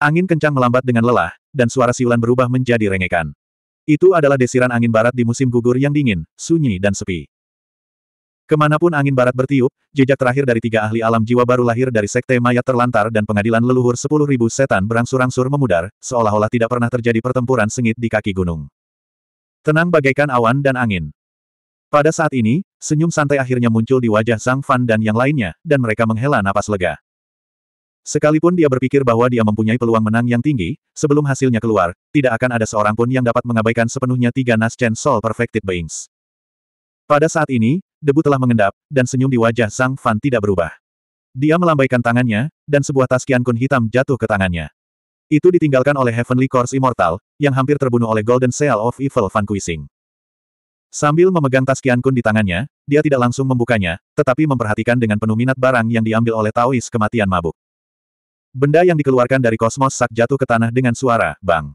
Angin kencang melambat dengan lelah, dan suara siulan berubah menjadi rengekan. Itu adalah desiran angin barat di musim gugur yang dingin, sunyi dan sepi. Kemanapun angin barat bertiup, jejak terakhir dari tiga ahli alam jiwa baru lahir dari sekte mayat terlantar dan pengadilan leluhur sepuluh ribu setan berangsur-angsur memudar, seolah-olah tidak pernah terjadi pertempuran sengit di kaki gunung. Tenang bagaikan awan dan angin. Pada saat ini, senyum santai akhirnya muncul di wajah Zhang Fan dan yang lainnya, dan mereka menghela napas lega. Sekalipun dia berpikir bahwa dia mempunyai peluang menang yang tinggi, sebelum hasilnya keluar, tidak akan ada seorang pun yang dapat mengabaikan sepenuhnya tiga Naschen Soul Perfected Beings. Pada saat ini, debu telah mengendap, dan senyum di wajah Sang Fan tidak berubah. Dia melambaikan tangannya, dan sebuah tas Kun hitam jatuh ke tangannya. Itu ditinggalkan oleh Heavenly Course Immortal, yang hampir terbunuh oleh Golden Seal of Evil Vanquishing. Sambil memegang tas Kian Kun di tangannya, dia tidak langsung membukanya, tetapi memperhatikan dengan penuh minat barang yang diambil oleh Taois kematian mabuk. Benda yang dikeluarkan dari kosmos sak jatuh ke tanah dengan suara, bang.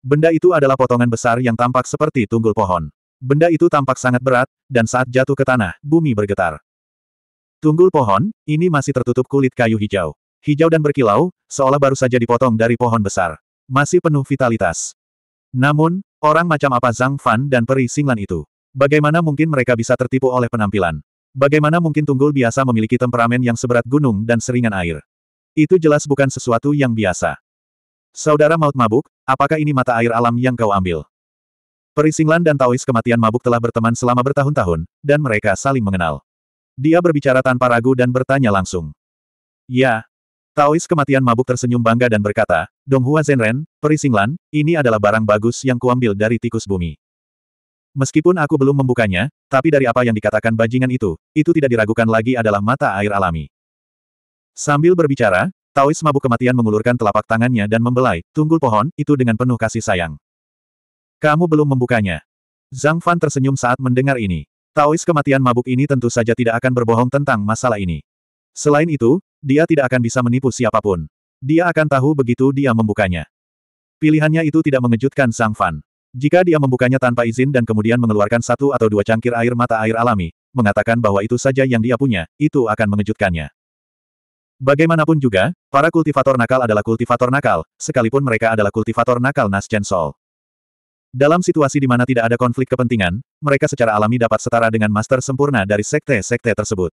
Benda itu adalah potongan besar yang tampak seperti tunggul pohon. Benda itu tampak sangat berat, dan saat jatuh ke tanah, bumi bergetar. Tunggul pohon, ini masih tertutup kulit kayu hijau. Hijau dan berkilau, seolah baru saja dipotong dari pohon besar. Masih penuh vitalitas. Namun, orang macam apa Zhang Fan dan peri Singlan itu? Bagaimana mungkin mereka bisa tertipu oleh penampilan? Bagaimana mungkin tunggul biasa memiliki temperamen yang seberat gunung dan seringan air? Itu jelas bukan sesuatu yang biasa. Saudara maut mabuk, apakah ini mata air alam yang kau ambil? Perisinglan dan Taois kematian mabuk telah berteman selama bertahun-tahun, dan mereka saling mengenal. Dia berbicara tanpa ragu dan bertanya langsung. Ya. Taois kematian mabuk tersenyum bangga dan berkata, Donghua Zenren, Perisinglan, ini adalah barang bagus yang kuambil dari tikus bumi. Meskipun aku belum membukanya, tapi dari apa yang dikatakan bajingan itu, itu tidak diragukan lagi adalah mata air alami. Sambil berbicara, Taois mabuk kematian mengulurkan telapak tangannya dan membelai, tunggul pohon, itu dengan penuh kasih sayang. Kamu belum membukanya. Zhang Fan tersenyum saat mendengar ini. Taois kematian mabuk ini tentu saja tidak akan berbohong tentang masalah ini. Selain itu, dia tidak akan bisa menipu siapapun. Dia akan tahu begitu dia membukanya. Pilihannya itu tidak mengejutkan Zhang Fan. Jika dia membukanya tanpa izin dan kemudian mengeluarkan satu atau dua cangkir air mata air alami, mengatakan bahwa itu saja yang dia punya, itu akan mengejutkannya. Bagaimanapun juga, para kultivator nakal adalah kultivator nakal, sekalipun mereka adalah kultivator nakal Chen Sol. Dalam situasi di mana tidak ada konflik kepentingan, mereka secara alami dapat setara dengan master sempurna dari sekte-sekte tersebut.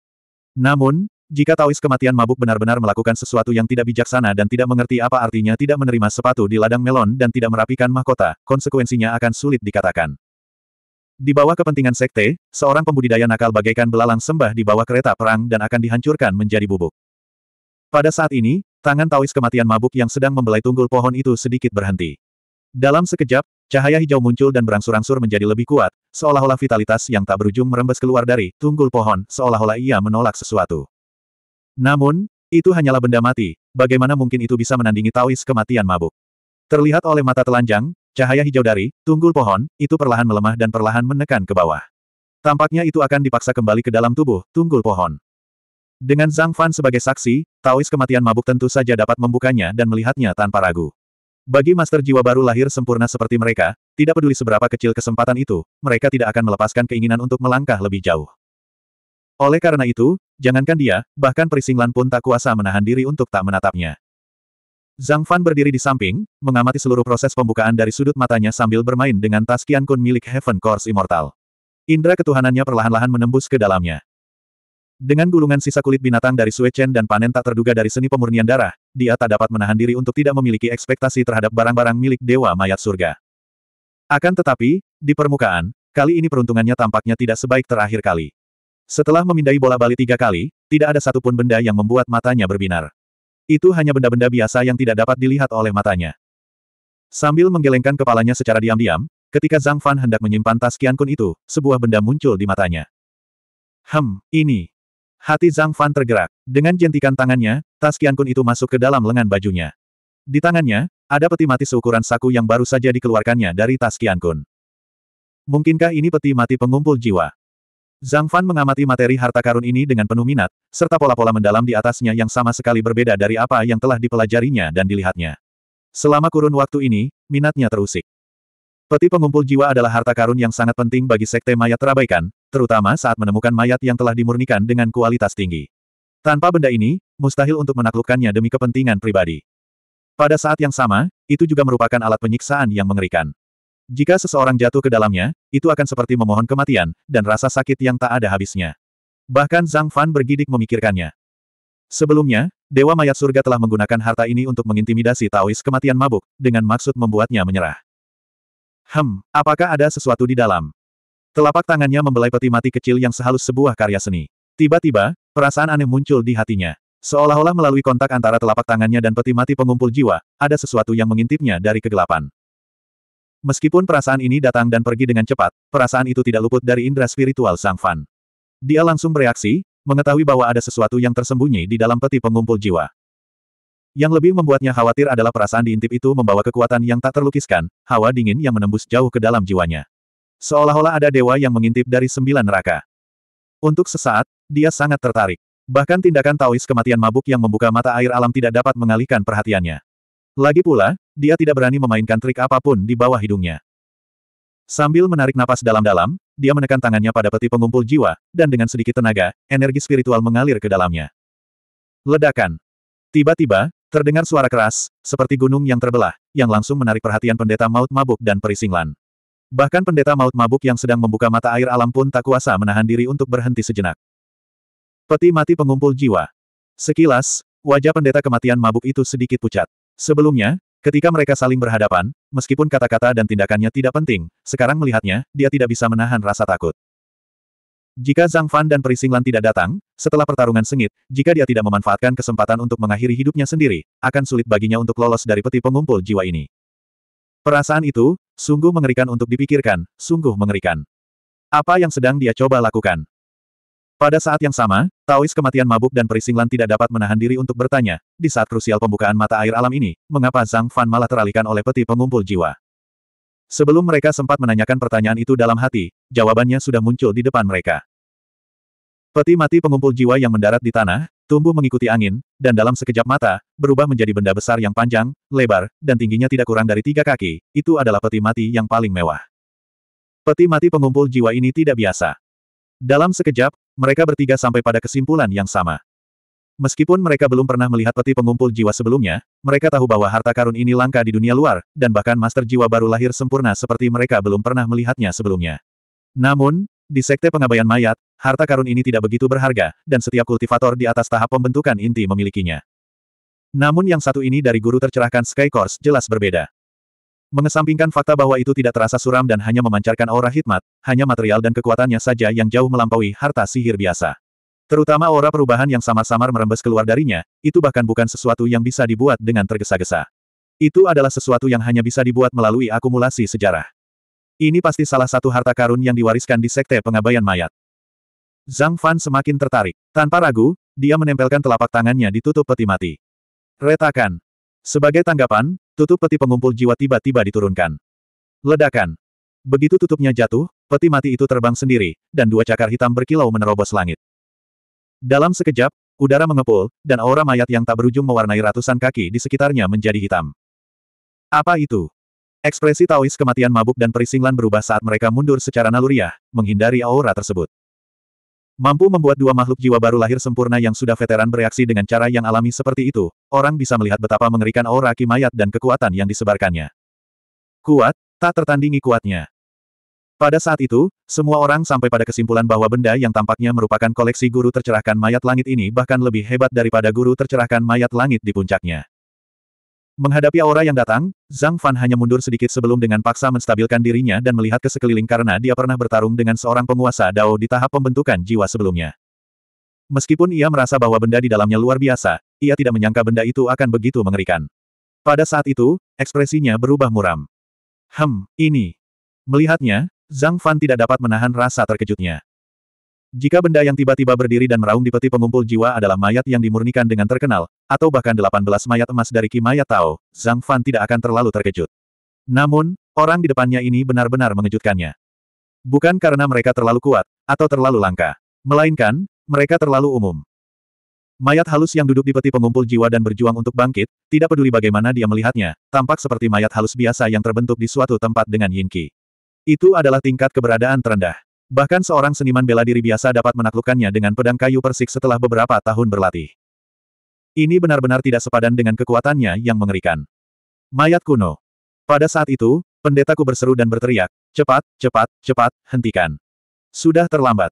Namun, jika Taois kematian mabuk benar-benar melakukan sesuatu yang tidak bijaksana dan tidak mengerti apa artinya tidak menerima sepatu di ladang melon dan tidak merapikan mahkota, konsekuensinya akan sulit dikatakan. Di bawah kepentingan sekte, seorang pembudidaya nakal bagaikan belalang sembah di bawah kereta perang dan akan dihancurkan menjadi bubuk. Pada saat ini, tangan tawis kematian mabuk yang sedang membelai tunggul pohon itu sedikit berhenti. Dalam sekejap, cahaya hijau muncul dan berangsur-angsur menjadi lebih kuat, seolah-olah vitalitas yang tak berujung merembes keluar dari tunggul pohon, seolah-olah ia menolak sesuatu. Namun, itu hanyalah benda mati, bagaimana mungkin itu bisa menandingi tawis kematian mabuk? Terlihat oleh mata telanjang, cahaya hijau dari tunggul pohon, itu perlahan melemah dan perlahan menekan ke bawah. Tampaknya itu akan dipaksa kembali ke dalam tubuh tunggul pohon. Dengan Zhang Fan sebagai saksi, Taois kematian mabuk tentu saja dapat membukanya dan melihatnya tanpa ragu. Bagi master jiwa baru lahir sempurna seperti mereka, tidak peduli seberapa kecil kesempatan itu, mereka tidak akan melepaskan keinginan untuk melangkah lebih jauh. Oleh karena itu, jangankan dia, bahkan Perisinglan pun tak kuasa menahan diri untuk tak menatapnya. Zhang Fan berdiri di samping, mengamati seluruh proses pembukaan dari sudut matanya sambil bermain dengan tas kian Kun milik Heaven Course Immortal. Indra ketuhanannya perlahan-lahan menembus ke dalamnya. Dengan gulungan sisa kulit binatang dari Chen dan panen tak terduga dari seni pemurnian darah, dia tak dapat menahan diri untuk tidak memiliki ekspektasi terhadap barang-barang milik Dewa Mayat Surga. Akan tetapi, di permukaan, kali ini peruntungannya tampaknya tidak sebaik terakhir kali. Setelah memindai bola balik tiga kali, tidak ada satupun benda yang membuat matanya berbinar. Itu hanya benda-benda biasa yang tidak dapat dilihat oleh matanya. Sambil menggelengkan kepalanya secara diam-diam, ketika Zhang Fan hendak menyimpan tas Qian Kun itu, sebuah benda muncul di matanya. Hem, ini, Hati Zhang Fan tergerak. Dengan jentikan tangannya, tas Qiankun itu masuk ke dalam lengan bajunya. Di tangannya, ada peti mati seukuran saku yang baru saja dikeluarkannya dari tas Qiankun. Mungkinkah ini peti mati pengumpul jiwa? Zhang Fan mengamati materi harta karun ini dengan penuh minat, serta pola-pola mendalam di atasnya yang sama sekali berbeda dari apa yang telah dipelajarinya dan dilihatnya. Selama kurun waktu ini, minatnya terusik. Peti pengumpul jiwa adalah harta karun yang sangat penting bagi sekte mayat terabaikan, terutama saat menemukan mayat yang telah dimurnikan dengan kualitas tinggi. Tanpa benda ini, mustahil untuk menaklukkannya demi kepentingan pribadi. Pada saat yang sama, itu juga merupakan alat penyiksaan yang mengerikan. Jika seseorang jatuh ke dalamnya, itu akan seperti memohon kematian, dan rasa sakit yang tak ada habisnya. Bahkan Zhang Fan bergidik memikirkannya. Sebelumnya, Dewa Mayat Surga telah menggunakan harta ini untuk mengintimidasi Taois kematian mabuk, dengan maksud membuatnya menyerah. Hem, apakah ada sesuatu di dalam? Telapak tangannya membelai peti mati kecil yang sehalus sebuah karya seni. Tiba-tiba, perasaan aneh muncul di hatinya. Seolah-olah melalui kontak antara telapak tangannya dan peti mati pengumpul jiwa, ada sesuatu yang mengintipnya dari kegelapan. Meskipun perasaan ini datang dan pergi dengan cepat, perasaan itu tidak luput dari indera spiritual Sang Fan. Dia langsung bereaksi, mengetahui bahwa ada sesuatu yang tersembunyi di dalam peti pengumpul jiwa. Yang lebih membuatnya khawatir adalah perasaan diintip itu membawa kekuatan yang tak terlukiskan, hawa dingin yang menembus jauh ke dalam jiwanya. Seolah-olah ada dewa yang mengintip dari sembilan neraka. Untuk sesaat, dia sangat tertarik. Bahkan tindakan Taois kematian mabuk yang membuka mata air alam tidak dapat mengalihkan perhatiannya. Lagi pula, dia tidak berani memainkan trik apapun di bawah hidungnya. Sambil menarik napas dalam-dalam, dia menekan tangannya pada peti pengumpul jiwa, dan dengan sedikit tenaga, energi spiritual mengalir ke dalamnya. Ledakan. Tiba-tiba, terdengar suara keras, seperti gunung yang terbelah, yang langsung menarik perhatian pendeta maut mabuk dan perisinglan. Bahkan pendeta maut mabuk yang sedang membuka mata air alam pun tak kuasa menahan diri untuk berhenti sejenak. Peti mati pengumpul jiwa. Sekilas, wajah pendeta kematian mabuk itu sedikit pucat. Sebelumnya, ketika mereka saling berhadapan, meskipun kata-kata dan tindakannya tidak penting, sekarang melihatnya, dia tidak bisa menahan rasa takut. Jika Zhang Fan dan Perisinglan tidak datang, setelah pertarungan sengit, jika dia tidak memanfaatkan kesempatan untuk mengakhiri hidupnya sendiri, akan sulit baginya untuk lolos dari peti pengumpul jiwa ini. Perasaan itu, sungguh mengerikan untuk dipikirkan, sungguh mengerikan. Apa yang sedang dia coba lakukan? Pada saat yang sama, Taois kematian mabuk dan Perisinglan tidak dapat menahan diri untuk bertanya, di saat krusial pembukaan mata air alam ini, mengapa Zhang Fan malah teralihkan oleh peti pengumpul jiwa. Sebelum mereka sempat menanyakan pertanyaan itu dalam hati, jawabannya sudah muncul di depan mereka. Peti mati pengumpul jiwa yang mendarat di tanah, tumbuh mengikuti angin, dan dalam sekejap mata, berubah menjadi benda besar yang panjang, lebar, dan tingginya tidak kurang dari tiga kaki, itu adalah peti mati yang paling mewah. Peti mati pengumpul jiwa ini tidak biasa. Dalam sekejap, mereka bertiga sampai pada kesimpulan yang sama. Meskipun mereka belum pernah melihat peti pengumpul jiwa sebelumnya, mereka tahu bahwa harta karun ini langka di dunia luar, dan bahkan master jiwa baru lahir sempurna seperti mereka belum pernah melihatnya sebelumnya. Namun, di sekte pengabaian mayat, harta karun ini tidak begitu berharga, dan setiap kultivator di atas tahap pembentukan inti memilikinya. Namun yang satu ini dari guru tercerahkan Sky Course jelas berbeda. Mengesampingkan fakta bahwa itu tidak terasa suram dan hanya memancarkan aura hikmat, hanya material dan kekuatannya saja yang jauh melampaui harta sihir biasa. Terutama aura perubahan yang samar-samar merembes keluar darinya, itu bahkan bukan sesuatu yang bisa dibuat dengan tergesa-gesa. Itu adalah sesuatu yang hanya bisa dibuat melalui akumulasi sejarah. Ini pasti salah satu harta karun yang diwariskan di Sekte Pengabaian Mayat. Zhang Fan semakin tertarik. Tanpa ragu, dia menempelkan telapak tangannya di tutup peti mati. Retakan. Sebagai tanggapan, tutup peti pengumpul jiwa tiba-tiba diturunkan. Ledakan. Begitu tutupnya jatuh, peti mati itu terbang sendiri, dan dua cakar hitam berkilau menerobos langit. Dalam sekejap, udara mengepul, dan aura mayat yang tak berujung mewarnai ratusan kaki di sekitarnya menjadi hitam. Apa itu? Ekspresi Taois kematian mabuk dan perisinglan berubah saat mereka mundur secara naluriah, menghindari aura tersebut. Mampu membuat dua makhluk jiwa baru lahir sempurna yang sudah veteran bereaksi dengan cara yang alami seperti itu, orang bisa melihat betapa mengerikan aura mayat dan kekuatan yang disebarkannya. Kuat, tak tertandingi kuatnya. Pada saat itu, semua orang sampai pada kesimpulan bahwa benda yang tampaknya merupakan koleksi guru tercerahkan mayat langit ini bahkan lebih hebat daripada guru tercerahkan mayat langit di puncaknya. Menghadapi aura yang datang, Zhang Fan hanya mundur sedikit sebelum dengan paksa menstabilkan dirinya dan melihat ke sekeliling karena dia pernah bertarung dengan seorang penguasa Dao di tahap pembentukan jiwa sebelumnya. Meskipun ia merasa bahwa benda di dalamnya luar biasa, ia tidak menyangka benda itu akan begitu mengerikan. Pada saat itu, ekspresinya berubah muram. Hem, ini. Melihatnya, Zhang Fan tidak dapat menahan rasa terkejutnya. Jika benda yang tiba-tiba berdiri dan meraung di peti pengumpul jiwa adalah mayat yang dimurnikan dengan terkenal, atau bahkan 18 mayat emas dari Ki Mayat Tao, Zhang Fan tidak akan terlalu terkejut. Namun, orang di depannya ini benar-benar mengejutkannya. Bukan karena mereka terlalu kuat, atau terlalu langka. Melainkan, mereka terlalu umum. Mayat halus yang duduk di peti pengumpul jiwa dan berjuang untuk bangkit, tidak peduli bagaimana dia melihatnya, tampak seperti mayat halus biasa yang terbentuk di suatu tempat dengan Yin Qi. Itu adalah tingkat keberadaan terendah. Bahkan seorang seniman bela diri biasa dapat menaklukkannya dengan pedang kayu persik setelah beberapa tahun berlatih. Ini benar-benar tidak sepadan dengan kekuatannya yang mengerikan. Mayat kuno. Pada saat itu, pendetaku berseru dan berteriak, cepat, cepat, cepat, hentikan. Sudah terlambat.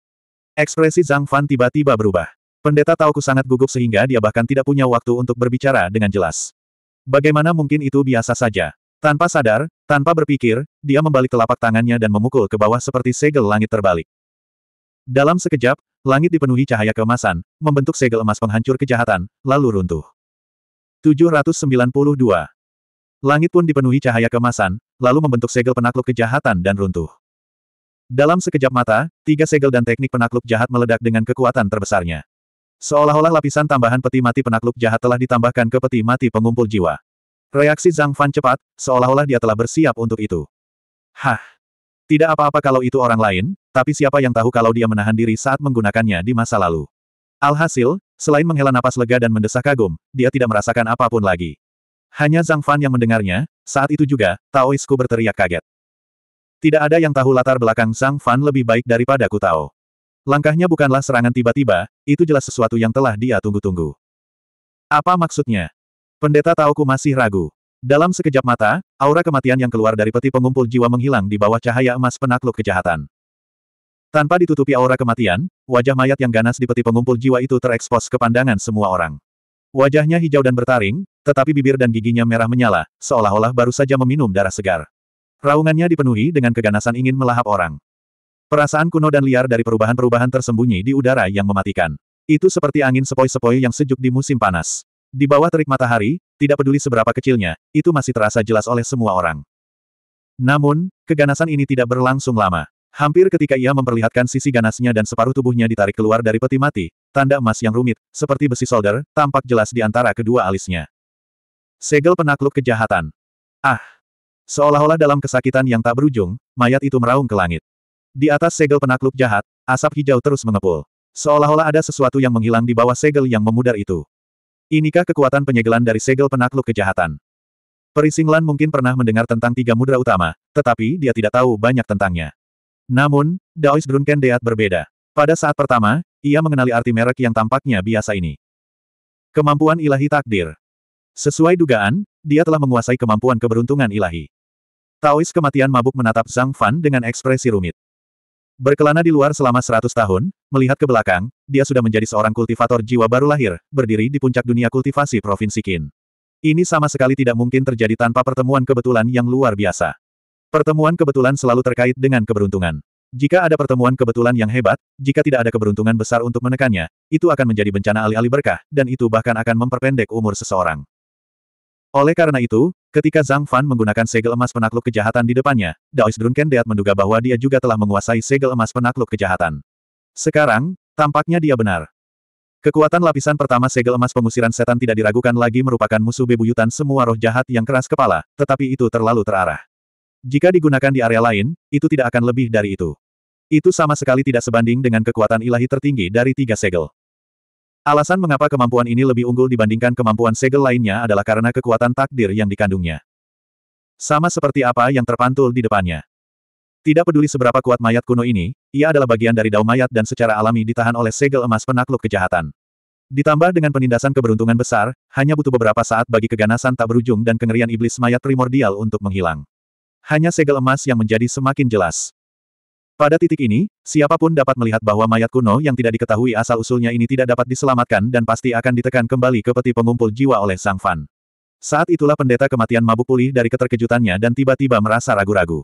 Ekspresi Zhang Fan tiba-tiba berubah. Pendeta Taoku sangat gugup sehingga dia bahkan tidak punya waktu untuk berbicara dengan jelas. Bagaimana mungkin itu biasa saja? Tanpa sadar, tanpa berpikir, dia membalik telapak tangannya dan memukul ke bawah seperti segel langit terbalik. Dalam sekejap, langit dipenuhi cahaya keemasan, membentuk segel emas penghancur kejahatan, lalu runtuh. 792. Langit pun dipenuhi cahaya kemasan, lalu membentuk segel penakluk kejahatan dan runtuh. Dalam sekejap mata, tiga segel dan teknik penakluk jahat meledak dengan kekuatan terbesarnya. Seolah-olah lapisan tambahan peti mati penakluk jahat telah ditambahkan ke peti mati pengumpul jiwa. Reaksi Zhang Fan cepat, seolah-olah dia telah bersiap untuk itu. Hah. Tidak apa-apa kalau itu orang lain, tapi siapa yang tahu kalau dia menahan diri saat menggunakannya di masa lalu. Alhasil, selain menghela napas lega dan mendesak kagum, dia tidak merasakan apapun lagi. Hanya Zhang Fan yang mendengarnya, saat itu juga, Taoisku berteriak kaget. Tidak ada yang tahu latar belakang Zhang Fan lebih baik daripada ku tahu. Langkahnya bukanlah serangan tiba-tiba, itu jelas sesuatu yang telah dia tunggu-tunggu. Apa maksudnya? Pendeta Taoku masih ragu. Dalam sekejap mata, aura kematian yang keluar dari peti pengumpul jiwa menghilang di bawah cahaya emas penakluk kejahatan. Tanpa ditutupi aura kematian, wajah mayat yang ganas di peti pengumpul jiwa itu terekspos ke pandangan semua orang. Wajahnya hijau dan bertaring, tetapi bibir dan giginya merah menyala, seolah-olah baru saja meminum darah segar. Raungannya dipenuhi dengan keganasan ingin melahap orang. Perasaan kuno dan liar dari perubahan-perubahan tersembunyi di udara yang mematikan. Itu seperti angin sepoi-sepoi yang sejuk di musim panas. Di bawah terik matahari, tidak peduli seberapa kecilnya, itu masih terasa jelas oleh semua orang. Namun, keganasan ini tidak berlangsung lama. Hampir ketika ia memperlihatkan sisi ganasnya dan separuh tubuhnya ditarik keluar dari peti mati, tanda emas yang rumit, seperti besi solder, tampak jelas di antara kedua alisnya. Segel penakluk kejahatan. Ah! Seolah-olah dalam kesakitan yang tak berujung, mayat itu meraung ke langit. Di atas segel penakluk jahat, asap hijau terus mengepul. Seolah-olah ada sesuatu yang menghilang di bawah segel yang memudar itu. Inikah kekuatan penyegelan dari segel penakluk kejahatan? Perisinglan mungkin pernah mendengar tentang tiga mudra utama, tetapi dia tidak tahu banyak tentangnya. Namun, Daois Drunken Deat berbeda. Pada saat pertama, ia mengenali arti merek yang tampaknya biasa ini. Kemampuan ilahi takdir. Sesuai dugaan, dia telah menguasai kemampuan keberuntungan ilahi. Taois kematian mabuk menatap Zhang Fan dengan ekspresi rumit. Berkelana di luar selama seratus tahun, melihat ke belakang, dia sudah menjadi seorang kultivator jiwa baru lahir, berdiri di puncak dunia kultivasi Provinsi Qin. Ini sama sekali tidak mungkin terjadi tanpa pertemuan kebetulan yang luar biasa. Pertemuan kebetulan selalu terkait dengan keberuntungan. Jika ada pertemuan kebetulan yang hebat, jika tidak ada keberuntungan besar untuk menekannya, itu akan menjadi bencana alih-alih berkah, dan itu bahkan akan memperpendek umur seseorang. Oleh karena itu, Ketika Zhang Fan menggunakan segel emas penakluk kejahatan di depannya, Daois Drunken Deat menduga bahwa dia juga telah menguasai segel emas penakluk kejahatan. Sekarang, tampaknya dia benar. Kekuatan lapisan pertama segel emas pengusiran setan tidak diragukan lagi merupakan musuh bebuyutan semua roh jahat yang keras kepala, tetapi itu terlalu terarah. Jika digunakan di area lain, itu tidak akan lebih dari itu. Itu sama sekali tidak sebanding dengan kekuatan ilahi tertinggi dari tiga segel. Alasan mengapa kemampuan ini lebih unggul dibandingkan kemampuan segel lainnya adalah karena kekuatan takdir yang dikandungnya. Sama seperti apa yang terpantul di depannya. Tidak peduli seberapa kuat mayat kuno ini, ia adalah bagian dari dao mayat dan secara alami ditahan oleh segel emas penakluk kejahatan. Ditambah dengan penindasan keberuntungan besar, hanya butuh beberapa saat bagi keganasan tak berujung dan kengerian iblis mayat primordial untuk menghilang. Hanya segel emas yang menjadi semakin jelas. Pada titik ini, siapapun dapat melihat bahwa mayat kuno yang tidak diketahui asal-usulnya ini tidak dapat diselamatkan dan pasti akan ditekan kembali ke peti pengumpul jiwa oleh Sang Fan. Saat itulah pendeta kematian mabuk pulih dari keterkejutannya dan tiba-tiba merasa ragu-ragu.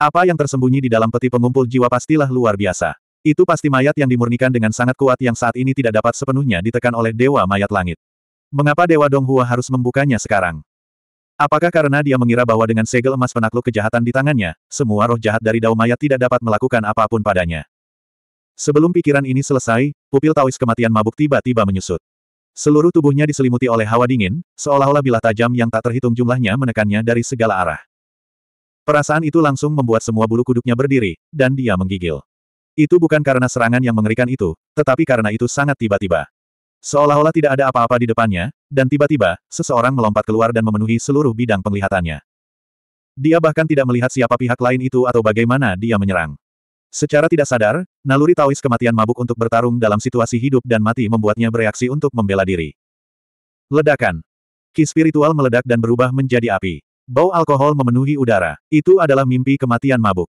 Apa yang tersembunyi di dalam peti pengumpul jiwa pastilah luar biasa. Itu pasti mayat yang dimurnikan dengan sangat kuat yang saat ini tidak dapat sepenuhnya ditekan oleh Dewa Mayat Langit. Mengapa Dewa Donghua harus membukanya sekarang? Apakah karena dia mengira bahwa dengan segel emas penakluk kejahatan di tangannya, semua roh jahat dari Dao Maya tidak dapat melakukan apapun padanya? Sebelum pikiran ini selesai, pupil tawis kematian mabuk tiba-tiba menyusut. Seluruh tubuhnya diselimuti oleh hawa dingin, seolah-olah bilah tajam yang tak terhitung jumlahnya menekannya dari segala arah. Perasaan itu langsung membuat semua bulu kuduknya berdiri, dan dia menggigil. Itu bukan karena serangan yang mengerikan itu, tetapi karena itu sangat tiba-tiba. Seolah-olah tidak ada apa-apa di depannya, dan tiba-tiba, seseorang melompat keluar dan memenuhi seluruh bidang penglihatannya. Dia bahkan tidak melihat siapa pihak lain itu atau bagaimana dia menyerang. Secara tidak sadar, naluri Taois kematian mabuk untuk bertarung dalam situasi hidup dan mati membuatnya bereaksi untuk membela diri. Ledakan. Ki spiritual meledak dan berubah menjadi api. Bau alkohol memenuhi udara. Itu adalah mimpi kematian mabuk.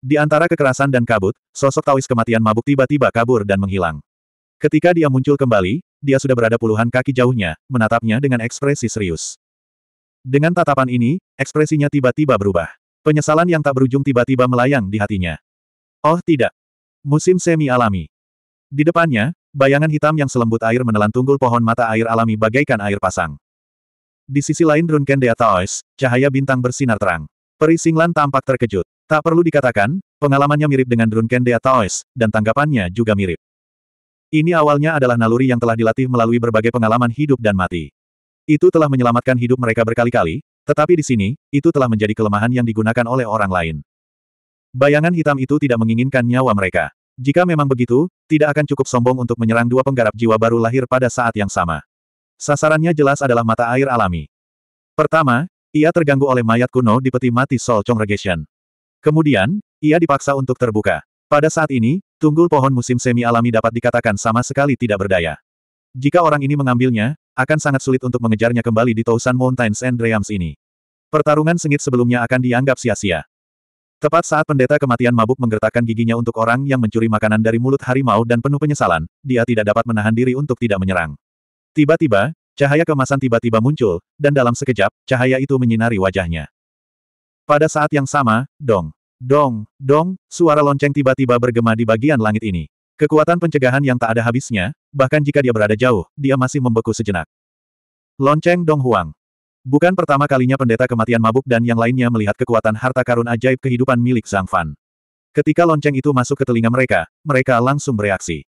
Di antara kekerasan dan kabut, sosok Taois kematian mabuk tiba-tiba kabur dan menghilang. Ketika dia muncul kembali, dia sudah berada puluhan kaki jauhnya, menatapnya dengan ekspresi serius. Dengan tatapan ini, ekspresinya tiba-tiba berubah. Penyesalan yang tak berujung tiba-tiba melayang di hatinya. Oh tidak. Musim semi alami. Di depannya, bayangan hitam yang selembut air menelan tunggul pohon mata air alami bagaikan air pasang. Di sisi lain Drunken Deataos, cahaya bintang bersinar terang. Peri tampak terkejut. Tak perlu dikatakan, pengalamannya mirip dengan Drunken Deataos, dan tanggapannya juga mirip. Ini awalnya adalah naluri yang telah dilatih melalui berbagai pengalaman hidup dan mati. Itu telah menyelamatkan hidup mereka berkali-kali, tetapi di sini, itu telah menjadi kelemahan yang digunakan oleh orang lain. Bayangan hitam itu tidak menginginkan nyawa mereka. Jika memang begitu, tidak akan cukup sombong untuk menyerang dua penggarap jiwa baru lahir pada saat yang sama. Sasarannya jelas adalah mata air alami. Pertama, ia terganggu oleh mayat kuno di peti mati Sol Regation. Kemudian, ia dipaksa untuk terbuka. Pada saat ini, tunggul pohon musim semi-alami dapat dikatakan sama sekali tidak berdaya. Jika orang ini mengambilnya, akan sangat sulit untuk mengejarnya kembali di Tausan Mountains and Dreams ini. Pertarungan sengit sebelumnya akan dianggap sia-sia. Tepat saat pendeta kematian mabuk menggertakkan giginya untuk orang yang mencuri makanan dari mulut harimau dan penuh penyesalan, dia tidak dapat menahan diri untuk tidak menyerang. Tiba-tiba, cahaya kemasan tiba-tiba muncul, dan dalam sekejap, cahaya itu menyinari wajahnya. Pada saat yang sama, Dong Dong, dong, suara lonceng tiba-tiba bergema di bagian langit ini. Kekuatan pencegahan yang tak ada habisnya, bahkan jika dia berada jauh, dia masih membeku sejenak. Lonceng Dong Huang. Bukan pertama kalinya pendeta kematian mabuk dan yang lainnya melihat kekuatan harta karun ajaib kehidupan milik Zhang Fan. Ketika lonceng itu masuk ke telinga mereka, mereka langsung bereaksi.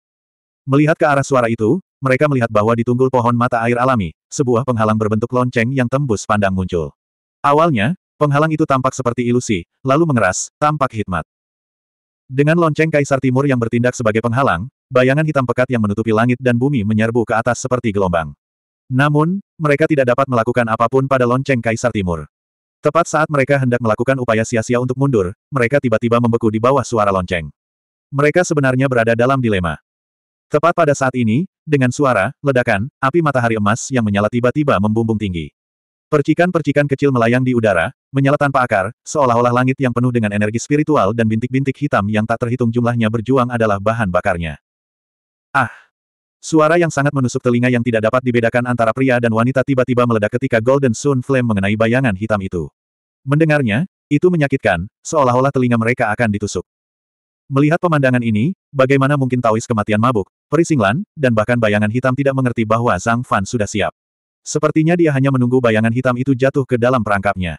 Melihat ke arah suara itu, mereka melihat bahwa di tunggul pohon mata air alami, sebuah penghalang berbentuk lonceng yang tembus pandang muncul. Awalnya, Penghalang itu tampak seperti ilusi, lalu mengeras, tampak hikmat. Dengan lonceng Kaisar Timur yang bertindak sebagai penghalang, bayangan hitam pekat yang menutupi langit dan bumi menyerbu ke atas seperti gelombang. Namun, mereka tidak dapat melakukan apapun pada lonceng Kaisar Timur. Tepat saat mereka hendak melakukan upaya sia-sia untuk mundur, mereka tiba-tiba membeku di bawah suara lonceng. Mereka sebenarnya berada dalam dilema. Tepat pada saat ini, dengan suara, ledakan, api matahari emas yang menyala tiba-tiba membumbung tinggi. Percikan-percikan kecil melayang di udara, menyala tanpa akar, seolah-olah langit yang penuh dengan energi spiritual dan bintik-bintik hitam yang tak terhitung jumlahnya berjuang adalah bahan bakarnya. Ah! Suara yang sangat menusuk telinga yang tidak dapat dibedakan antara pria dan wanita tiba-tiba meledak ketika Golden Sun Flame mengenai bayangan hitam itu. Mendengarnya, itu menyakitkan, seolah-olah telinga mereka akan ditusuk. Melihat pemandangan ini, bagaimana mungkin Taois kematian mabuk, perisinglan, dan bahkan bayangan hitam tidak mengerti bahwa Zhang Fan sudah siap. Sepertinya dia hanya menunggu bayangan hitam itu jatuh ke dalam perangkapnya.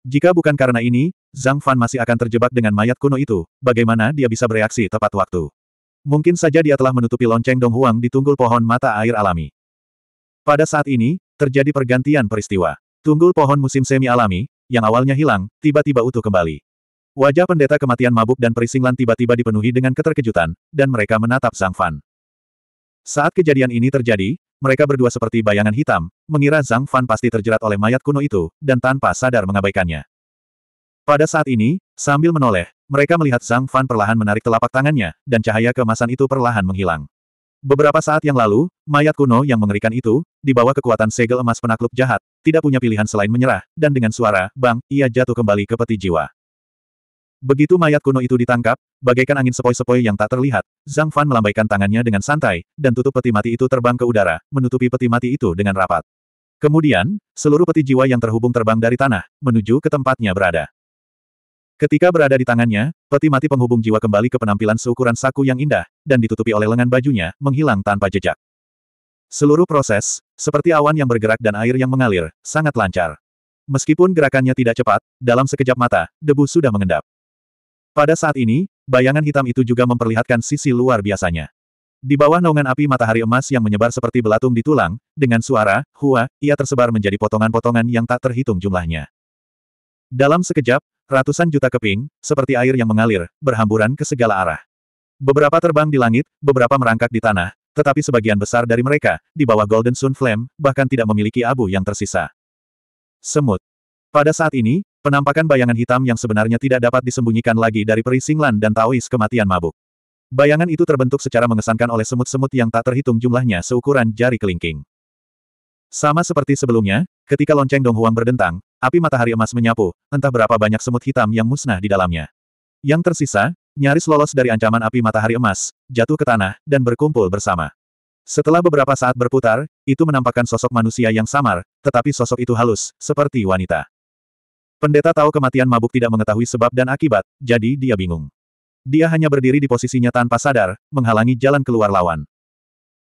Jika bukan karena ini, Zhang Fan masih akan terjebak dengan mayat kuno itu, bagaimana dia bisa bereaksi tepat waktu. Mungkin saja dia telah menutupi lonceng Dong Huang di tunggul pohon mata air alami. Pada saat ini, terjadi pergantian peristiwa. Tunggul pohon musim semi alami, yang awalnya hilang, tiba-tiba utuh kembali. Wajah pendeta kematian mabuk dan perisinglan tiba-tiba dipenuhi dengan keterkejutan, dan mereka menatap Zhang Fan. Saat kejadian ini terjadi, mereka berdua seperti bayangan hitam, mengira Zhang Fan pasti terjerat oleh mayat kuno itu, dan tanpa sadar mengabaikannya. Pada saat ini, sambil menoleh, mereka melihat Zhang Fan perlahan menarik telapak tangannya, dan cahaya kemasan itu perlahan menghilang. Beberapa saat yang lalu, mayat kuno yang mengerikan itu, di bawah kekuatan segel emas penakluk jahat, tidak punya pilihan selain menyerah, dan dengan suara, bang, ia jatuh kembali ke peti jiwa. Begitu mayat kuno itu ditangkap, bagaikan angin sepoi-sepoi yang tak terlihat, Zhang Fan melambaikan tangannya dengan santai, dan tutup peti mati itu terbang ke udara, menutupi peti mati itu dengan rapat. Kemudian, seluruh peti jiwa yang terhubung terbang dari tanah, menuju ke tempatnya berada. Ketika berada di tangannya, peti mati penghubung jiwa kembali ke penampilan seukuran saku yang indah, dan ditutupi oleh lengan bajunya, menghilang tanpa jejak. Seluruh proses, seperti awan yang bergerak dan air yang mengalir, sangat lancar. Meskipun gerakannya tidak cepat, dalam sekejap mata, debu sudah mengendap. Pada saat ini, bayangan hitam itu juga memperlihatkan sisi luar biasanya. Di bawah naungan api matahari emas yang menyebar seperti belatung di tulang, dengan suara, hua, ia tersebar menjadi potongan-potongan yang tak terhitung jumlahnya. Dalam sekejap, ratusan juta keping, seperti air yang mengalir, berhamburan ke segala arah. Beberapa terbang di langit, beberapa merangkak di tanah, tetapi sebagian besar dari mereka, di bawah Golden Sun Flame, bahkan tidak memiliki abu yang tersisa. Semut. Pada saat ini, Penampakan bayangan hitam yang sebenarnya tidak dapat disembunyikan lagi dari peri Singlan dan Taois kematian mabuk. Bayangan itu terbentuk secara mengesankan oleh semut-semut yang tak terhitung jumlahnya seukuran jari kelingking. Sama seperti sebelumnya, ketika lonceng Donghuang berdentang, api matahari emas menyapu, entah berapa banyak semut hitam yang musnah di dalamnya. Yang tersisa, nyaris lolos dari ancaman api matahari emas, jatuh ke tanah, dan berkumpul bersama. Setelah beberapa saat berputar, itu menampakkan sosok manusia yang samar, tetapi sosok itu halus, seperti wanita. Pendeta tahu kematian mabuk tidak mengetahui sebab dan akibat, jadi dia bingung. Dia hanya berdiri di posisinya tanpa sadar, menghalangi jalan keluar lawan.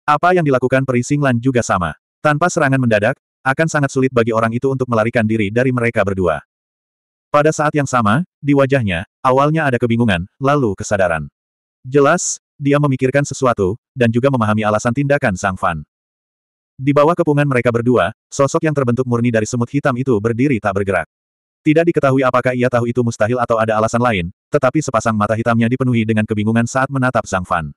Apa yang dilakukan Singlan juga sama. Tanpa serangan mendadak, akan sangat sulit bagi orang itu untuk melarikan diri dari mereka berdua. Pada saat yang sama, di wajahnya, awalnya ada kebingungan, lalu kesadaran. Jelas, dia memikirkan sesuatu, dan juga memahami alasan tindakan Sang Fan. Di bawah kepungan mereka berdua, sosok yang terbentuk murni dari semut hitam itu berdiri tak bergerak. Tidak diketahui apakah ia tahu itu mustahil atau ada alasan lain, tetapi sepasang mata hitamnya dipenuhi dengan kebingungan saat menatap Zhang Fan.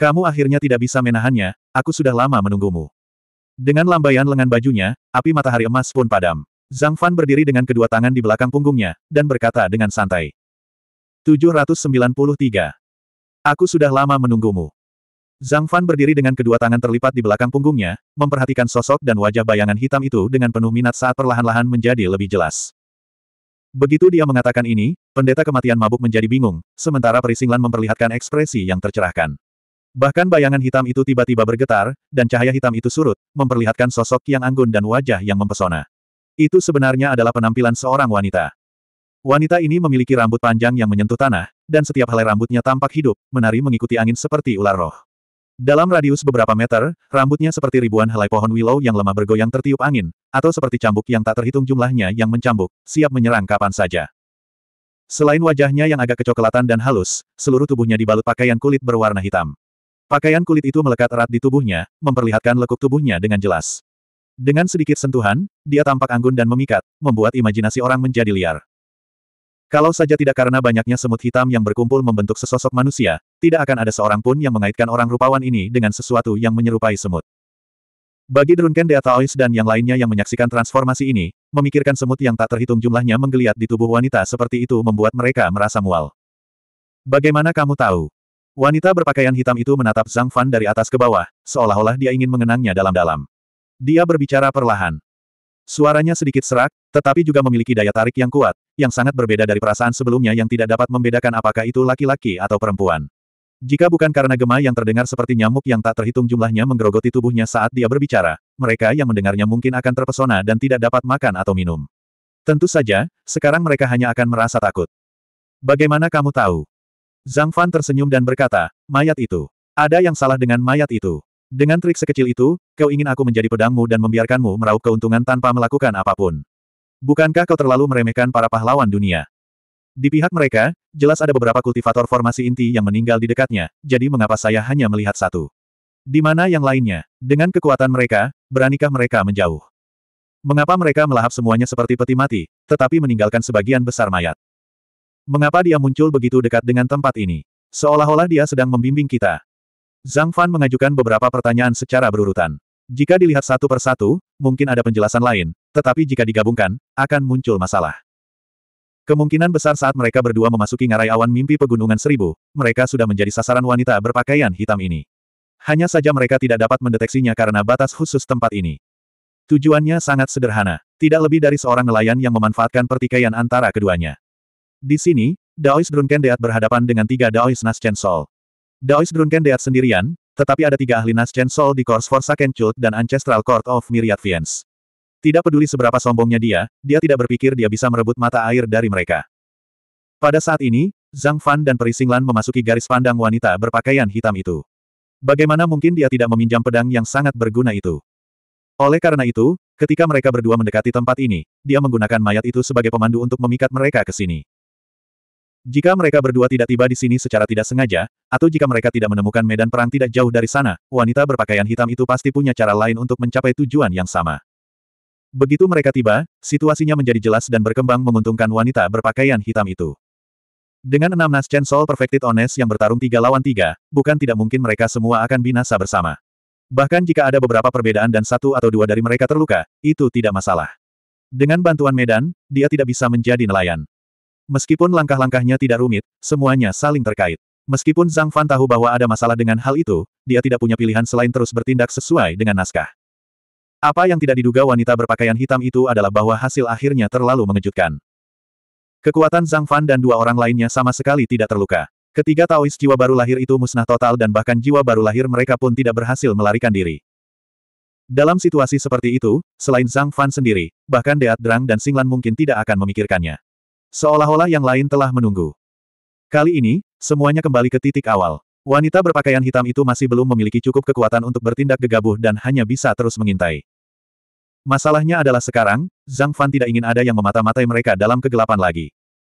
Kamu akhirnya tidak bisa menahannya, aku sudah lama menunggumu. Dengan lambaian lengan bajunya, api matahari emas pun padam. Zhang Fan berdiri dengan kedua tangan di belakang punggungnya, dan berkata dengan santai. 793. Aku sudah lama menunggumu. Zhang Fan berdiri dengan kedua tangan terlipat di belakang punggungnya, memperhatikan sosok dan wajah bayangan hitam itu dengan penuh minat saat perlahan-lahan menjadi lebih jelas. Begitu dia mengatakan ini, pendeta kematian mabuk menjadi bingung, sementara perisinglan memperlihatkan ekspresi yang tercerahkan. Bahkan bayangan hitam itu tiba-tiba bergetar, dan cahaya hitam itu surut, memperlihatkan sosok yang anggun dan wajah yang mempesona. Itu sebenarnya adalah penampilan seorang wanita. Wanita ini memiliki rambut panjang yang menyentuh tanah, dan setiap helai rambutnya tampak hidup, menari mengikuti angin seperti ular roh. Dalam radius beberapa meter, rambutnya seperti ribuan helai pohon willow yang lemah bergoyang tertiup angin, atau seperti cambuk yang tak terhitung jumlahnya yang mencambuk, siap menyerang kapan saja. Selain wajahnya yang agak kecoklatan dan halus, seluruh tubuhnya dibalut pakaian kulit berwarna hitam. Pakaian kulit itu melekat erat di tubuhnya, memperlihatkan lekuk tubuhnya dengan jelas. Dengan sedikit sentuhan, dia tampak anggun dan memikat, membuat imajinasi orang menjadi liar. Kalau saja tidak karena banyaknya semut hitam yang berkumpul membentuk sesosok manusia, tidak akan ada seorang pun yang mengaitkan orang rupawan ini dengan sesuatu yang menyerupai semut. Bagi Drunken Taois dan yang lainnya yang menyaksikan transformasi ini, memikirkan semut yang tak terhitung jumlahnya menggeliat di tubuh wanita seperti itu membuat mereka merasa mual. Bagaimana kamu tahu? Wanita berpakaian hitam itu menatap Zhang Fan dari atas ke bawah, seolah-olah dia ingin mengenangnya dalam-dalam. Dia berbicara perlahan. Suaranya sedikit serak, tetapi juga memiliki daya tarik yang kuat, yang sangat berbeda dari perasaan sebelumnya yang tidak dapat membedakan apakah itu laki-laki atau perempuan. Jika bukan karena gema yang terdengar seperti nyamuk yang tak terhitung jumlahnya menggerogoti tubuhnya saat dia berbicara, mereka yang mendengarnya mungkin akan terpesona dan tidak dapat makan atau minum. Tentu saja, sekarang mereka hanya akan merasa takut. Bagaimana kamu tahu? Zhang Fan tersenyum dan berkata, mayat itu. Ada yang salah dengan mayat itu. Dengan trik sekecil itu, kau ingin aku menjadi pedangmu dan membiarkanmu meraup keuntungan tanpa melakukan apapun. Bukankah kau terlalu meremehkan para pahlawan dunia? Di pihak mereka, jelas ada beberapa kultivator formasi inti yang meninggal di dekatnya, jadi mengapa saya hanya melihat satu? Di mana yang lainnya? Dengan kekuatan mereka, beranikah mereka menjauh? Mengapa mereka melahap semuanya seperti peti mati, tetapi meninggalkan sebagian besar mayat? Mengapa dia muncul begitu dekat dengan tempat ini? Seolah-olah dia sedang membimbing kita, Zhang Fan mengajukan beberapa pertanyaan secara berurutan. Jika dilihat satu persatu, mungkin ada penjelasan lain, tetapi jika digabungkan, akan muncul masalah. Kemungkinan besar saat mereka berdua memasuki ngarai awan mimpi pegunungan seribu, mereka sudah menjadi sasaran wanita berpakaian hitam ini. Hanya saja mereka tidak dapat mendeteksinya karena batas khusus tempat ini. Tujuannya sangat sederhana, tidak lebih dari seorang nelayan yang memanfaatkan pertikaian antara keduanya. Di sini, Daois Drunken berhadapan dengan tiga Daois Naschen Sol. Daois Drunken Deat sendirian, tetapi ada tiga ahli Naschen Soul di Kors for Sakenchut dan Ancestral Court of Myriad Fiends. Tidak peduli seberapa sombongnya dia, dia tidak berpikir dia bisa merebut mata air dari mereka. Pada saat ini, Zhang Fan dan Perisinglan memasuki garis pandang wanita berpakaian hitam itu. Bagaimana mungkin dia tidak meminjam pedang yang sangat berguna itu? Oleh karena itu, ketika mereka berdua mendekati tempat ini, dia menggunakan mayat itu sebagai pemandu untuk memikat mereka ke sini. Jika mereka berdua tidak tiba di sini secara tidak sengaja, atau jika mereka tidak menemukan medan perang tidak jauh dari sana, wanita berpakaian hitam itu pasti punya cara lain untuk mencapai tujuan yang sama. Begitu mereka tiba, situasinya menjadi jelas dan berkembang menguntungkan wanita berpakaian hitam itu. Dengan enam Nas sol Perfected Ones yang bertarung tiga lawan tiga, bukan tidak mungkin mereka semua akan binasa bersama. Bahkan jika ada beberapa perbedaan dan satu atau dua dari mereka terluka, itu tidak masalah. Dengan bantuan medan, dia tidak bisa menjadi nelayan. Meskipun langkah-langkahnya tidak rumit, semuanya saling terkait. Meskipun Zhang Fan tahu bahwa ada masalah dengan hal itu, dia tidak punya pilihan selain terus bertindak sesuai dengan naskah. Apa yang tidak diduga wanita berpakaian hitam itu adalah bahwa hasil akhirnya terlalu mengejutkan. Kekuatan Zhang Fan dan dua orang lainnya sama sekali tidak terluka. Ketiga Taois jiwa baru lahir itu musnah total dan bahkan jiwa baru lahir mereka pun tidak berhasil melarikan diri. Dalam situasi seperti itu, selain Zhang Fan sendiri, bahkan Deat Drang dan Singlan mungkin tidak akan memikirkannya. Seolah-olah yang lain telah menunggu. Kali ini, semuanya kembali ke titik awal. Wanita berpakaian hitam itu masih belum memiliki cukup kekuatan untuk bertindak gegabah dan hanya bisa terus mengintai. Masalahnya adalah sekarang, Zhang Fan tidak ingin ada yang memata-matai mereka dalam kegelapan lagi.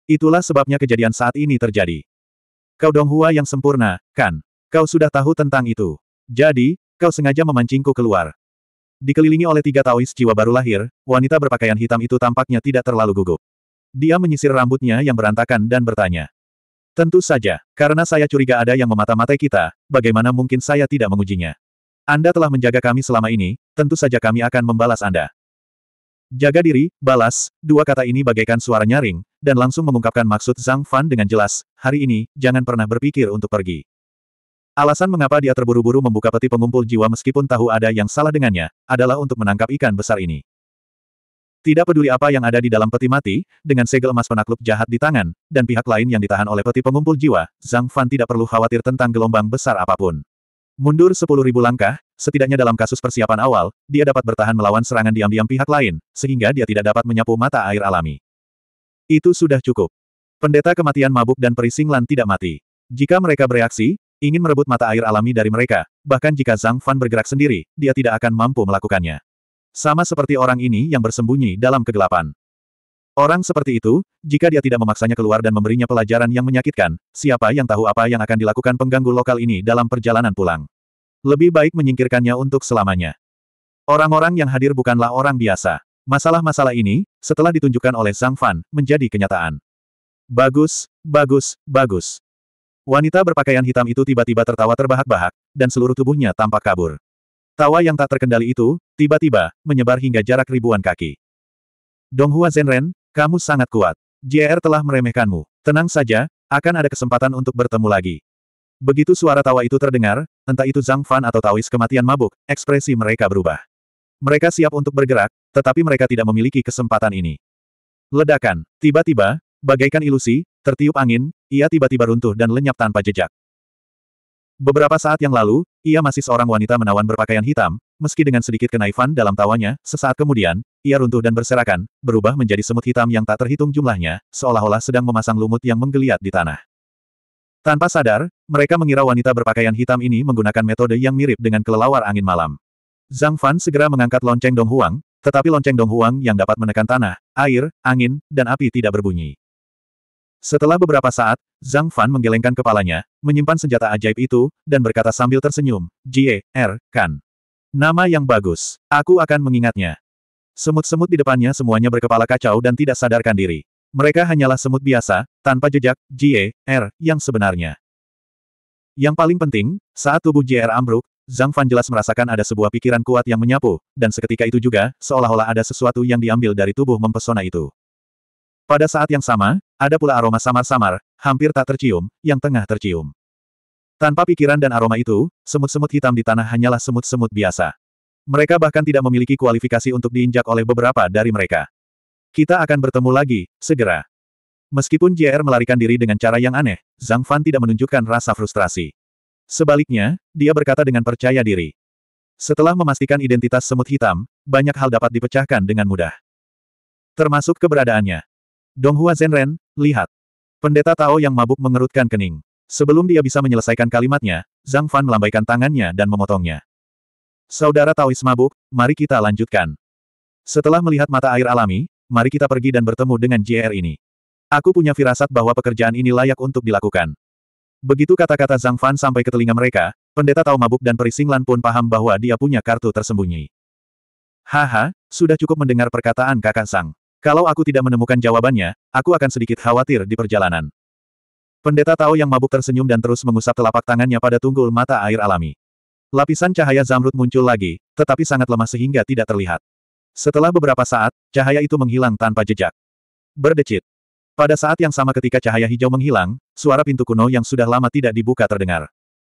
Itulah sebabnya kejadian saat ini terjadi. Kau Dong Hua yang sempurna, kan? Kau sudah tahu tentang itu. Jadi, kau sengaja memancingku keluar. Dikelilingi oleh tiga taois jiwa baru lahir, wanita berpakaian hitam itu tampaknya tidak terlalu gugup. Dia menyisir rambutnya yang berantakan dan bertanya. Tentu saja, karena saya curiga ada yang memata-matai kita, bagaimana mungkin saya tidak mengujinya. Anda telah menjaga kami selama ini, tentu saja kami akan membalas Anda. Jaga diri, balas, dua kata ini bagaikan suara nyaring, dan langsung mengungkapkan maksud Zhang Fan dengan jelas, hari ini, jangan pernah berpikir untuk pergi. Alasan mengapa dia terburu-buru membuka peti pengumpul jiwa meskipun tahu ada yang salah dengannya, adalah untuk menangkap ikan besar ini. Tidak peduli apa yang ada di dalam peti mati, dengan segel emas penakluk jahat di tangan, dan pihak lain yang ditahan oleh peti pengumpul jiwa, Zhang Fan tidak perlu khawatir tentang gelombang besar apapun. Mundur sepuluh ribu langkah, setidaknya dalam kasus persiapan awal, dia dapat bertahan melawan serangan diam-diam pihak lain, sehingga dia tidak dapat menyapu mata air alami. Itu sudah cukup. Pendeta kematian mabuk dan perisinglan tidak mati. Jika mereka bereaksi, ingin merebut mata air alami dari mereka, bahkan jika Zhang Fan bergerak sendiri, dia tidak akan mampu melakukannya. Sama seperti orang ini yang bersembunyi dalam kegelapan. Orang seperti itu, jika dia tidak memaksanya keluar dan memberinya pelajaran yang menyakitkan, siapa yang tahu apa yang akan dilakukan pengganggu lokal ini dalam perjalanan pulang. Lebih baik menyingkirkannya untuk selamanya. Orang-orang yang hadir bukanlah orang biasa. Masalah-masalah ini, setelah ditunjukkan oleh Zhang Fan, menjadi kenyataan. Bagus, bagus, bagus. Wanita berpakaian hitam itu tiba-tiba tertawa terbahak-bahak, dan seluruh tubuhnya tampak kabur. Tawa yang tak terkendali itu, tiba-tiba, menyebar hingga jarak ribuan kaki. Donghua Zenren, kamu sangat kuat. JR er telah meremehkanmu. Tenang saja, akan ada kesempatan untuk bertemu lagi. Begitu suara tawa itu terdengar, entah itu Zhang Fan atau Taois kematian mabuk, ekspresi mereka berubah. Mereka siap untuk bergerak, tetapi mereka tidak memiliki kesempatan ini. Ledakan, tiba-tiba, bagaikan ilusi, tertiup angin, ia tiba-tiba runtuh dan lenyap tanpa jejak. Beberapa saat yang lalu, ia masih seorang wanita menawan berpakaian hitam, meski dengan sedikit kenaifan dalam tawanya, sesaat kemudian, ia runtuh dan berserakan, berubah menjadi semut hitam yang tak terhitung jumlahnya, seolah-olah sedang memasang lumut yang menggeliat di tanah. Tanpa sadar, mereka mengira wanita berpakaian hitam ini menggunakan metode yang mirip dengan kelelawar angin malam. Zhang Fan segera mengangkat lonceng Dong Huang, tetapi lonceng Dong Huang yang dapat menekan tanah, air, angin, dan api tidak berbunyi. Setelah beberapa saat, Zhang Fan menggelengkan kepalanya, menyimpan senjata ajaib itu, dan berkata sambil tersenyum, Jie, R, er, Kan. Nama yang bagus. Aku akan mengingatnya. Semut-semut di depannya semuanya berkepala kacau dan tidak sadarkan diri. Mereka hanyalah semut biasa, tanpa jejak, Jie, R, er, yang sebenarnya. Yang paling penting, saat tubuh Jie Er ambruk, Zhang Fan jelas merasakan ada sebuah pikiran kuat yang menyapu, dan seketika itu juga, seolah-olah ada sesuatu yang diambil dari tubuh mempesona itu. Pada saat yang sama, ada pula aroma samar-samar, hampir tak tercium, yang tengah tercium. Tanpa pikiran dan aroma itu, semut-semut hitam di tanah hanyalah semut-semut biasa. Mereka bahkan tidak memiliki kualifikasi untuk diinjak oleh beberapa dari mereka. Kita akan bertemu lagi, segera. Meskipun JR melarikan diri dengan cara yang aneh, Zhang Fan tidak menunjukkan rasa frustrasi. Sebaliknya, dia berkata dengan percaya diri. Setelah memastikan identitas semut hitam, banyak hal dapat dipecahkan dengan mudah. Termasuk keberadaannya. Donghua Zhenren, lihat. Pendeta Tao yang mabuk mengerutkan kening. Sebelum dia bisa menyelesaikan kalimatnya, Zhang Fan melambaikan tangannya dan memotongnya. Saudara Taois mabuk, mari kita lanjutkan. Setelah melihat mata air alami, mari kita pergi dan bertemu dengan JR ini. Aku punya firasat bahwa pekerjaan ini layak untuk dilakukan. Begitu kata-kata Zhang Fan sampai ke telinga mereka, pendeta Tao mabuk dan Perisinglan pun paham bahwa dia punya kartu tersembunyi. Haha, sudah cukup mendengar perkataan kakak Sang. Kalau aku tidak menemukan jawabannya, aku akan sedikit khawatir di perjalanan. Pendeta Tao yang mabuk tersenyum dan terus mengusap telapak tangannya pada tunggul mata air alami. Lapisan cahaya zamrud muncul lagi, tetapi sangat lemah sehingga tidak terlihat. Setelah beberapa saat, cahaya itu menghilang tanpa jejak. Berdecit. Pada saat yang sama ketika cahaya hijau menghilang, suara pintu kuno yang sudah lama tidak dibuka terdengar.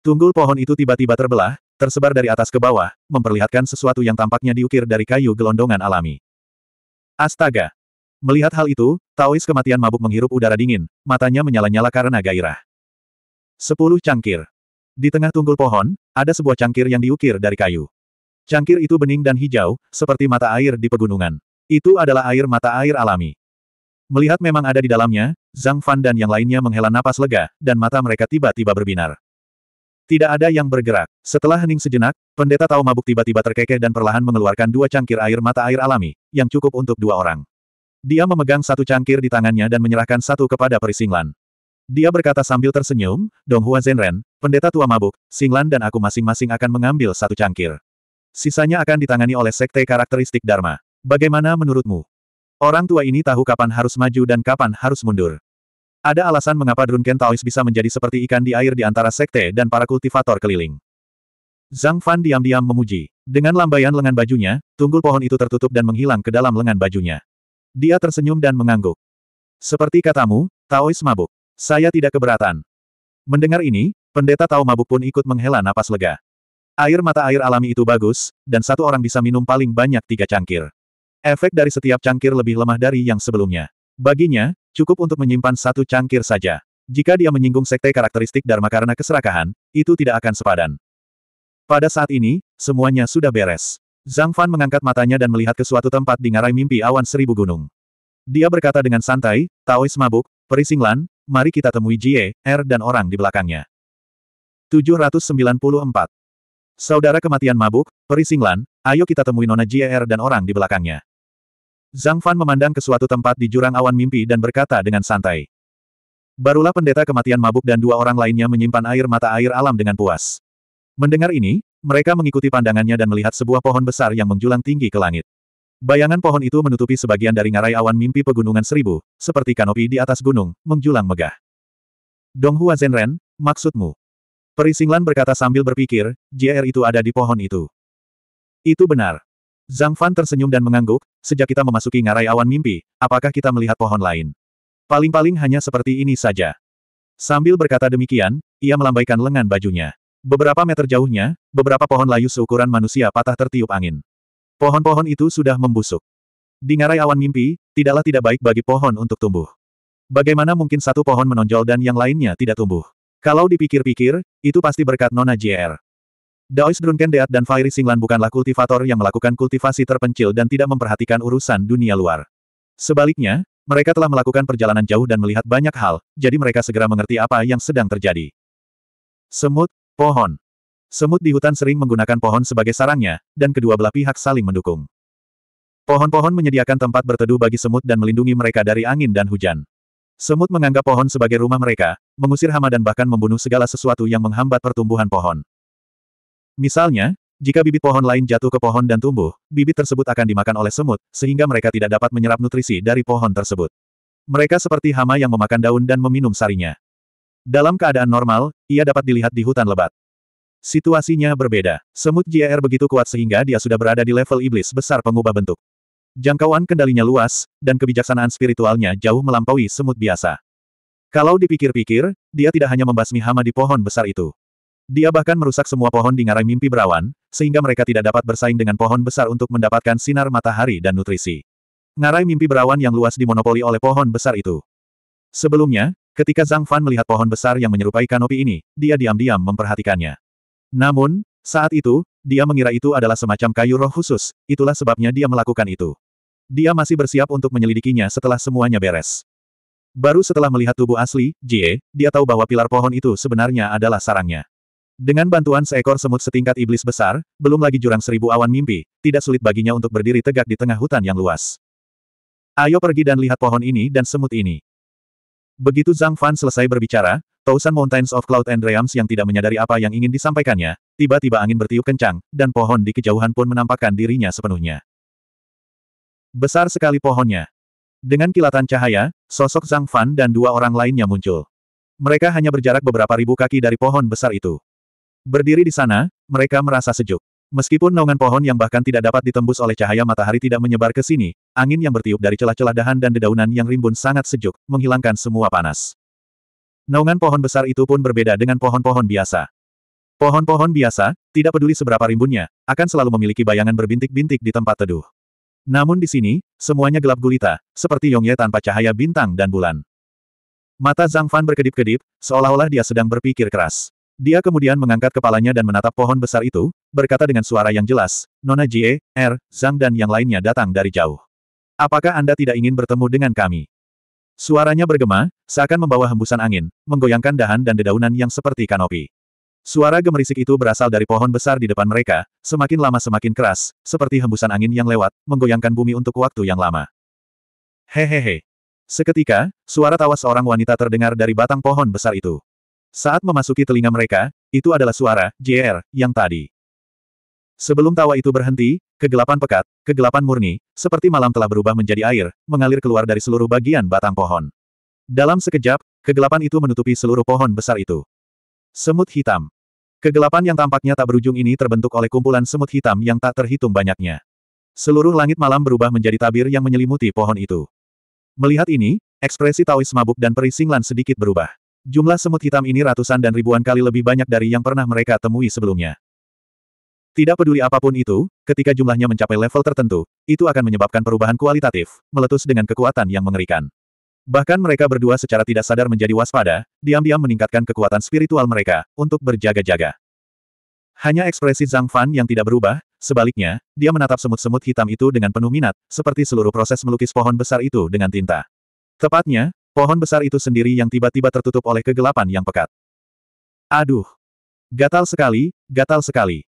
Tunggul pohon itu tiba-tiba terbelah, tersebar dari atas ke bawah, memperlihatkan sesuatu yang tampaknya diukir dari kayu gelondongan alami. Astaga! Melihat hal itu, Taois kematian mabuk menghirup udara dingin, matanya menyala-nyala karena gairah. Sepuluh cangkir. Di tengah tunggul pohon, ada sebuah cangkir yang diukir dari kayu. Cangkir itu bening dan hijau, seperti mata air di pegunungan. Itu adalah air mata air alami. Melihat memang ada di dalamnya, Zhang Fan dan yang lainnya menghela napas lega, dan mata mereka tiba-tiba berbinar. Tidak ada yang bergerak. Setelah hening sejenak, pendeta tahu mabuk tiba-tiba terkekeh dan perlahan mengeluarkan dua cangkir air mata air alami, yang cukup untuk dua orang. Dia memegang satu cangkir di tangannya dan menyerahkan satu kepada peri Singlan. Dia berkata sambil tersenyum, Donghua Zenren, pendeta tua mabuk, Singlan dan aku masing-masing akan mengambil satu cangkir. Sisanya akan ditangani oleh sekte karakteristik Dharma. Bagaimana menurutmu? Orang tua ini tahu kapan harus maju dan kapan harus mundur. Ada alasan mengapa Drunken Taoist bisa menjadi seperti ikan di air di antara sekte dan para kultivator keliling. Zhang Fan diam-diam memuji. Dengan lambaian lengan bajunya, tunggul pohon itu tertutup dan menghilang ke dalam lengan bajunya. Dia tersenyum dan mengangguk. Seperti katamu, Taoist mabuk. Saya tidak keberatan. Mendengar ini, pendeta Tao mabuk pun ikut menghela napas lega. Air mata air alami itu bagus, dan satu orang bisa minum paling banyak tiga cangkir. Efek dari setiap cangkir lebih lemah dari yang sebelumnya. Baginya, Cukup untuk menyimpan satu cangkir saja. Jika dia menyinggung sekte karakteristik Dharma karena keserakahan, itu tidak akan sepadan. Pada saat ini, semuanya sudah beres. Zhang Fan mengangkat matanya dan melihat ke suatu tempat di ngarai mimpi awan seribu gunung. Dia berkata dengan santai, Taois mabuk, perisinglan, mari kita temui Jie, Er dan orang di belakangnya. 794. Saudara kematian mabuk, perisinglan, ayo kita temui Nona Jie Er dan orang di belakangnya. Zhang Fan memandang ke suatu tempat di jurang awan mimpi dan berkata dengan santai. Barulah pendeta kematian mabuk dan dua orang lainnya menyimpan air mata air alam dengan puas. Mendengar ini, mereka mengikuti pandangannya dan melihat sebuah pohon besar yang menjulang tinggi ke langit. Bayangan pohon itu menutupi sebagian dari ngarai awan mimpi pegunungan seribu, seperti kanopi di atas gunung, menjulang megah. Donghua Zenren, maksudmu? Perisinglan berkata sambil berpikir, JR er itu ada di pohon itu. Itu benar. Zhang Fan tersenyum dan mengangguk, sejak kita memasuki ngarai awan mimpi, apakah kita melihat pohon lain? Paling-paling hanya seperti ini saja. Sambil berkata demikian, ia melambaikan lengan bajunya. Beberapa meter jauhnya, beberapa pohon layu seukuran manusia patah tertiup angin. Pohon-pohon itu sudah membusuk. Di ngarai awan mimpi, tidaklah tidak baik bagi pohon untuk tumbuh. Bagaimana mungkin satu pohon menonjol dan yang lainnya tidak tumbuh? Kalau dipikir-pikir, itu pasti berkat Nona JR. Daois Drunken Deat dan Fairy Singlan bukanlah kultivator yang melakukan kultivasi terpencil dan tidak memperhatikan urusan dunia luar. Sebaliknya, mereka telah melakukan perjalanan jauh dan melihat banyak hal, jadi mereka segera mengerti apa yang sedang terjadi. Semut, pohon. Semut di hutan sering menggunakan pohon sebagai sarangnya, dan kedua belah pihak saling mendukung. Pohon-pohon menyediakan tempat berteduh bagi semut dan melindungi mereka dari angin dan hujan. Semut menganggap pohon sebagai rumah mereka, mengusir hama dan bahkan membunuh segala sesuatu yang menghambat pertumbuhan pohon. Misalnya, jika bibit pohon lain jatuh ke pohon dan tumbuh, bibit tersebut akan dimakan oleh semut, sehingga mereka tidak dapat menyerap nutrisi dari pohon tersebut. Mereka seperti hama yang memakan daun dan meminum sarinya. Dalam keadaan normal, ia dapat dilihat di hutan lebat. Situasinya berbeda. Semut JR begitu kuat sehingga dia sudah berada di level iblis besar pengubah bentuk. Jangkauan kendalinya luas, dan kebijaksanaan spiritualnya jauh melampaui semut biasa. Kalau dipikir-pikir, dia tidak hanya membasmi hama di pohon besar itu. Dia bahkan merusak semua pohon di ngarai mimpi berawan, sehingga mereka tidak dapat bersaing dengan pohon besar untuk mendapatkan sinar matahari dan nutrisi. Ngarai mimpi berawan yang luas dimonopoli oleh pohon besar itu. Sebelumnya, ketika Zhang Fan melihat pohon besar yang menyerupai kanopi ini, dia diam-diam memperhatikannya. Namun, saat itu, dia mengira itu adalah semacam kayu roh khusus, itulah sebabnya dia melakukan itu. Dia masih bersiap untuk menyelidikinya setelah semuanya beres. Baru setelah melihat tubuh asli, Jie, dia tahu bahwa pilar pohon itu sebenarnya adalah sarangnya. Dengan bantuan seekor semut setingkat iblis besar, belum lagi jurang seribu awan mimpi, tidak sulit baginya untuk berdiri tegak di tengah hutan yang luas. Ayo pergi dan lihat pohon ini dan semut ini. Begitu Zhang Fan selesai berbicara, Tausan Mountains of Cloud and Realms yang tidak menyadari apa yang ingin disampaikannya, tiba-tiba angin bertiup kencang, dan pohon di kejauhan pun menampakkan dirinya sepenuhnya. Besar sekali pohonnya. Dengan kilatan cahaya, sosok Zhang Fan dan dua orang lainnya muncul. Mereka hanya berjarak beberapa ribu kaki dari pohon besar itu. Berdiri di sana, mereka merasa sejuk. Meskipun naungan pohon yang bahkan tidak dapat ditembus oleh cahaya matahari tidak menyebar ke sini, angin yang bertiup dari celah-celah dahan dan dedaunan yang rimbun sangat sejuk, menghilangkan semua panas. Naungan pohon besar itu pun berbeda dengan pohon-pohon biasa. Pohon-pohon biasa, tidak peduli seberapa rimbunnya, akan selalu memiliki bayangan berbintik-bintik di tempat teduh. Namun di sini, semuanya gelap gulita, seperti Yongye tanpa cahaya bintang dan bulan. Mata Zhang Fan berkedip-kedip, seolah-olah dia sedang berpikir keras. Dia kemudian mengangkat kepalanya dan menatap pohon besar itu, berkata dengan suara yang jelas, Nona Jie, Er, Zhang dan yang lainnya datang dari jauh. Apakah Anda tidak ingin bertemu dengan kami? Suaranya bergema, seakan membawa hembusan angin, menggoyangkan dahan dan dedaunan yang seperti kanopi. Suara gemerisik itu berasal dari pohon besar di depan mereka, semakin lama semakin keras, seperti hembusan angin yang lewat, menggoyangkan bumi untuk waktu yang lama. Hehehe. Seketika, suara tawa seorang wanita terdengar dari batang pohon besar itu. Saat memasuki telinga mereka, itu adalah suara, JR, yang tadi. Sebelum tawa itu berhenti, kegelapan pekat, kegelapan murni, seperti malam telah berubah menjadi air, mengalir keluar dari seluruh bagian batang pohon. Dalam sekejap, kegelapan itu menutupi seluruh pohon besar itu. Semut hitam. Kegelapan yang tampaknya tak berujung ini terbentuk oleh kumpulan semut hitam yang tak terhitung banyaknya. Seluruh langit malam berubah menjadi tabir yang menyelimuti pohon itu. Melihat ini, ekspresi Taois mabuk dan Perisinglan sedikit berubah. Jumlah semut hitam ini ratusan dan ribuan kali lebih banyak dari yang pernah mereka temui sebelumnya. Tidak peduli apapun itu, ketika jumlahnya mencapai level tertentu, itu akan menyebabkan perubahan kualitatif, meletus dengan kekuatan yang mengerikan. Bahkan mereka berdua secara tidak sadar menjadi waspada, diam-diam meningkatkan kekuatan spiritual mereka, untuk berjaga-jaga. Hanya ekspresi Zhang Fan yang tidak berubah, sebaliknya, dia menatap semut-semut hitam itu dengan penuh minat, seperti seluruh proses melukis pohon besar itu dengan tinta. Tepatnya, Pohon besar itu sendiri yang tiba-tiba tertutup oleh kegelapan yang pekat. Aduh! Gatal sekali, gatal sekali.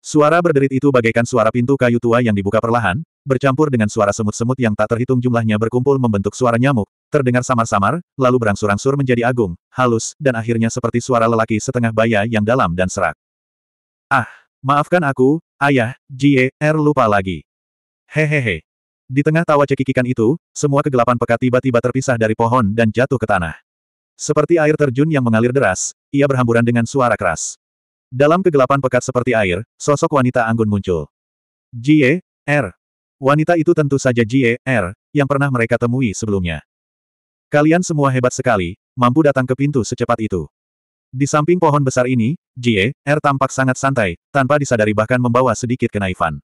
Suara berderit itu bagaikan suara pintu kayu tua yang dibuka perlahan, bercampur dengan suara semut-semut yang tak terhitung jumlahnya berkumpul membentuk suara nyamuk, terdengar samar-samar, lalu berangsur-angsur menjadi agung, halus, dan akhirnya seperti suara lelaki setengah baya yang dalam dan serak. Ah, maafkan aku, ayah, Jie, er lupa lagi. Hehehe. Di tengah tawa cekikikan itu, semua kegelapan pekat tiba-tiba terpisah dari pohon dan jatuh ke tanah. Seperti air terjun yang mengalir deras, ia berhamburan dengan suara keras. Dalam kegelapan pekat seperti air, sosok wanita anggun muncul. Jie, R. Er. Wanita itu tentu saja Jie, R, er, yang pernah mereka temui sebelumnya. Kalian semua hebat sekali, mampu datang ke pintu secepat itu. Di samping pohon besar ini, Jie, R er tampak sangat santai, tanpa disadari bahkan membawa sedikit kenaifan.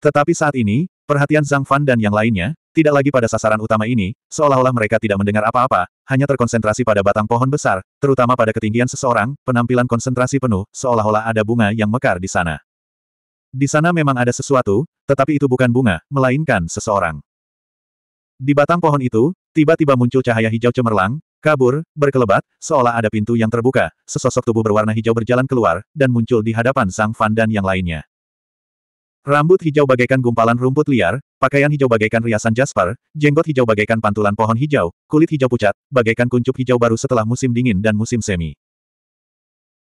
Tetapi saat ini, perhatian Zhang Fan dan yang lainnya, tidak lagi pada sasaran utama ini, seolah-olah mereka tidak mendengar apa-apa, hanya terkonsentrasi pada batang pohon besar, terutama pada ketinggian seseorang, penampilan konsentrasi penuh, seolah-olah ada bunga yang mekar di sana. Di sana memang ada sesuatu, tetapi itu bukan bunga, melainkan seseorang. Di batang pohon itu, tiba-tiba muncul cahaya hijau cemerlang, kabur, berkelebat, seolah ada pintu yang terbuka, sesosok tubuh berwarna hijau berjalan keluar, dan muncul di hadapan Zhang Fan dan yang lainnya. Rambut hijau bagaikan gumpalan rumput liar, pakaian hijau bagaikan riasan jasper, jenggot hijau bagaikan pantulan pohon hijau, kulit hijau pucat, bagaikan kuncup hijau baru setelah musim dingin dan musim semi.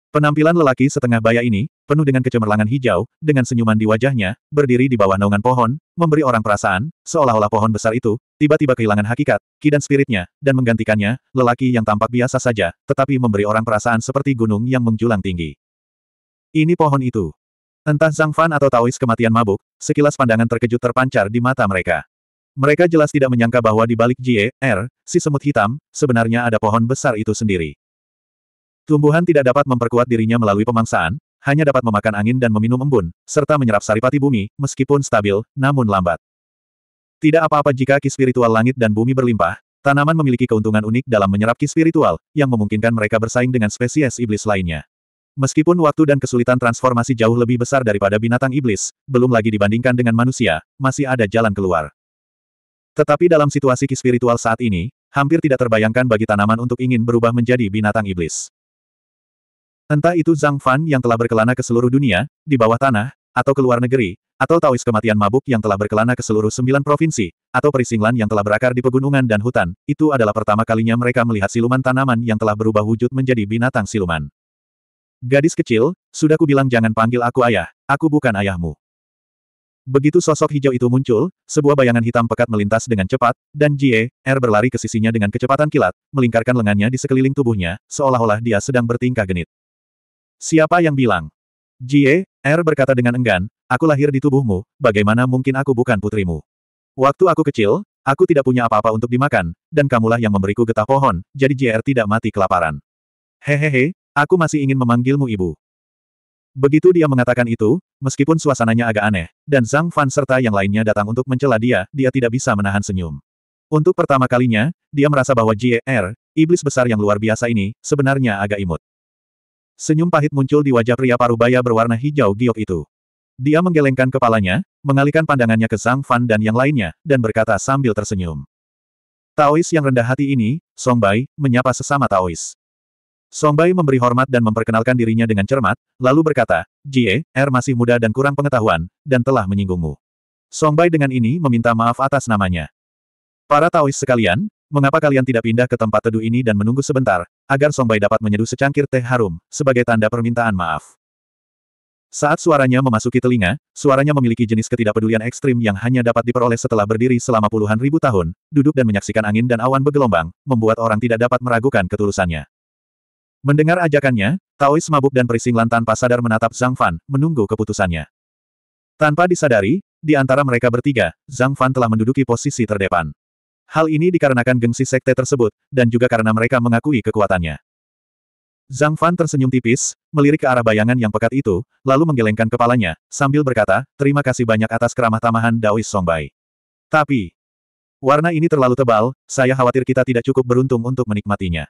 Penampilan lelaki setengah baya ini, penuh dengan kecemerlangan hijau, dengan senyuman di wajahnya, berdiri di bawah naungan pohon, memberi orang perasaan, seolah-olah pohon besar itu, tiba-tiba kehilangan hakikat, ki dan spiritnya, dan menggantikannya, lelaki yang tampak biasa saja, tetapi memberi orang perasaan seperti gunung yang menjulang tinggi. Ini pohon itu. Entah Zhang Fan atau Taois kematian mabuk, sekilas pandangan terkejut terpancar di mata mereka. Mereka jelas tidak menyangka bahwa di balik Jie, R, er, si semut hitam, sebenarnya ada pohon besar itu sendiri. Tumbuhan tidak dapat memperkuat dirinya melalui pemangsaan, hanya dapat memakan angin dan meminum embun, serta menyerap saripati bumi, meskipun stabil, namun lambat. Tidak apa-apa jika ki spiritual langit dan bumi berlimpah, tanaman memiliki keuntungan unik dalam menyerap ki spiritual, yang memungkinkan mereka bersaing dengan spesies iblis lainnya. Meskipun waktu dan kesulitan transformasi jauh lebih besar daripada binatang iblis, belum lagi dibandingkan dengan manusia, masih ada jalan keluar. Tetapi dalam situasi spiritual saat ini, hampir tidak terbayangkan bagi tanaman untuk ingin berubah menjadi binatang iblis. Entah itu Zhang Fan yang telah berkelana ke seluruh dunia, di bawah tanah, atau ke luar negeri, atau Taois kematian mabuk yang telah berkelana ke seluruh sembilan provinsi, atau perisinglan yang telah berakar di pegunungan dan hutan, itu adalah pertama kalinya mereka melihat siluman tanaman yang telah berubah wujud menjadi binatang siluman. Gadis kecil, sudah ku bilang jangan panggil aku ayah, aku bukan ayahmu. Begitu sosok hijau itu muncul, sebuah bayangan hitam pekat melintas dengan cepat, dan Jie, Er berlari ke sisinya dengan kecepatan kilat, melingkarkan lengannya di sekeliling tubuhnya, seolah-olah dia sedang bertingkah genit. Siapa yang bilang? Jie, Er berkata dengan enggan, aku lahir di tubuhmu, bagaimana mungkin aku bukan putrimu? Waktu aku kecil, aku tidak punya apa-apa untuk dimakan, dan kamulah yang memberiku getah pohon, jadi Jie Er tidak mati kelaparan. Hehehe, Aku masih ingin memanggilmu ibu. Begitu dia mengatakan itu, meskipun suasananya agak aneh, dan Zhang Fan serta yang lainnya datang untuk mencela dia, dia tidak bisa menahan senyum. Untuk pertama kalinya, dia merasa bahwa J.R., er, iblis besar yang luar biasa ini, sebenarnya agak imut. Senyum pahit muncul di wajah pria parubaya berwarna hijau giok itu. Dia menggelengkan kepalanya, mengalihkan pandangannya ke Zhang Fan dan yang lainnya, dan berkata sambil tersenyum. Taois yang rendah hati ini, Song Bai, menyapa sesama Taois. Sombai memberi hormat dan memperkenalkan dirinya dengan cermat, lalu berkata, Jie, Er masih muda dan kurang pengetahuan, dan telah menyinggungmu. Sombai dengan ini meminta maaf atas namanya. Para Taois sekalian, mengapa kalian tidak pindah ke tempat teduh ini dan menunggu sebentar, agar Sombai dapat menyeduh secangkir teh harum, sebagai tanda permintaan maaf. Saat suaranya memasuki telinga, suaranya memiliki jenis ketidakpedulian ekstrim yang hanya dapat diperoleh setelah berdiri selama puluhan ribu tahun, duduk dan menyaksikan angin dan awan bergelombang, membuat orang tidak dapat meragukan ketulusannya. Mendengar ajakannya, Taois mabuk dan perisinglan tanpa sadar menatap Zhang Fan, menunggu keputusannya. Tanpa disadari, di antara mereka bertiga, Zhang Fan telah menduduki posisi terdepan. Hal ini dikarenakan gengsi sekte tersebut, dan juga karena mereka mengakui kekuatannya. Zhang Fan tersenyum tipis, melirik ke arah bayangan yang pekat itu, lalu menggelengkan kepalanya, sambil berkata, terima kasih banyak atas keramah tamahan Daois Songbai. Tapi, warna ini terlalu tebal, saya khawatir kita tidak cukup beruntung untuk menikmatinya.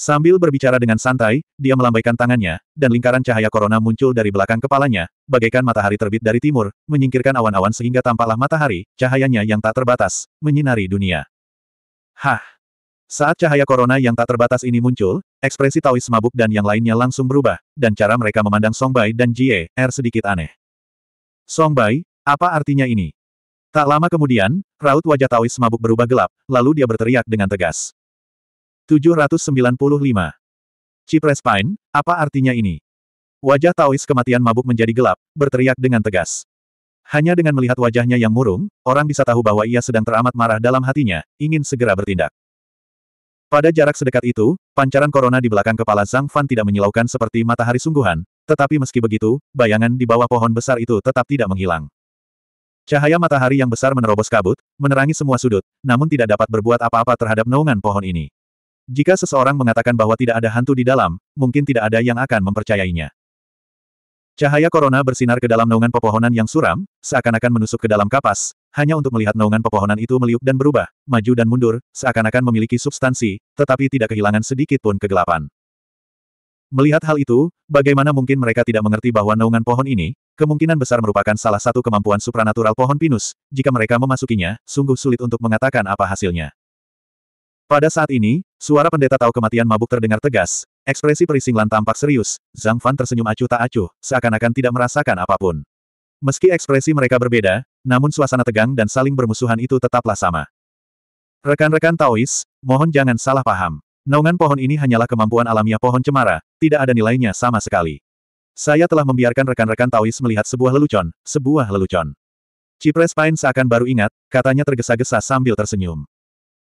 Sambil berbicara dengan santai, dia melambaikan tangannya, dan lingkaran cahaya korona muncul dari belakang kepalanya, bagaikan matahari terbit dari timur, menyingkirkan awan-awan sehingga tampaklah matahari, cahayanya yang tak terbatas, menyinari dunia. Hah! Saat cahaya korona yang tak terbatas ini muncul, ekspresi Taois mabuk dan yang lainnya langsung berubah, dan cara mereka memandang Song Bai dan Jie, Er sedikit aneh. Song Bai, apa artinya ini? Tak lama kemudian, raut wajah Taois mabuk berubah gelap, lalu dia berteriak dengan tegas. 795. Cipres Pine, apa artinya ini? Wajah Taois kematian mabuk menjadi gelap, berteriak dengan tegas. Hanya dengan melihat wajahnya yang murung, orang bisa tahu bahwa ia sedang teramat marah dalam hatinya, ingin segera bertindak. Pada jarak sedekat itu, pancaran corona di belakang kepala Zhang Fan tidak menyilaukan seperti matahari sungguhan, tetapi meski begitu, bayangan di bawah pohon besar itu tetap tidak menghilang. Cahaya matahari yang besar menerobos kabut, menerangi semua sudut, namun tidak dapat berbuat apa-apa terhadap naungan pohon ini. Jika seseorang mengatakan bahwa tidak ada hantu di dalam, mungkin tidak ada yang akan mempercayainya. Cahaya korona bersinar ke dalam naungan pepohonan yang suram, seakan-akan menusuk ke dalam kapas, hanya untuk melihat naungan pepohonan itu meliuk dan berubah, maju dan mundur, seakan-akan memiliki substansi, tetapi tidak kehilangan sedikit pun kegelapan. Melihat hal itu, bagaimana mungkin mereka tidak mengerti bahwa naungan pohon ini, kemungkinan besar merupakan salah satu kemampuan supranatural pohon pinus, jika mereka memasukinya, sungguh sulit untuk mengatakan apa hasilnya. Pada saat ini, suara pendeta tahu kematian mabuk terdengar tegas, ekspresi Perisinglan tampak serius, Zhang Fan tersenyum acuh tak acuh, seakan-akan tidak merasakan apapun. Meski ekspresi mereka berbeda, namun suasana tegang dan saling bermusuhan itu tetaplah sama. Rekan-rekan Taois, mohon jangan salah paham. Naungan pohon ini hanyalah kemampuan alamiah pohon cemara, tidak ada nilainya sama sekali. Saya telah membiarkan rekan-rekan Taois melihat sebuah lelucon, sebuah lelucon. Cipres Pine seakan baru ingat, katanya tergesa-gesa sambil tersenyum.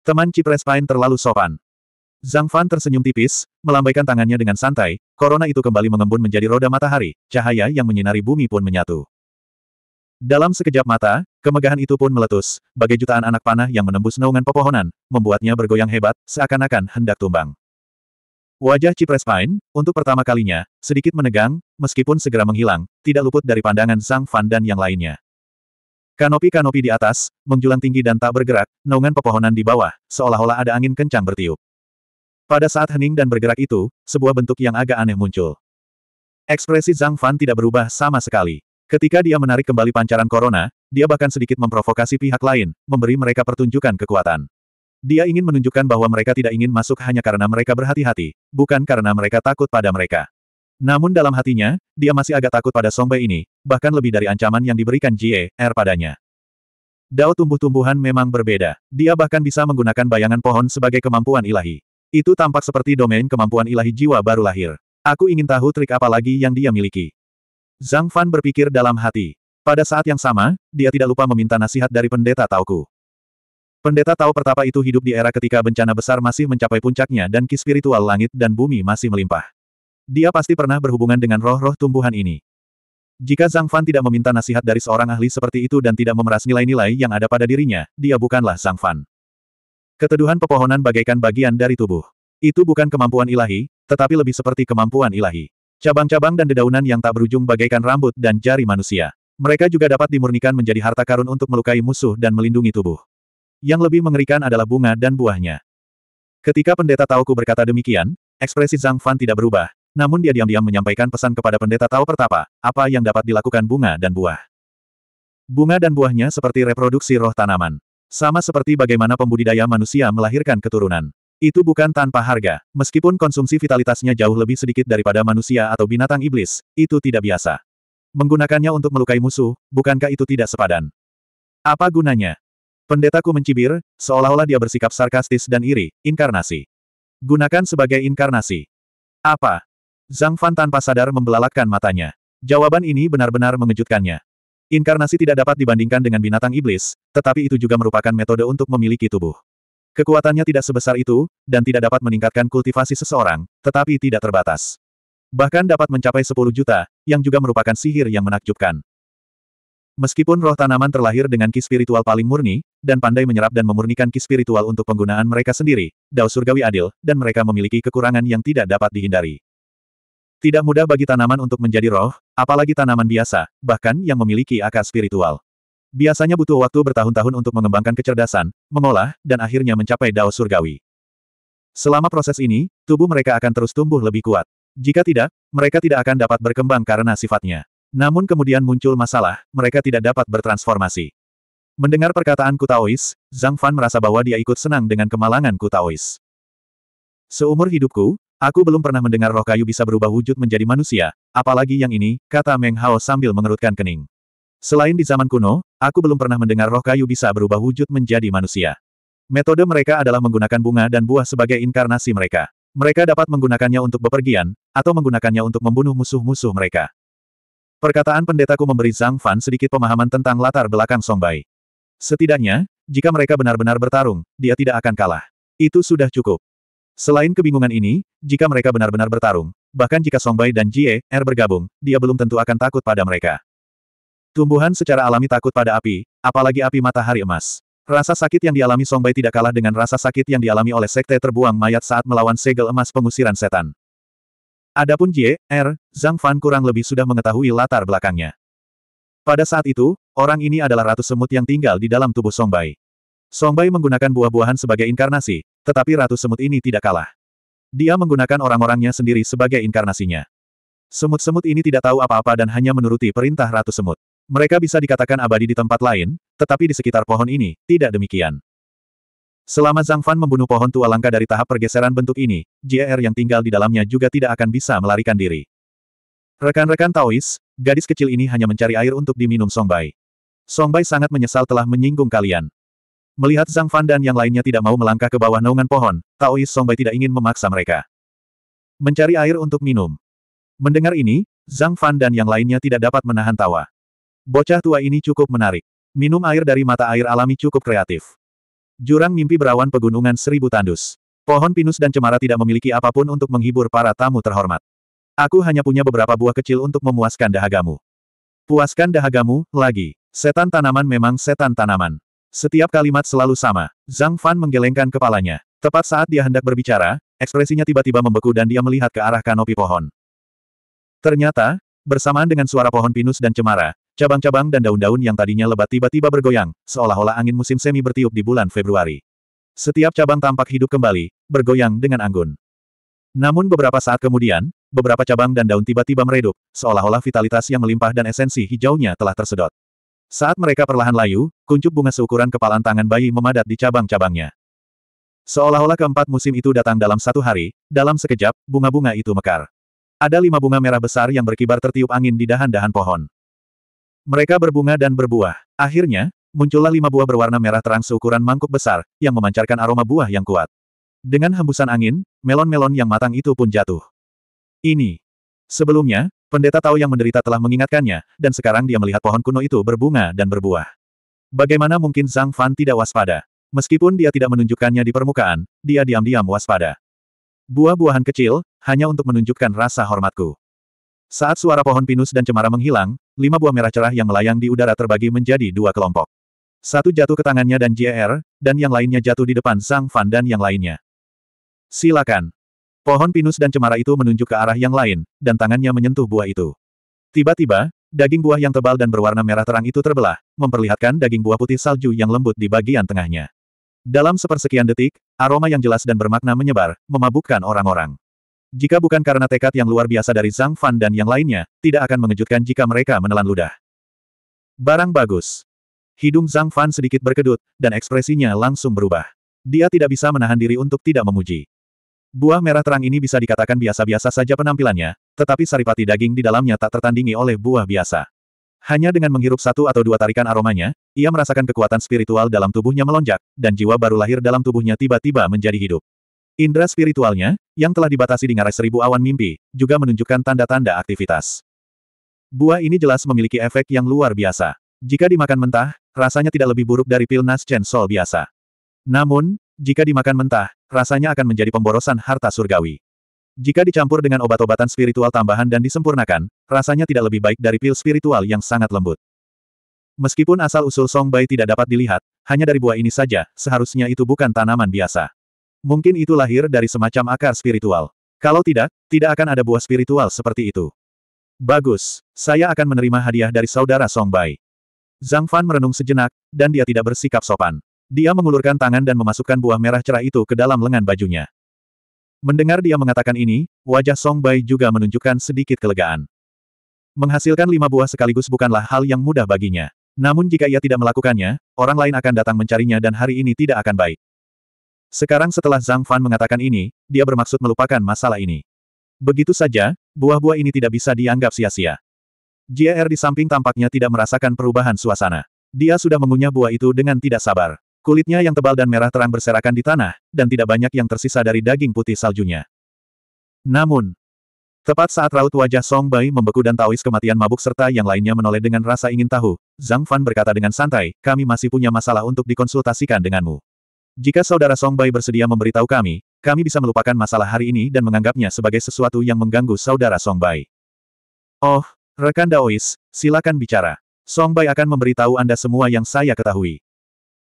Teman Cipres Pine terlalu sopan. Zhang Fan tersenyum tipis, melambaikan tangannya dengan santai, korona itu kembali mengembun menjadi roda matahari, cahaya yang menyinari bumi pun menyatu. Dalam sekejap mata, kemegahan itu pun meletus, bagai jutaan anak panah yang menembus naungan pepohonan, membuatnya bergoyang hebat, seakan-akan hendak tumbang. Wajah Cipres Pine, untuk pertama kalinya, sedikit menegang, meskipun segera menghilang, tidak luput dari pandangan Zhang Fan dan yang lainnya. Kanopi-kanopi di atas, menjulang tinggi dan tak bergerak, naungan pepohonan di bawah, seolah-olah ada angin kencang bertiup. Pada saat hening dan bergerak itu, sebuah bentuk yang agak aneh muncul. Ekspresi Zhang Fan tidak berubah sama sekali. Ketika dia menarik kembali pancaran corona, dia bahkan sedikit memprovokasi pihak lain, memberi mereka pertunjukan kekuatan. Dia ingin menunjukkan bahwa mereka tidak ingin masuk hanya karena mereka berhati-hati, bukan karena mereka takut pada mereka. Namun dalam hatinya, dia masih agak takut pada Bei ini, bahkan lebih dari ancaman yang diberikan Jie Er padanya. Dao tumbuh-tumbuhan memang berbeda. Dia bahkan bisa menggunakan bayangan pohon sebagai kemampuan ilahi. Itu tampak seperti domain kemampuan ilahi jiwa baru lahir. Aku ingin tahu trik apa lagi yang dia miliki. Zhang Fan berpikir dalam hati. Pada saat yang sama, dia tidak lupa meminta nasihat dari pendeta Tauku. Pendeta Tao Pertapa itu hidup di era ketika bencana besar masih mencapai puncaknya dan ki spiritual langit dan bumi masih melimpah. Dia pasti pernah berhubungan dengan roh-roh tumbuhan ini. Jika Zhang Fan tidak meminta nasihat dari seorang ahli seperti itu dan tidak memeras nilai-nilai yang ada pada dirinya, dia bukanlah Zhang Fan. Keteduhan pepohonan bagaikan bagian dari tubuh. Itu bukan kemampuan ilahi, tetapi lebih seperti kemampuan ilahi. Cabang-cabang dan dedaunan yang tak berujung bagaikan rambut dan jari manusia. Mereka juga dapat dimurnikan menjadi harta karun untuk melukai musuh dan melindungi tubuh. Yang lebih mengerikan adalah bunga dan buahnya. Ketika pendeta Tauku berkata demikian, ekspresi Zhang Fan tidak berubah, namun dia diam-diam menyampaikan pesan kepada pendeta Tao Pertapa, apa yang dapat dilakukan bunga dan buah. Bunga dan buahnya seperti reproduksi roh tanaman. Sama seperti bagaimana pembudidaya manusia melahirkan keturunan. Itu bukan tanpa harga, meskipun konsumsi vitalitasnya jauh lebih sedikit daripada manusia atau binatang iblis, itu tidak biasa. Menggunakannya untuk melukai musuh, bukankah itu tidak sepadan? Apa gunanya? Pendetaku mencibir, seolah-olah dia bersikap sarkastis dan iri, inkarnasi. Gunakan sebagai inkarnasi. Apa? Zhang Fan tanpa sadar membelalakkan matanya. Jawaban ini benar-benar mengejutkannya. Inkarnasi tidak dapat dibandingkan dengan binatang iblis, tetapi itu juga merupakan metode untuk memiliki tubuh. Kekuatannya tidak sebesar itu, dan tidak dapat meningkatkan kultivasi seseorang, tetapi tidak terbatas. Bahkan dapat mencapai 10 juta, yang juga merupakan sihir yang menakjubkan. Meskipun roh tanaman terlahir dengan ki spiritual paling murni, dan pandai menyerap dan memurnikan ki spiritual untuk penggunaan mereka sendiri, Dao Surgawi adil, dan mereka memiliki kekurangan yang tidak dapat dihindari. Tidak mudah bagi tanaman untuk menjadi roh, apalagi tanaman biasa, bahkan yang memiliki akar spiritual. Biasanya butuh waktu bertahun-tahun untuk mengembangkan kecerdasan, mengolah, dan akhirnya mencapai dao surgawi. Selama proses ini, tubuh mereka akan terus tumbuh lebih kuat. Jika tidak, mereka tidak akan dapat berkembang karena sifatnya. Namun kemudian muncul masalah, mereka tidak dapat bertransformasi. Mendengar perkataan Kutaois, Zhang Fan merasa bahwa dia ikut senang dengan kemalangan Kutaois. Seumur hidupku, Aku belum pernah mendengar roh kayu bisa berubah wujud menjadi manusia, apalagi yang ini, kata Meng Hao sambil mengerutkan kening. Selain di zaman kuno, aku belum pernah mendengar roh kayu bisa berubah wujud menjadi manusia. Metode mereka adalah menggunakan bunga dan buah sebagai inkarnasi mereka. Mereka dapat menggunakannya untuk bepergian, atau menggunakannya untuk membunuh musuh-musuh mereka. Perkataan pendetaku memberi Zhang Fan sedikit pemahaman tentang latar belakang Song Bai. Setidaknya, jika mereka benar-benar bertarung, dia tidak akan kalah. Itu sudah cukup. Selain kebingungan ini, jika mereka benar-benar bertarung, bahkan jika Song Bai dan Jie, Er bergabung, dia belum tentu akan takut pada mereka. Tumbuhan secara alami takut pada api, apalagi api matahari emas. Rasa sakit yang dialami Song Bai tidak kalah dengan rasa sakit yang dialami oleh sekte terbuang mayat saat melawan segel emas pengusiran setan. Adapun Jie, Er, Zhang Fan kurang lebih sudah mengetahui latar belakangnya. Pada saat itu, orang ini adalah ratu semut yang tinggal di dalam tubuh Song Bai. Songbai menggunakan buah-buahan sebagai inkarnasi, tetapi Ratu Semut ini tidak kalah. Dia menggunakan orang-orangnya sendiri sebagai inkarnasinya. Semut-semut ini tidak tahu apa-apa dan hanya menuruti perintah Ratu Semut. Mereka bisa dikatakan abadi di tempat lain, tetapi di sekitar pohon ini, tidak demikian. Selama Zhang Fan membunuh pohon tua langka dari tahap pergeseran bentuk ini, JR er yang tinggal di dalamnya juga tidak akan bisa melarikan diri. Rekan-rekan Taois, gadis kecil ini hanya mencari air untuk diminum Songbai. Songbai sangat menyesal telah menyinggung kalian. Melihat Zhang Fan dan yang lainnya tidak mau melangkah ke bawah naungan pohon, Taois Songbai tidak ingin memaksa mereka. Mencari air untuk minum. Mendengar ini, Zhang Fan dan yang lainnya tidak dapat menahan tawa. Bocah tua ini cukup menarik. Minum air dari mata air alami cukup kreatif. Jurang mimpi berawan pegunungan seribu tandus. Pohon pinus dan cemara tidak memiliki apapun untuk menghibur para tamu terhormat. Aku hanya punya beberapa buah kecil untuk memuaskan dahagamu. Puaskan dahagamu, lagi. Setan tanaman memang setan tanaman. Setiap kalimat selalu sama. Zhang Fan menggelengkan kepalanya. Tepat saat dia hendak berbicara, ekspresinya tiba-tiba membeku dan dia melihat ke arah kanopi pohon. Ternyata, bersamaan dengan suara pohon pinus dan cemara, cabang-cabang dan daun-daun yang tadinya lebat tiba-tiba bergoyang, seolah-olah angin musim semi bertiup di bulan Februari. Setiap cabang tampak hidup kembali, bergoyang dengan anggun. Namun beberapa saat kemudian, beberapa cabang dan daun tiba-tiba meredup, seolah-olah vitalitas yang melimpah dan esensi hijaunya telah tersedot. Saat mereka perlahan layu, kuncup bunga seukuran kepalan tangan bayi memadat di cabang-cabangnya. Seolah-olah keempat musim itu datang dalam satu hari, dalam sekejap, bunga-bunga itu mekar. Ada lima bunga merah besar yang berkibar tertiup angin di dahan-dahan pohon. Mereka berbunga dan berbuah. Akhirnya, muncullah lima buah berwarna merah terang seukuran mangkuk besar, yang memancarkan aroma buah yang kuat. Dengan hembusan angin, melon-melon yang matang itu pun jatuh. Ini. Sebelumnya, Pendeta Tao yang menderita telah mengingatkannya, dan sekarang dia melihat pohon kuno itu berbunga dan berbuah. Bagaimana mungkin Zhang Fan tidak waspada? Meskipun dia tidak menunjukkannya di permukaan, dia diam-diam waspada. Buah-buahan kecil, hanya untuk menunjukkan rasa hormatku. Saat suara pohon pinus dan cemara menghilang, lima buah merah cerah yang melayang di udara terbagi menjadi dua kelompok. Satu jatuh ke tangannya dan JR, er, dan yang lainnya jatuh di depan Zhang Fan dan yang lainnya. Silakan. Pohon pinus dan cemara itu menunjuk ke arah yang lain, dan tangannya menyentuh buah itu. Tiba-tiba, daging buah yang tebal dan berwarna merah terang itu terbelah, memperlihatkan daging buah putih salju yang lembut di bagian tengahnya. Dalam sepersekian detik, aroma yang jelas dan bermakna menyebar, memabukkan orang-orang. Jika bukan karena tekad yang luar biasa dari Zhang Fan dan yang lainnya, tidak akan mengejutkan jika mereka menelan ludah. Barang bagus. Hidung Zhang Fan sedikit berkedut, dan ekspresinya langsung berubah. Dia tidak bisa menahan diri untuk tidak memuji. Buah merah terang ini bisa dikatakan biasa-biasa saja penampilannya, tetapi saripati daging di dalamnya tak tertandingi oleh buah biasa. Hanya dengan menghirup satu atau dua tarikan aromanya, ia merasakan kekuatan spiritual dalam tubuhnya melonjak, dan jiwa baru lahir dalam tubuhnya tiba-tiba menjadi hidup. Indra spiritualnya, yang telah dibatasi di ngarai seribu awan mimpi, juga menunjukkan tanda-tanda aktivitas. Buah ini jelas memiliki efek yang luar biasa. Jika dimakan mentah, rasanya tidak lebih buruk dari pil Nas Chen Sol biasa. Namun, jika dimakan mentah, rasanya akan menjadi pemborosan harta surgawi. Jika dicampur dengan obat-obatan spiritual tambahan dan disempurnakan, rasanya tidak lebih baik dari pil spiritual yang sangat lembut. Meskipun asal-usul Song Bai tidak dapat dilihat, hanya dari buah ini saja, seharusnya itu bukan tanaman biasa. Mungkin itu lahir dari semacam akar spiritual. Kalau tidak, tidak akan ada buah spiritual seperti itu. Bagus, saya akan menerima hadiah dari saudara Song Bai. Zhang Fan merenung sejenak, dan dia tidak bersikap sopan. Dia mengulurkan tangan dan memasukkan buah merah cerah itu ke dalam lengan bajunya. Mendengar dia mengatakan ini, wajah Song Bai juga menunjukkan sedikit kelegaan. Menghasilkan lima buah sekaligus bukanlah hal yang mudah baginya. Namun jika ia tidak melakukannya, orang lain akan datang mencarinya dan hari ini tidak akan baik. Sekarang setelah Zhang Fan mengatakan ini, dia bermaksud melupakan masalah ini. Begitu saja, buah-buah ini tidak bisa dianggap sia-sia. JR er di samping tampaknya tidak merasakan perubahan suasana. Dia sudah mengunyah buah itu dengan tidak sabar. Kulitnya yang tebal dan merah terang berserakan di tanah, dan tidak banyak yang tersisa dari daging putih saljunya. Namun, tepat saat raut wajah Song Bai membeku dan Taois kematian mabuk serta yang lainnya menoleh dengan rasa ingin tahu, Zhang Fan berkata dengan santai, kami masih punya masalah untuk dikonsultasikan denganmu. Jika saudara Song Bai bersedia memberitahu kami, kami bisa melupakan masalah hari ini dan menganggapnya sebagai sesuatu yang mengganggu saudara Song Bai. Oh, rekan Daois, silakan bicara. Song Bai akan memberitahu Anda semua yang saya ketahui.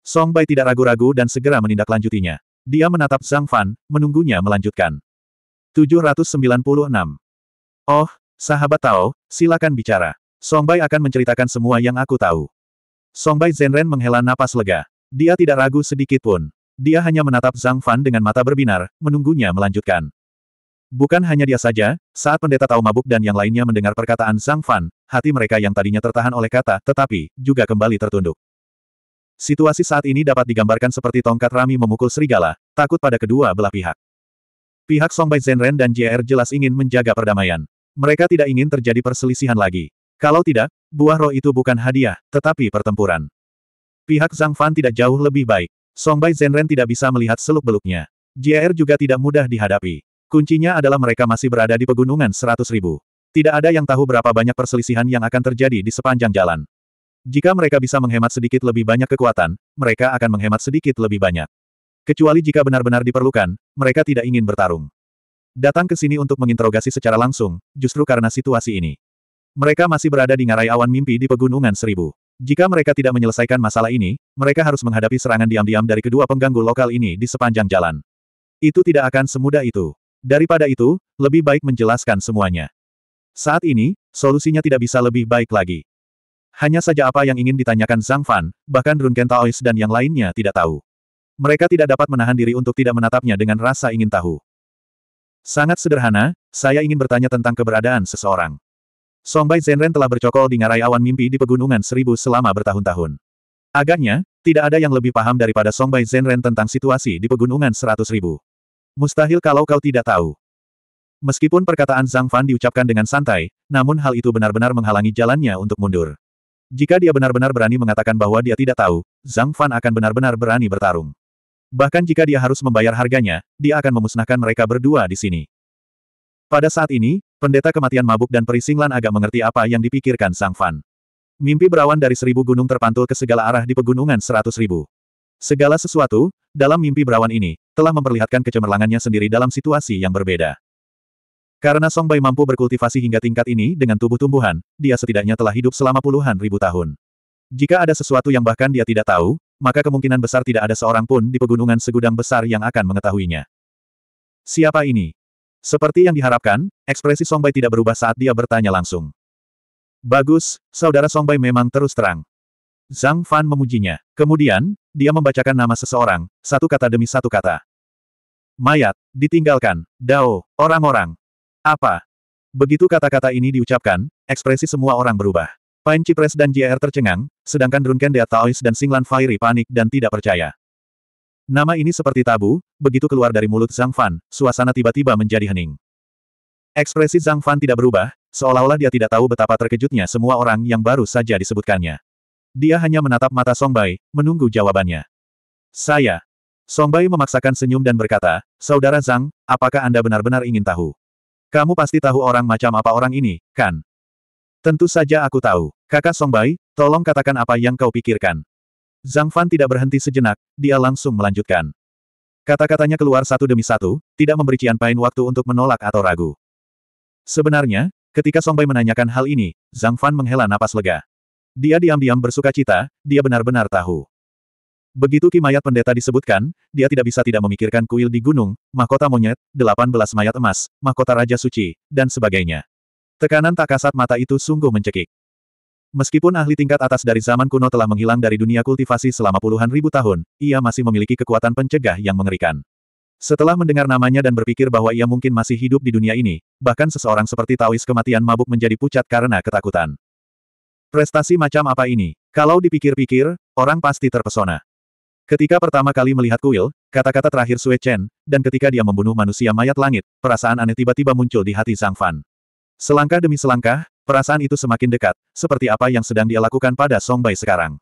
Song Bai tidak ragu-ragu dan segera menindaklanjutinya. Dia menatap Zhang Fan, menunggunya melanjutkan. 796. Oh, sahabat Tao, silakan bicara. Song Bai akan menceritakan semua yang aku tahu. Song Bai Zhenren menghela napas lega. Dia tidak ragu sedikit pun. Dia hanya menatap Zhang Fan dengan mata berbinar, menunggunya melanjutkan. Bukan hanya dia saja, saat pendeta Tao mabuk dan yang lainnya mendengar perkataan Zhang Fan, hati mereka yang tadinya tertahan oleh kata, tetapi, juga kembali tertunduk. Situasi saat ini dapat digambarkan seperti tongkat rami memukul serigala, takut pada kedua belah pihak. Pihak Song Songbai Zenren dan JR jelas ingin menjaga perdamaian. Mereka tidak ingin terjadi perselisihan lagi. Kalau tidak, buah roh itu bukan hadiah, tetapi pertempuran. Pihak Zhang Fan tidak jauh lebih baik. Song Songbai Zenren tidak bisa melihat seluk-beluknya. JR juga tidak mudah dihadapi. Kuncinya adalah mereka masih berada di pegunungan seratus ribu. Tidak ada yang tahu berapa banyak perselisihan yang akan terjadi di sepanjang jalan. Jika mereka bisa menghemat sedikit lebih banyak kekuatan, mereka akan menghemat sedikit lebih banyak. Kecuali jika benar-benar diperlukan, mereka tidak ingin bertarung. Datang ke sini untuk menginterogasi secara langsung, justru karena situasi ini. Mereka masih berada di ngarai awan mimpi di Pegunungan Seribu. Jika mereka tidak menyelesaikan masalah ini, mereka harus menghadapi serangan diam-diam dari kedua pengganggu lokal ini di sepanjang jalan. Itu tidak akan semudah itu. Daripada itu, lebih baik menjelaskan semuanya. Saat ini, solusinya tidak bisa lebih baik lagi. Hanya saja apa yang ingin ditanyakan Zhang Fan, bahkan Run Kentaois dan yang lainnya tidak tahu. Mereka tidak dapat menahan diri untuk tidak menatapnya dengan rasa ingin tahu. Sangat sederhana, saya ingin bertanya tentang keberadaan seseorang. Songbai Zenren telah bercokol di ngarai awan mimpi di Pegunungan Seribu selama bertahun-tahun. Agaknya, tidak ada yang lebih paham daripada Songbai Zenren tentang situasi di Pegunungan Seratus Ribu. Mustahil kalau kau tidak tahu. Meskipun perkataan Zhang Fan diucapkan dengan santai, namun hal itu benar-benar menghalangi jalannya untuk mundur. Jika dia benar-benar berani mengatakan bahwa dia tidak tahu, Zhang Fan akan benar-benar berani bertarung. Bahkan jika dia harus membayar harganya, dia akan memusnahkan mereka berdua di sini. Pada saat ini, pendeta kematian mabuk dan perisinglan agak mengerti apa yang dipikirkan Zhang Fan. Mimpi berawan dari seribu gunung terpantul ke segala arah di pegunungan seratus ribu. Segala sesuatu, dalam mimpi berawan ini, telah memperlihatkan kecemerlangannya sendiri dalam situasi yang berbeda. Karena Song Bai mampu berkultivasi hingga tingkat ini dengan tubuh tumbuhan, dia setidaknya telah hidup selama puluhan ribu tahun. Jika ada sesuatu yang bahkan dia tidak tahu, maka kemungkinan besar tidak ada seorang pun di pegunungan segudang besar yang akan mengetahuinya. Siapa ini? Seperti yang diharapkan, ekspresi Song Bai tidak berubah saat dia bertanya langsung. Bagus, saudara Song Bai memang terus terang. Zhang Fan memujinya. Kemudian, dia membacakan nama seseorang, satu kata demi satu kata. Mayat, ditinggalkan, Dao, orang-orang, apa? Begitu kata-kata ini diucapkan, ekspresi semua orang berubah. Pain Cipres dan JR tercengang, sedangkan Drunken Taois dan Singlan Fairy panik dan tidak percaya. Nama ini seperti tabu, begitu keluar dari mulut Zhang Fan, suasana tiba-tiba menjadi hening. Ekspresi Zhang Fan tidak berubah, seolah-olah dia tidak tahu betapa terkejutnya semua orang yang baru saja disebutkannya. Dia hanya menatap mata Song Bai, menunggu jawabannya. Saya. Song Bai memaksakan senyum dan berkata, Saudara Zhang, apakah Anda benar-benar ingin tahu? Kamu pasti tahu orang macam apa orang ini, kan? Tentu saja aku tahu. Kakak Songbai, tolong katakan apa yang kau pikirkan. Zhang Fan tidak berhenti sejenak, dia langsung melanjutkan. Kata-katanya keluar satu demi satu, tidak memberi Cian Pain waktu untuk menolak atau ragu. Sebenarnya, ketika Songbai menanyakan hal ini, Zhang Fan menghela napas lega. Dia diam-diam bersuka cita, dia benar-benar tahu. Begitu Ki Mayat Pendeta disebutkan, dia tidak bisa tidak memikirkan kuil di gunung, mahkota monyet, delapan belas mayat emas, mahkota Raja Suci, dan sebagainya. Tekanan tak kasat mata itu sungguh mencekik. Meskipun ahli tingkat atas dari zaman kuno telah menghilang dari dunia kultivasi selama puluhan ribu tahun, ia masih memiliki kekuatan pencegah yang mengerikan. Setelah mendengar namanya dan berpikir bahwa ia mungkin masih hidup di dunia ini, bahkan seseorang seperti Taois kematian mabuk menjadi pucat karena ketakutan. Prestasi macam apa ini? Kalau dipikir-pikir, orang pasti terpesona. Ketika pertama kali melihat kuil, kata-kata terakhir Sue Chen, dan ketika dia membunuh manusia mayat langit, perasaan aneh tiba-tiba muncul di hati Zhang Fan. Selangkah demi selangkah, perasaan itu semakin dekat, seperti apa yang sedang dia lakukan pada Song Bai sekarang.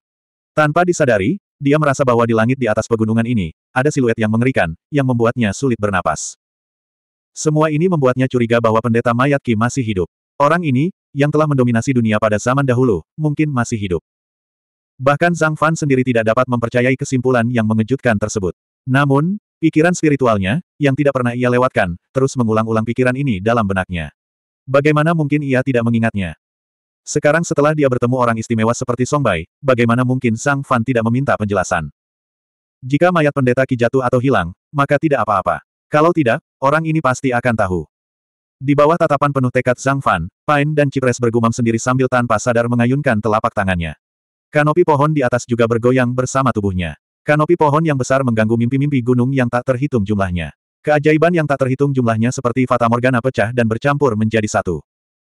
Tanpa disadari, dia merasa bahwa di langit di atas pegunungan ini, ada siluet yang mengerikan, yang membuatnya sulit bernapas. Semua ini membuatnya curiga bahwa pendeta mayat Ki masih hidup. Orang ini, yang telah mendominasi dunia pada zaman dahulu, mungkin masih hidup. Bahkan Zhang Fan sendiri tidak dapat mempercayai kesimpulan yang mengejutkan tersebut. Namun, pikiran spiritualnya, yang tidak pernah ia lewatkan, terus mengulang-ulang pikiran ini dalam benaknya. Bagaimana mungkin ia tidak mengingatnya? Sekarang setelah dia bertemu orang istimewa seperti Song Bai, bagaimana mungkin Zhang Fan tidak meminta penjelasan? Jika mayat pendeta Ki jatuh atau hilang, maka tidak apa-apa. Kalau tidak, orang ini pasti akan tahu. Di bawah tatapan penuh tekad Zhang Fan, Pain dan Cipres bergumam sendiri sambil tanpa sadar mengayunkan telapak tangannya. Kanopi pohon di atas juga bergoyang bersama tubuhnya. Kanopi pohon yang besar mengganggu mimpi-mimpi gunung yang tak terhitung jumlahnya. Keajaiban yang tak terhitung jumlahnya seperti Fata Morgana pecah dan bercampur menjadi satu.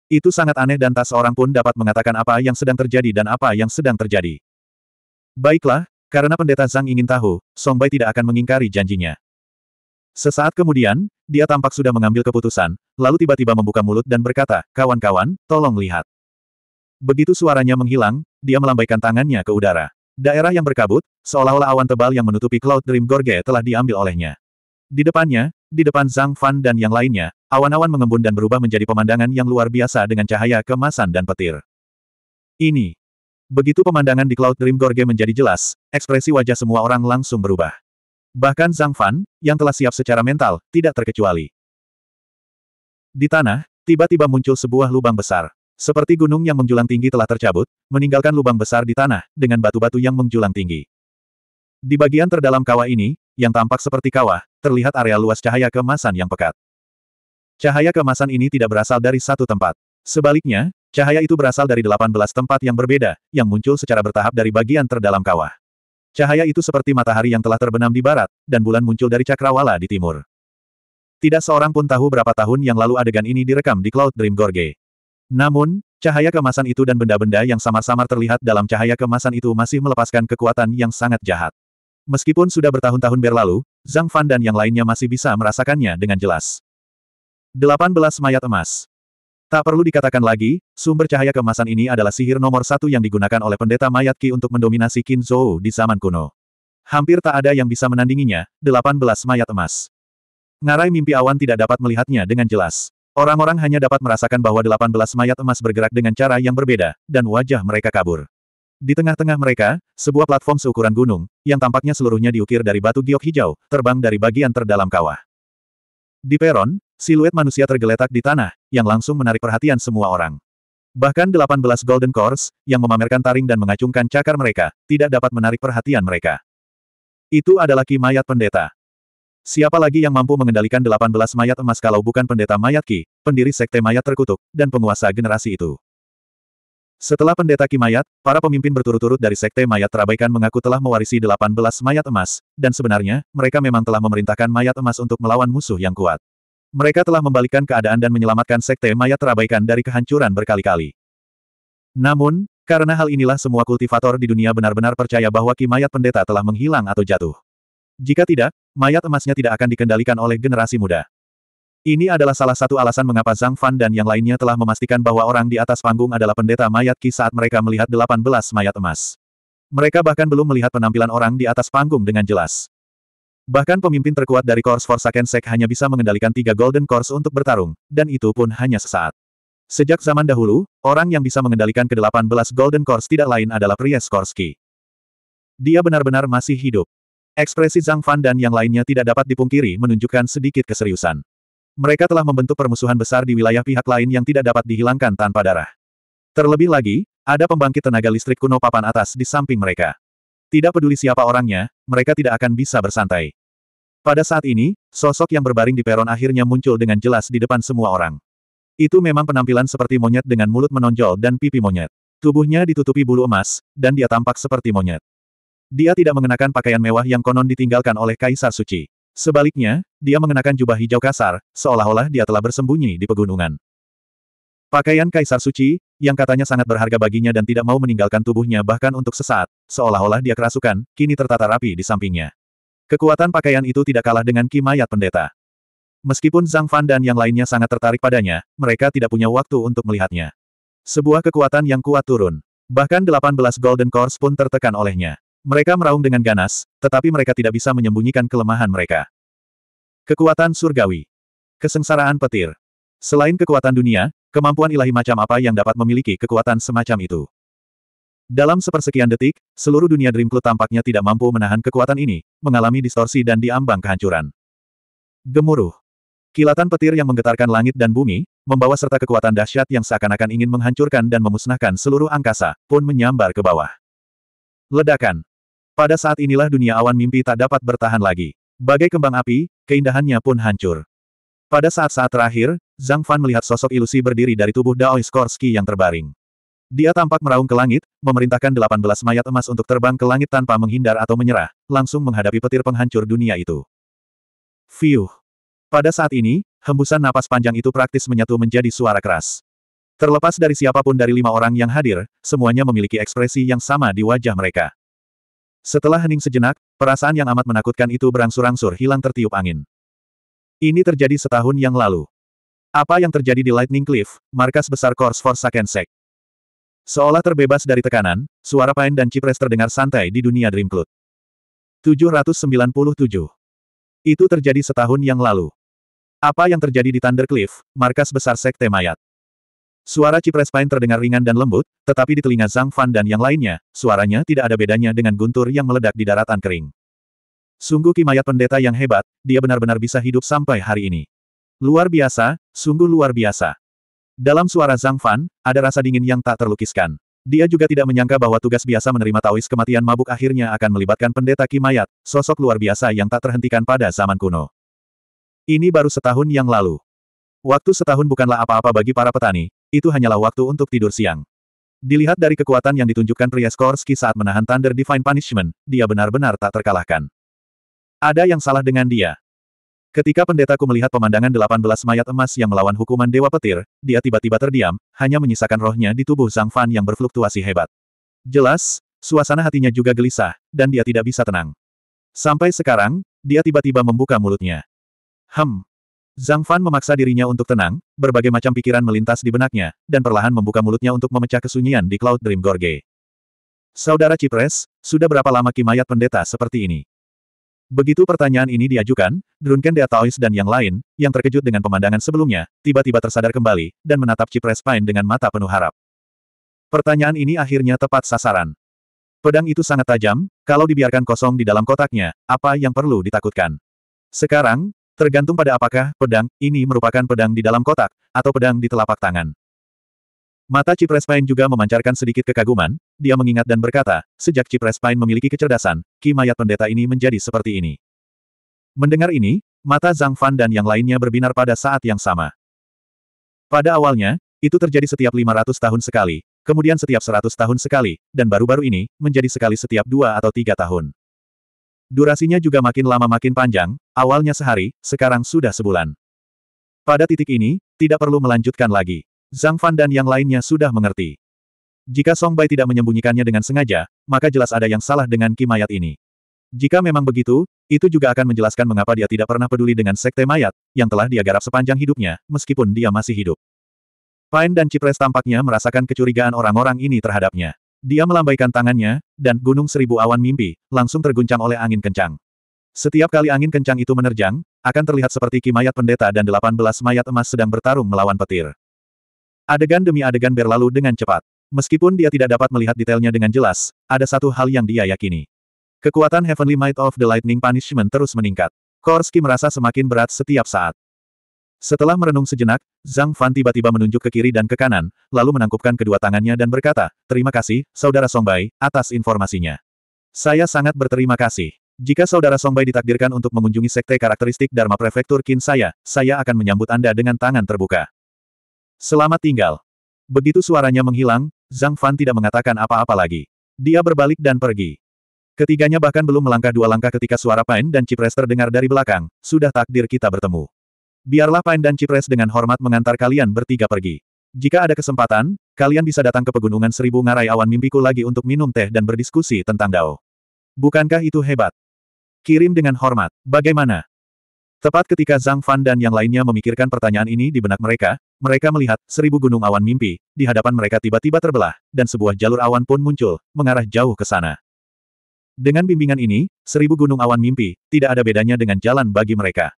Itu sangat aneh dan tak seorang pun dapat mengatakan apa yang sedang terjadi dan apa yang sedang terjadi. Baiklah, karena pendeta Zhang ingin tahu, Song Bai tidak akan mengingkari janjinya. Sesaat kemudian, dia tampak sudah mengambil keputusan, lalu tiba-tiba membuka mulut dan berkata, kawan-kawan, tolong lihat. Begitu suaranya menghilang, dia melambaikan tangannya ke udara. Daerah yang berkabut, seolah-olah awan tebal yang menutupi Cloud Dream Gorge telah diambil olehnya. Di depannya, di depan Zhang Fan dan yang lainnya, awan-awan mengembun dan berubah menjadi pemandangan yang luar biasa dengan cahaya kemasan dan petir. Ini. Begitu pemandangan di Cloud Dream Gorge menjadi jelas, ekspresi wajah semua orang langsung berubah. Bahkan Zhang Fan, yang telah siap secara mental, tidak terkecuali. Di tanah, tiba-tiba muncul sebuah lubang besar. Seperti gunung yang menjulang tinggi telah tercabut, meninggalkan lubang besar di tanah, dengan batu-batu yang menjulang tinggi. Di bagian terdalam kawah ini, yang tampak seperti kawah, terlihat area luas cahaya kemasan yang pekat. Cahaya kemasan ini tidak berasal dari satu tempat. Sebaliknya, cahaya itu berasal dari 18 tempat yang berbeda, yang muncul secara bertahap dari bagian terdalam kawah. Cahaya itu seperti matahari yang telah terbenam di barat, dan bulan muncul dari cakrawala di timur. Tidak seorang pun tahu berapa tahun yang lalu adegan ini direkam di Cloud Dream Gorge. Namun, cahaya kemasan itu dan benda-benda yang samar-samar terlihat dalam cahaya kemasan itu masih melepaskan kekuatan yang sangat jahat. Meskipun sudah bertahun-tahun berlalu, Zhang Fan dan yang lainnya masih bisa merasakannya dengan jelas. 18 mayat emas. Tak perlu dikatakan lagi, sumber cahaya kemasan ini adalah sihir nomor satu yang digunakan oleh pendeta mayat Qi untuk mendominasi Qin Zhou di zaman kuno. Hampir tak ada yang bisa menandinginya, 18 mayat emas. Ngarai mimpi awan tidak dapat melihatnya dengan jelas. Orang-orang hanya dapat merasakan bahwa 18 mayat emas bergerak dengan cara yang berbeda, dan wajah mereka kabur. Di tengah-tengah mereka, sebuah platform seukuran gunung, yang tampaknya seluruhnya diukir dari batu giok hijau, terbang dari bagian terdalam kawah. Di peron, siluet manusia tergeletak di tanah, yang langsung menarik perhatian semua orang. Bahkan 18 Golden Cores, yang memamerkan taring dan mengacungkan cakar mereka, tidak dapat menarik perhatian mereka. Itu adalah Ki Mayat Pendeta. Siapa lagi yang mampu mengendalikan 18 mayat emas kalau bukan pendeta mayat Ki, pendiri sekte mayat terkutuk, dan penguasa generasi itu. Setelah pendeta Ki mayat, para pemimpin berturut-turut dari sekte mayat terabaikan mengaku telah mewarisi 18 mayat emas, dan sebenarnya, mereka memang telah memerintahkan mayat emas untuk melawan musuh yang kuat. Mereka telah membalikkan keadaan dan menyelamatkan sekte mayat terabaikan dari kehancuran berkali-kali. Namun, karena hal inilah semua kultivator di dunia benar-benar percaya bahwa Ki mayat pendeta telah menghilang atau jatuh. Jika tidak, mayat emasnya tidak akan dikendalikan oleh generasi muda. Ini adalah salah satu alasan mengapa Zhang Fan dan yang lainnya telah memastikan bahwa orang di atas panggung adalah pendeta mayat Qi saat mereka melihat 18 mayat emas. Mereka bahkan belum melihat penampilan orang di atas panggung dengan jelas. Bahkan pemimpin terkuat dari Kors Forsaken Sek hanya bisa mengendalikan tiga Golden Kors untuk bertarung, dan itu pun hanya sesaat. Sejak zaman dahulu, orang yang bisa mengendalikan ke-18 Golden Kors tidak lain adalah Priest Korski. Dia benar-benar masih hidup. Ekspresi Zhang Fan dan yang lainnya tidak dapat dipungkiri menunjukkan sedikit keseriusan. Mereka telah membentuk permusuhan besar di wilayah pihak lain yang tidak dapat dihilangkan tanpa darah. Terlebih lagi, ada pembangkit tenaga listrik kuno papan atas di samping mereka. Tidak peduli siapa orangnya, mereka tidak akan bisa bersantai. Pada saat ini, sosok yang berbaring di peron akhirnya muncul dengan jelas di depan semua orang. Itu memang penampilan seperti monyet dengan mulut menonjol dan pipi monyet. Tubuhnya ditutupi bulu emas, dan dia tampak seperti monyet. Dia tidak mengenakan pakaian mewah yang konon ditinggalkan oleh Kaisar Suci. Sebaliknya, dia mengenakan jubah hijau kasar, seolah-olah dia telah bersembunyi di pegunungan. Pakaian Kaisar Suci, yang katanya sangat berharga baginya dan tidak mau meninggalkan tubuhnya bahkan untuk sesaat, seolah-olah dia kerasukan, kini tertata rapi di sampingnya. Kekuatan pakaian itu tidak kalah dengan kimayat pendeta. Meskipun Zhang Fan dan yang lainnya sangat tertarik padanya, mereka tidak punya waktu untuk melihatnya. Sebuah kekuatan yang kuat turun. Bahkan 18 Golden Course pun tertekan olehnya. Mereka meraung dengan ganas, tetapi mereka tidak bisa menyembunyikan kelemahan mereka. Kekuatan surgawi. Kesengsaraan petir. Selain kekuatan dunia, kemampuan ilahi macam apa yang dapat memiliki kekuatan semacam itu. Dalam sepersekian detik, seluruh dunia Dreamclub tampaknya tidak mampu menahan kekuatan ini, mengalami distorsi dan diambang kehancuran. Gemuruh. Kilatan petir yang menggetarkan langit dan bumi, membawa serta kekuatan dahsyat yang seakan-akan ingin menghancurkan dan memusnahkan seluruh angkasa, pun menyambar ke bawah. Ledakan. Pada saat inilah dunia awan mimpi tak dapat bertahan lagi. Bagai kembang api, keindahannya pun hancur. Pada saat-saat terakhir, Zhang Fan melihat sosok ilusi berdiri dari tubuh Dao Skorsky yang terbaring. Dia tampak meraung ke langit, memerintahkan 18 mayat emas untuk terbang ke langit tanpa menghindar atau menyerah, langsung menghadapi petir penghancur dunia itu. Fiuh! Pada saat ini, hembusan napas panjang itu praktis menyatu menjadi suara keras. Terlepas dari siapapun dari lima orang yang hadir, semuanya memiliki ekspresi yang sama di wajah mereka. Setelah hening sejenak, perasaan yang amat menakutkan itu berangsur-angsur hilang tertiup angin. Ini terjadi setahun yang lalu. Apa yang terjadi di Lightning Cliff, markas besar Kors for Sakensek? Seolah terbebas dari tekanan, suara Pain dan Cipres terdengar santai di dunia Dreamcloud. 797. Itu terjadi setahun yang lalu. Apa yang terjadi di Thunder Cliff, markas besar Sekte Mayat? Suara Cipres Pine terdengar ringan dan lembut, tetapi di telinga Zhang Fan dan yang lainnya, suaranya tidak ada bedanya dengan guntur yang meledak di daratan kering. Sungguh kimayat pendeta yang hebat, dia benar-benar bisa hidup sampai hari ini. Luar biasa, sungguh luar biasa. Dalam suara Zhang Fan, ada rasa dingin yang tak terlukiskan. Dia juga tidak menyangka bahwa tugas biasa menerima tawis kematian mabuk akhirnya akan melibatkan pendeta kimayat, sosok luar biasa yang tak terhentikan pada zaman kuno. Ini baru setahun yang lalu. Waktu setahun bukanlah apa-apa bagi para petani, itu hanyalah waktu untuk tidur siang. Dilihat dari kekuatan yang ditunjukkan pria Skorsky saat menahan Thunder Divine Punishment, dia benar-benar tak terkalahkan. Ada yang salah dengan dia. Ketika pendetaku melihat pemandangan 18 mayat emas yang melawan hukuman Dewa Petir, dia tiba-tiba terdiam, hanya menyisakan rohnya di tubuh Zhang Fan yang berfluktuasi hebat. Jelas, suasana hatinya juga gelisah, dan dia tidak bisa tenang. Sampai sekarang, dia tiba-tiba membuka mulutnya. Hem, Zhang Fan memaksa dirinya untuk tenang, berbagai macam pikiran melintas di benaknya, dan perlahan membuka mulutnya untuk memecah kesunyian di Cloud Dream Gorge. Saudara Cipres, sudah berapa lama kimayat pendeta seperti ini? Begitu pertanyaan ini diajukan, Drunken Deatois dan yang lain, yang terkejut dengan pemandangan sebelumnya, tiba-tiba tersadar kembali, dan menatap Cipres Pine dengan mata penuh harap. Pertanyaan ini akhirnya tepat sasaran. Pedang itu sangat tajam, kalau dibiarkan kosong di dalam kotaknya, apa yang perlu ditakutkan? Sekarang, Tergantung pada apakah, pedang, ini merupakan pedang di dalam kotak, atau pedang di telapak tangan. Mata Cipres Pine juga memancarkan sedikit kekaguman, dia mengingat dan berkata, sejak Cipres Pine memiliki kecerdasan, ki mayat pendeta ini menjadi seperti ini. Mendengar ini, mata Zhang Fan dan yang lainnya berbinar pada saat yang sama. Pada awalnya, itu terjadi setiap 500 tahun sekali, kemudian setiap 100 tahun sekali, dan baru-baru ini, menjadi sekali setiap dua atau tiga tahun. Durasinya juga makin lama makin panjang, awalnya sehari, sekarang sudah sebulan. Pada titik ini, tidak perlu melanjutkan lagi. Zhang Fan dan yang lainnya sudah mengerti. Jika Song Bai tidak menyembunyikannya dengan sengaja, maka jelas ada yang salah dengan Ki Mayat ini. Jika memang begitu, itu juga akan menjelaskan mengapa dia tidak pernah peduli dengan sekte mayat, yang telah dia garap sepanjang hidupnya, meskipun dia masih hidup. Pain dan Cipres tampaknya merasakan kecurigaan orang-orang ini terhadapnya. Dia melambaikan tangannya, dan gunung seribu awan mimpi, langsung terguncang oleh angin kencang. Setiap kali angin kencang itu menerjang, akan terlihat seperti kimayat pendeta dan delapan belas mayat emas sedang bertarung melawan petir. Adegan demi adegan berlalu dengan cepat. Meskipun dia tidak dapat melihat detailnya dengan jelas, ada satu hal yang dia yakini. Kekuatan Heavenly Might of the Lightning Punishment terus meningkat. Korski merasa semakin berat setiap saat. Setelah merenung sejenak, Zhang Fan tiba-tiba menunjuk ke kiri dan ke kanan, lalu menangkupkan kedua tangannya dan berkata, Terima kasih, Saudara Songbai, atas informasinya. Saya sangat berterima kasih. Jika Saudara Songbai ditakdirkan untuk mengunjungi sekte karakteristik Dharma Prefektur Qin saya, saya akan menyambut Anda dengan tangan terbuka. Selamat tinggal. Begitu suaranya menghilang, Zhang Fan tidak mengatakan apa-apa lagi. Dia berbalik dan pergi. Ketiganya bahkan belum melangkah dua langkah ketika suara Pain dan Cipres terdengar dari belakang, sudah takdir kita bertemu. Biarlah Pain dan Cipres dengan hormat mengantar kalian bertiga pergi. Jika ada kesempatan, kalian bisa datang ke Pegunungan Seribu Ngarai Awan Mimpiku lagi untuk minum teh dan berdiskusi tentang Dao. Bukankah itu hebat? Kirim dengan hormat. Bagaimana? Tepat ketika Zhang Fan dan yang lainnya memikirkan pertanyaan ini di benak mereka, mereka melihat seribu gunung awan mimpi, di hadapan mereka tiba-tiba terbelah, dan sebuah jalur awan pun muncul, mengarah jauh ke sana. Dengan bimbingan ini, seribu gunung awan mimpi, tidak ada bedanya dengan jalan bagi mereka.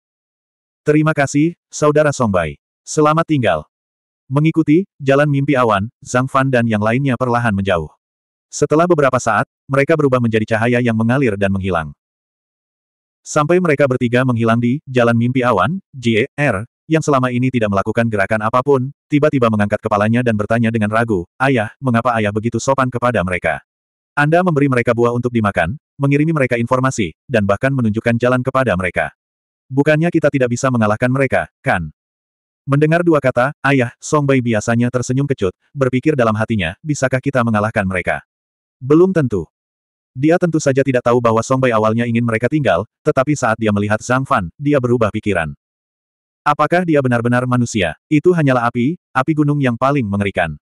Terima kasih, Saudara Songbai. Selamat tinggal. Mengikuti jalan mimpi awan, Zhang Fan dan yang lainnya perlahan menjauh. Setelah beberapa saat, mereka berubah menjadi cahaya yang mengalir dan menghilang. Sampai mereka bertiga menghilang di jalan mimpi awan, Jie, er, yang selama ini tidak melakukan gerakan apapun, tiba-tiba mengangkat kepalanya dan bertanya dengan ragu, Ayah, mengapa ayah begitu sopan kepada mereka? Anda memberi mereka buah untuk dimakan, mengirimi mereka informasi, dan bahkan menunjukkan jalan kepada mereka. Bukannya kita tidak bisa mengalahkan mereka, kan? Mendengar dua kata, ayah, Song Bai biasanya tersenyum kecut, berpikir dalam hatinya, bisakah kita mengalahkan mereka? Belum tentu. Dia tentu saja tidak tahu bahwa Song Bai awalnya ingin mereka tinggal, tetapi saat dia melihat Zhang Fan, dia berubah pikiran. Apakah dia benar-benar manusia? Itu hanyalah api, api gunung yang paling mengerikan.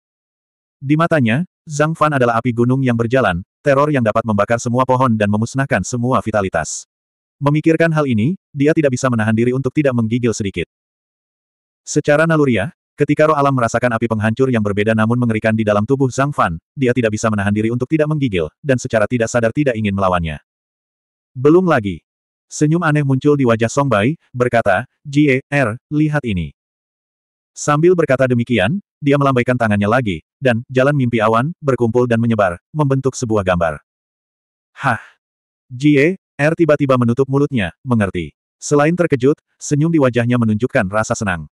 Di matanya, Zhang Fan adalah api gunung yang berjalan, teror yang dapat membakar semua pohon dan memusnahkan semua vitalitas. Memikirkan hal ini, dia tidak bisa menahan diri untuk tidak menggigil sedikit. Secara naluriah, ketika roh alam merasakan api penghancur yang berbeda namun mengerikan di dalam tubuh Zhang Fan, dia tidak bisa menahan diri untuk tidak menggigil, dan secara tidak sadar tidak ingin melawannya. Belum lagi. Senyum aneh muncul di wajah Song Bai, berkata, Jie, Er, lihat ini. Sambil berkata demikian, dia melambaikan tangannya lagi, dan jalan mimpi awan berkumpul dan menyebar, membentuk sebuah gambar. Hah! Jie, R tiba-tiba menutup mulutnya, mengerti. Selain terkejut, senyum di wajahnya menunjukkan rasa senang.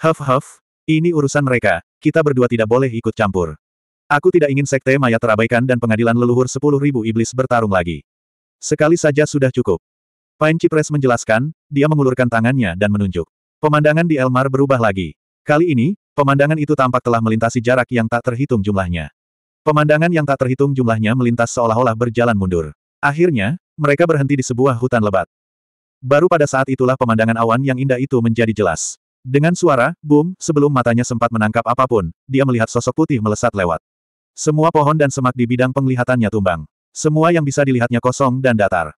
Huff huff, ini urusan mereka, kita berdua tidak boleh ikut campur. Aku tidak ingin sekte maya terabaikan dan pengadilan leluhur sepuluh ribu iblis bertarung lagi. Sekali saja sudah cukup. Pain Cipres menjelaskan, dia mengulurkan tangannya dan menunjuk. Pemandangan di Elmar berubah lagi. Kali ini, pemandangan itu tampak telah melintasi jarak yang tak terhitung jumlahnya. Pemandangan yang tak terhitung jumlahnya melintas seolah-olah berjalan mundur. Akhirnya, mereka berhenti di sebuah hutan lebat. Baru pada saat itulah pemandangan awan yang indah itu menjadi jelas. Dengan suara, boom, sebelum matanya sempat menangkap apapun, dia melihat sosok putih melesat lewat. Semua pohon dan semak di bidang penglihatannya tumbang. Semua yang bisa dilihatnya kosong dan datar.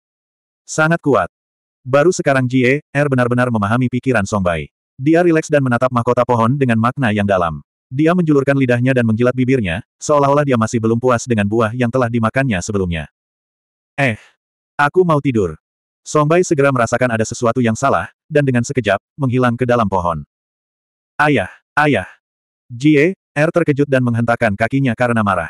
Sangat kuat. Baru sekarang Jie, Er benar-benar memahami pikiran Song Bai. Dia rileks dan menatap mahkota pohon dengan makna yang dalam. Dia menjulurkan lidahnya dan menjilat bibirnya, seolah-olah dia masih belum puas dengan buah yang telah dimakannya sebelumnya. Eh, Aku mau tidur. Sombai segera merasakan ada sesuatu yang salah, dan dengan sekejap, menghilang ke dalam pohon. Ayah, ayah. Jie, Er terkejut dan menghentakkan kakinya karena marah.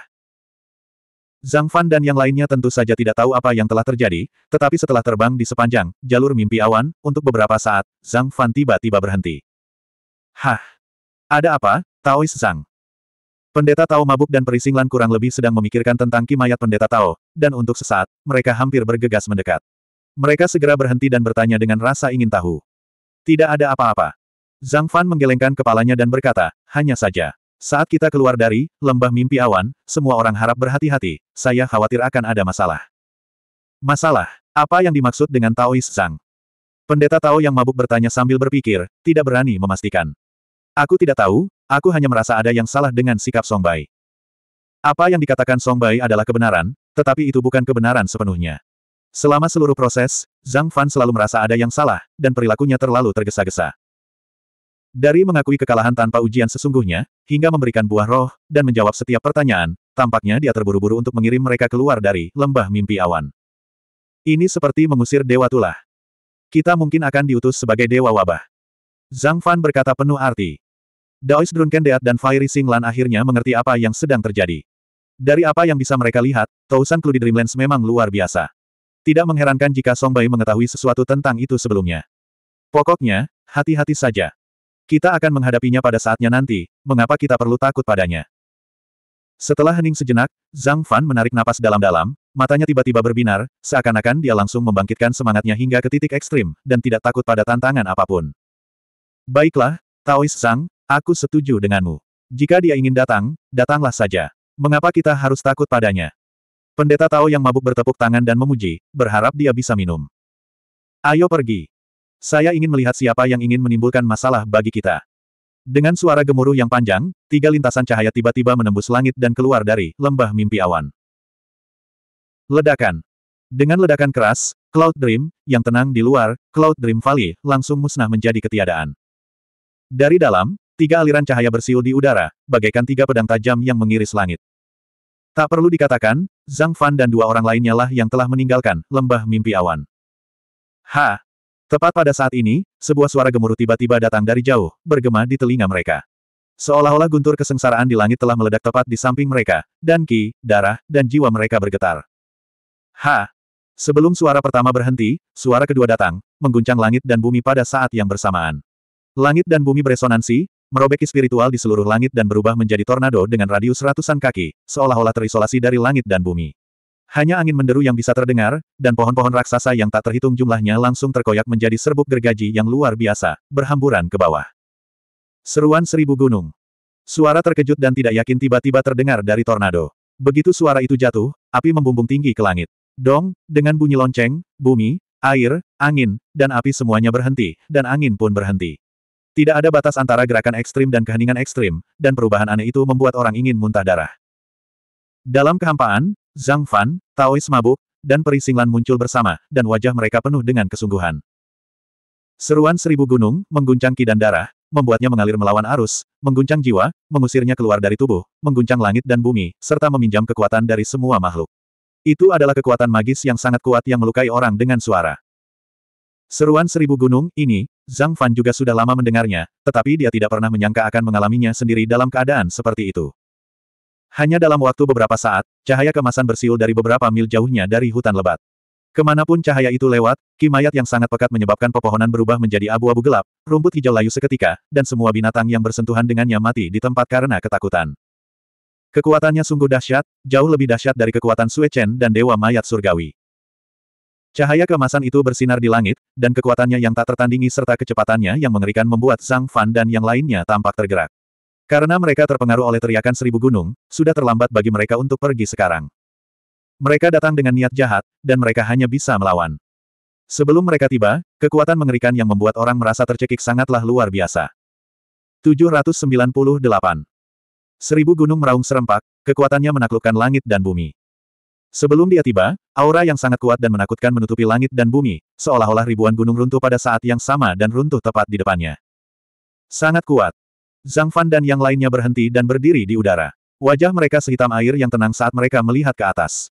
Zhang Fan dan yang lainnya tentu saja tidak tahu apa yang telah terjadi, tetapi setelah terbang di sepanjang jalur mimpi awan, untuk beberapa saat, Zhang Fan tiba-tiba berhenti. Hah? Ada apa, Taois Zhang? Pendeta Tao mabuk dan Perisinglan kurang lebih sedang memikirkan tentang kimayat pendeta Tao, dan untuk sesaat, mereka hampir bergegas mendekat. Mereka segera berhenti dan bertanya dengan rasa ingin tahu. Tidak ada apa-apa. Zhang Fan menggelengkan kepalanya dan berkata, hanya saja. Saat kita keluar dari lembah mimpi awan, semua orang harap berhati-hati, saya khawatir akan ada masalah. Masalah, apa yang dimaksud dengan Taois Zhang? Pendeta Tao yang mabuk bertanya sambil berpikir, tidak berani memastikan. Aku tidak tahu, Aku hanya merasa ada yang salah dengan sikap Song Bai. Apa yang dikatakan Song Bai adalah kebenaran, tetapi itu bukan kebenaran sepenuhnya. Selama seluruh proses, Zhang Fan selalu merasa ada yang salah, dan perilakunya terlalu tergesa-gesa. Dari mengakui kekalahan tanpa ujian sesungguhnya, hingga memberikan buah roh, dan menjawab setiap pertanyaan, tampaknya dia terburu-buru untuk mengirim mereka keluar dari lembah mimpi awan. Ini seperti mengusir Dewa Tulah. Kita mungkin akan diutus sebagai Dewa Wabah. Zhang Fan berkata penuh arti. Daois Drunken Deat dan Fiery Singlan akhirnya mengerti apa yang sedang terjadi. Dari apa yang bisa mereka lihat, Tousan Clue Dreamlands memang luar biasa. Tidak mengherankan jika Song Bai mengetahui sesuatu tentang itu sebelumnya. Pokoknya, hati-hati saja. Kita akan menghadapinya pada saatnya nanti, mengapa kita perlu takut padanya? Setelah hening sejenak, Zhang Fan menarik napas dalam-dalam, matanya tiba-tiba berbinar, seakan-akan dia langsung membangkitkan semangatnya hingga ke titik ekstrim, dan tidak takut pada tantangan apapun. Baiklah, Taois Zhang, Aku setuju denganmu. Jika dia ingin datang, datanglah saja. Mengapa kita harus takut padanya? Pendeta Tao yang mabuk bertepuk tangan dan memuji, berharap dia bisa minum. Ayo pergi. Saya ingin melihat siapa yang ingin menimbulkan masalah bagi kita. Dengan suara gemuruh yang panjang, tiga lintasan cahaya tiba-tiba menembus langit dan keluar dari lembah mimpi awan. Ledakan. Dengan ledakan keras, Cloud Dream, yang tenang di luar, Cloud Dream Valley, langsung musnah menjadi ketiadaan. Dari dalam, Tiga aliran cahaya bersiul di udara, bagaikan tiga pedang tajam yang mengiris langit. Tak perlu dikatakan, Zhang Fan dan dua orang lainnya lah yang telah meninggalkan lembah mimpi awan. Ha! Tepat pada saat ini, sebuah suara gemuruh tiba-tiba datang dari jauh, bergema di telinga mereka. Seolah-olah guntur kesengsaraan di langit telah meledak tepat di samping mereka, dan ki, darah, dan jiwa mereka bergetar. Ha! Sebelum suara pertama berhenti, suara kedua datang, mengguncang langit dan bumi pada saat yang bersamaan. Langit dan bumi beresonansi, merobeki spiritual di seluruh langit dan berubah menjadi tornado dengan radius ratusan kaki, seolah-olah terisolasi dari langit dan bumi. Hanya angin menderu yang bisa terdengar, dan pohon-pohon raksasa yang tak terhitung jumlahnya langsung terkoyak menjadi serbuk gergaji yang luar biasa, berhamburan ke bawah. Seruan seribu gunung. Suara terkejut dan tidak yakin tiba-tiba terdengar dari tornado. Begitu suara itu jatuh, api membumbung tinggi ke langit. Dong, dengan bunyi lonceng, bumi, air, angin, dan api semuanya berhenti, dan angin pun berhenti. Tidak ada batas antara gerakan ekstrim dan keheningan ekstrim, dan perubahan aneh itu membuat orang ingin muntah darah. Dalam kehampaan, Zhang Fan, Taois mabuk, dan perisinglan muncul bersama, dan wajah mereka penuh dengan kesungguhan. Seruan seribu gunung, mengguncang kidan darah, membuatnya mengalir melawan arus, mengguncang jiwa, mengusirnya keluar dari tubuh, mengguncang langit dan bumi, serta meminjam kekuatan dari semua makhluk. Itu adalah kekuatan magis yang sangat kuat yang melukai orang dengan suara. Seruan seribu gunung, ini, Zhang Fan juga sudah lama mendengarnya, tetapi dia tidak pernah menyangka akan mengalaminya sendiri dalam keadaan seperti itu. Hanya dalam waktu beberapa saat, cahaya kemasan bersiul dari beberapa mil jauhnya dari hutan lebat. Kemanapun cahaya itu lewat, kimayat yang sangat pekat menyebabkan pepohonan berubah menjadi abu-abu gelap, rumput hijau layu seketika, dan semua binatang yang bersentuhan dengannya mati di tempat karena ketakutan. Kekuatannya sungguh dahsyat, jauh lebih dahsyat dari kekuatan Sue Chen dan Dewa Mayat Surgawi. Cahaya kemasan itu bersinar di langit, dan kekuatannya yang tak tertandingi serta kecepatannya yang mengerikan membuat Zhang Fan dan yang lainnya tampak tergerak. Karena mereka terpengaruh oleh teriakan seribu gunung, sudah terlambat bagi mereka untuk pergi sekarang. Mereka datang dengan niat jahat, dan mereka hanya bisa melawan. Sebelum mereka tiba, kekuatan mengerikan yang membuat orang merasa tercekik sangatlah luar biasa. 798. Seribu gunung meraung serempak, kekuatannya menaklukkan langit dan bumi. Sebelum dia tiba, aura yang sangat kuat dan menakutkan menutupi langit dan bumi, seolah-olah ribuan gunung runtuh pada saat yang sama dan runtuh tepat di depannya. Sangat kuat. Zhang Fan dan yang lainnya berhenti dan berdiri di udara. Wajah mereka sehitam air yang tenang saat mereka melihat ke atas.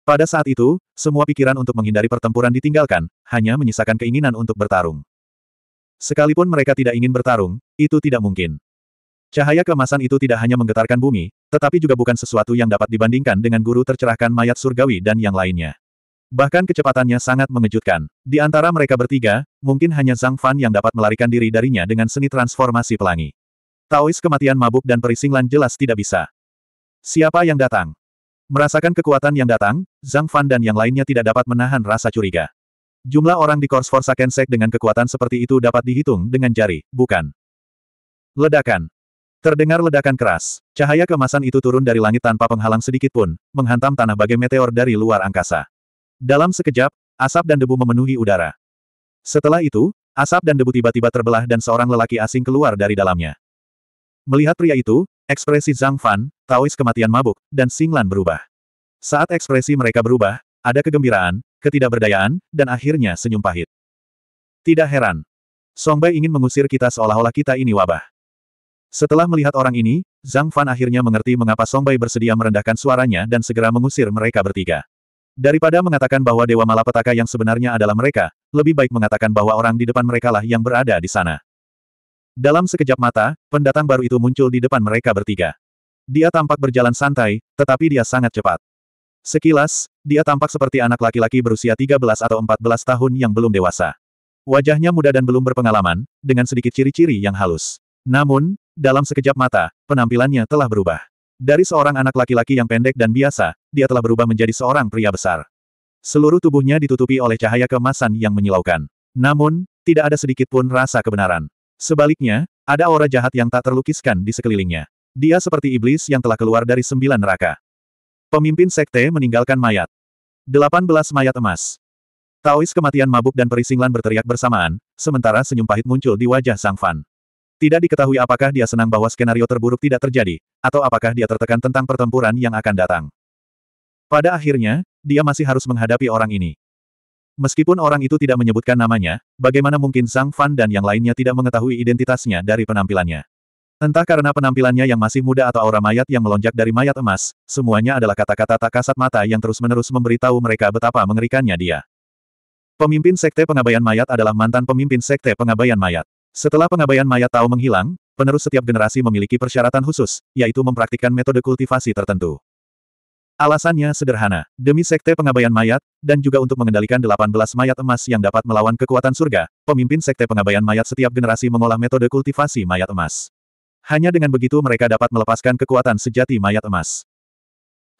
Pada saat itu, semua pikiran untuk menghindari pertempuran ditinggalkan, hanya menyisakan keinginan untuk bertarung. Sekalipun mereka tidak ingin bertarung, itu tidak mungkin. Cahaya kemasan itu tidak hanya menggetarkan bumi, tetapi juga bukan sesuatu yang dapat dibandingkan dengan guru tercerahkan mayat surgawi dan yang lainnya. Bahkan kecepatannya sangat mengejutkan. Di antara mereka bertiga, mungkin hanya Zhang Fan yang dapat melarikan diri darinya dengan seni transformasi pelangi. Taois kematian mabuk dan perisinglan jelas tidak bisa. Siapa yang datang? Merasakan kekuatan yang datang, Zhang Fan dan yang lainnya tidak dapat menahan rasa curiga. Jumlah orang di Kors Forsaken Sek dengan kekuatan seperti itu dapat dihitung dengan jari, bukan? Ledakan. Terdengar ledakan keras. Cahaya kemasan itu turun dari langit tanpa penghalang sedikit pun, menghantam tanah bagai meteor dari luar angkasa. Dalam sekejap, asap dan debu memenuhi udara. Setelah itu, asap dan debu tiba-tiba terbelah dan seorang lelaki asing keluar dari dalamnya. Melihat pria itu, ekspresi Zhang Fan, Taois kematian mabuk, dan Singlan berubah. Saat ekspresi mereka berubah, ada kegembiraan, ketidakberdayaan, dan akhirnya senyum pahit. Tidak heran. Song Bai ingin mengusir kita seolah-olah kita ini wabah. Setelah melihat orang ini, Zhang Fan akhirnya mengerti mengapa Song Songbai bersedia merendahkan suaranya dan segera mengusir mereka bertiga. Daripada mengatakan bahwa Dewa Malapetaka yang sebenarnya adalah mereka, lebih baik mengatakan bahwa orang di depan merekalah yang berada di sana. Dalam sekejap mata, pendatang baru itu muncul di depan mereka bertiga. Dia tampak berjalan santai, tetapi dia sangat cepat. Sekilas, dia tampak seperti anak laki-laki berusia 13 atau 14 tahun yang belum dewasa. Wajahnya muda dan belum berpengalaman, dengan sedikit ciri-ciri yang halus. Namun, dalam sekejap mata, penampilannya telah berubah. Dari seorang anak laki-laki yang pendek dan biasa, dia telah berubah menjadi seorang pria besar. Seluruh tubuhnya ditutupi oleh cahaya kemasan yang menyilaukan. Namun, tidak ada sedikit pun rasa kebenaran. Sebaliknya, ada aura jahat yang tak terlukiskan di sekelilingnya. Dia seperti iblis yang telah keluar dari sembilan neraka. Pemimpin sekte meninggalkan mayat. Delapan belas mayat emas. Taois kematian mabuk dan perisinglan berteriak bersamaan, sementara senyum pahit muncul di wajah Sang Fan. Tidak diketahui apakah dia senang bahwa skenario terburuk tidak terjadi, atau apakah dia tertekan tentang pertempuran yang akan datang. Pada akhirnya, dia masih harus menghadapi orang ini. Meskipun orang itu tidak menyebutkan namanya, bagaimana mungkin Sang Fan dan yang lainnya tidak mengetahui identitasnya dari penampilannya. Entah karena penampilannya yang masih muda atau aura mayat yang melonjak dari mayat emas, semuanya adalah kata-kata tak kasat mata yang terus-menerus memberitahu mereka betapa mengerikannya dia. Pemimpin Sekte Pengabaian Mayat adalah mantan pemimpin Sekte Pengabaian Mayat. Setelah pengabaian mayat Tao menghilang, penerus setiap generasi memiliki persyaratan khusus, yaitu mempraktikkan metode kultivasi tertentu. Alasannya sederhana, demi sekte pengabaian mayat, dan juga untuk mengendalikan 18 mayat emas yang dapat melawan kekuatan surga, pemimpin sekte pengabaian mayat setiap generasi mengolah metode kultivasi mayat emas. Hanya dengan begitu mereka dapat melepaskan kekuatan sejati mayat emas.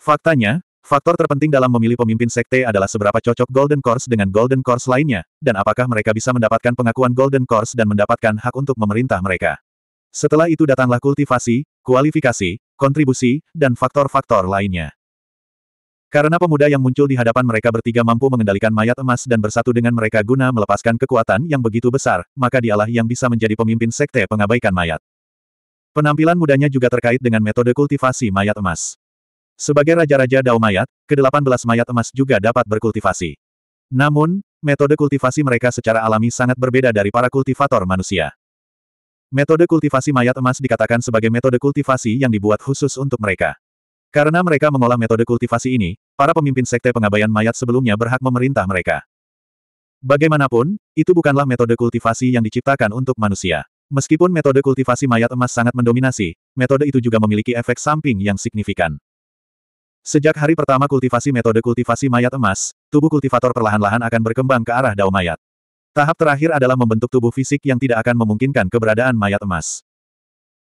Faktanya, Faktor terpenting dalam memilih pemimpin sekte adalah seberapa cocok Golden Course dengan Golden Course lainnya, dan apakah mereka bisa mendapatkan pengakuan Golden Course dan mendapatkan hak untuk memerintah mereka. Setelah itu datanglah kultivasi, kualifikasi, kontribusi, dan faktor-faktor lainnya. Karena pemuda yang muncul di hadapan mereka bertiga mampu mengendalikan mayat emas dan bersatu dengan mereka guna melepaskan kekuatan yang begitu besar, maka dialah yang bisa menjadi pemimpin sekte pengabaikan mayat. Penampilan mudanya juga terkait dengan metode kultivasi mayat emas. Sebagai raja-raja dao mayat, ke-18 mayat emas juga dapat berkultivasi. Namun, metode kultivasi mereka secara alami sangat berbeda dari para kultivator manusia. Metode kultivasi mayat emas dikatakan sebagai metode kultivasi yang dibuat khusus untuk mereka. Karena mereka mengolah metode kultivasi ini, para pemimpin sekte pengabayan mayat sebelumnya berhak memerintah mereka. Bagaimanapun, itu bukanlah metode kultivasi yang diciptakan untuk manusia. Meskipun metode kultivasi mayat emas sangat mendominasi, metode itu juga memiliki efek samping yang signifikan. Sejak hari pertama kultivasi metode kultivasi mayat emas, tubuh kultivator perlahan-lahan akan berkembang ke arah dao mayat. Tahap terakhir adalah membentuk tubuh fisik yang tidak akan memungkinkan keberadaan mayat emas.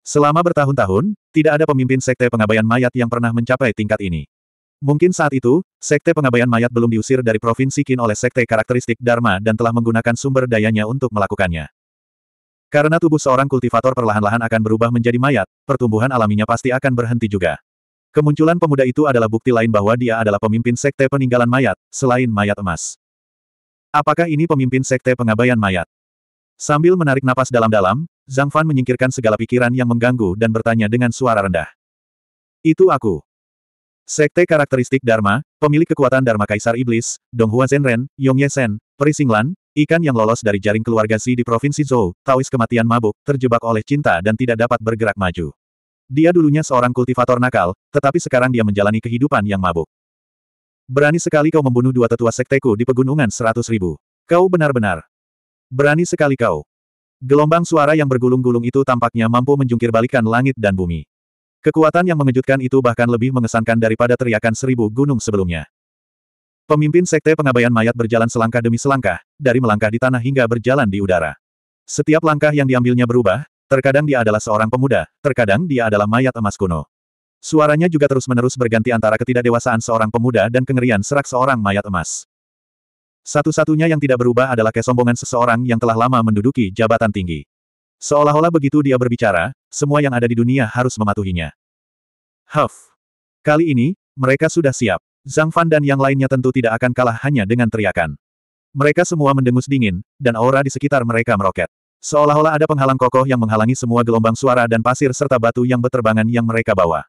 Selama bertahun-tahun, tidak ada pemimpin sekte pengabaian mayat yang pernah mencapai tingkat ini. Mungkin saat itu, sekte pengabaian mayat belum diusir dari provinsi Qin oleh sekte karakteristik Dharma dan telah menggunakan sumber dayanya untuk melakukannya. Karena tubuh seorang kultivator perlahan-lahan akan berubah menjadi mayat, pertumbuhan alaminya pasti akan berhenti juga. Kemunculan pemuda itu adalah bukti lain bahwa dia adalah pemimpin sekte peninggalan mayat, selain mayat emas. Apakah ini pemimpin sekte pengabaian mayat? Sambil menarik napas dalam-dalam, Zhang Fan menyingkirkan segala pikiran yang mengganggu dan bertanya dengan suara rendah. Itu aku. Sekte karakteristik Dharma, pemilik kekuatan Dharma Kaisar Iblis, Donghua Zenren, Yong Yesen, Perisinglan, ikan yang lolos dari jaring keluarga si di Provinsi Zhou, Taois kematian mabuk, terjebak oleh cinta dan tidak dapat bergerak maju. Dia dulunya seorang kultivator nakal, tetapi sekarang dia menjalani kehidupan yang mabuk. Berani sekali kau membunuh dua tetua sekteku di pegunungan seratus ribu. Kau benar-benar. Berani sekali kau. Gelombang suara yang bergulung-gulung itu tampaknya mampu menjungkir balikan langit dan bumi. Kekuatan yang mengejutkan itu bahkan lebih mengesankan daripada teriakan seribu gunung sebelumnya. Pemimpin sekte pengabaian mayat berjalan selangkah demi selangkah, dari melangkah di tanah hingga berjalan di udara. Setiap langkah yang diambilnya berubah, Terkadang dia adalah seorang pemuda, terkadang dia adalah mayat emas kuno. Suaranya juga terus-menerus berganti antara ketidakdewasaan seorang pemuda dan kengerian serak seorang mayat emas. Satu-satunya yang tidak berubah adalah kesombongan seseorang yang telah lama menduduki jabatan tinggi. Seolah-olah begitu dia berbicara, semua yang ada di dunia harus mematuhinya. Huff. Kali ini, mereka sudah siap. Zhang Fan dan yang lainnya tentu tidak akan kalah hanya dengan teriakan. Mereka semua mendengus dingin, dan aura di sekitar mereka meroket. Seolah-olah ada penghalang kokoh yang menghalangi semua gelombang suara dan pasir serta batu yang beterbangan yang mereka bawa.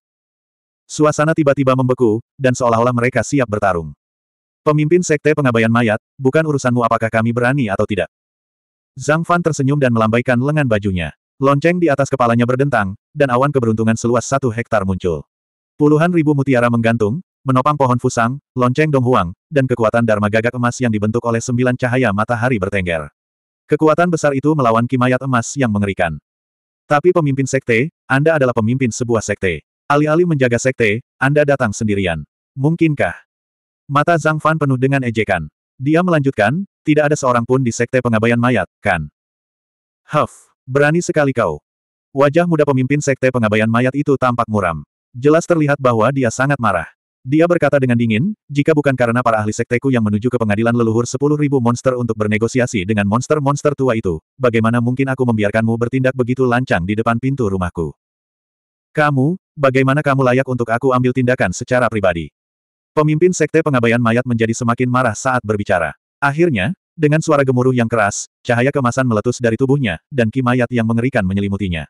Suasana tiba-tiba membeku, dan seolah-olah mereka siap bertarung. Pemimpin Sekte Pengabaian Mayat, bukan urusanmu apakah kami berani atau tidak. Zhang Fan tersenyum dan melambaikan lengan bajunya. Lonceng di atas kepalanya berdentang, dan awan keberuntungan seluas satu hektar muncul. Puluhan ribu mutiara menggantung, menopang pohon fusang, lonceng donghuang, dan kekuatan Dharma gagak emas yang dibentuk oleh sembilan cahaya matahari bertengger. Kekuatan besar itu melawan kimayat emas yang mengerikan. Tapi pemimpin sekte, Anda adalah pemimpin sebuah sekte. Alih-alih menjaga sekte, Anda datang sendirian. Mungkinkah? Mata Zhang Fan penuh dengan ejekan. Dia melanjutkan, tidak ada seorang pun di sekte pengabaian mayat, kan? Huff, berani sekali kau. Wajah muda pemimpin sekte pengabaian mayat itu tampak muram. Jelas terlihat bahwa dia sangat marah. Dia berkata dengan dingin, jika bukan karena para ahli sekteku yang menuju ke pengadilan leluhur sepuluh ribu monster untuk bernegosiasi dengan monster-monster tua itu, bagaimana mungkin aku membiarkanmu bertindak begitu lancang di depan pintu rumahku? Kamu, bagaimana kamu layak untuk aku ambil tindakan secara pribadi? Pemimpin sekte pengabaian mayat menjadi semakin marah saat berbicara. Akhirnya, dengan suara gemuruh yang keras, cahaya kemasan meletus dari tubuhnya, dan ki mayat yang mengerikan menyelimutinya.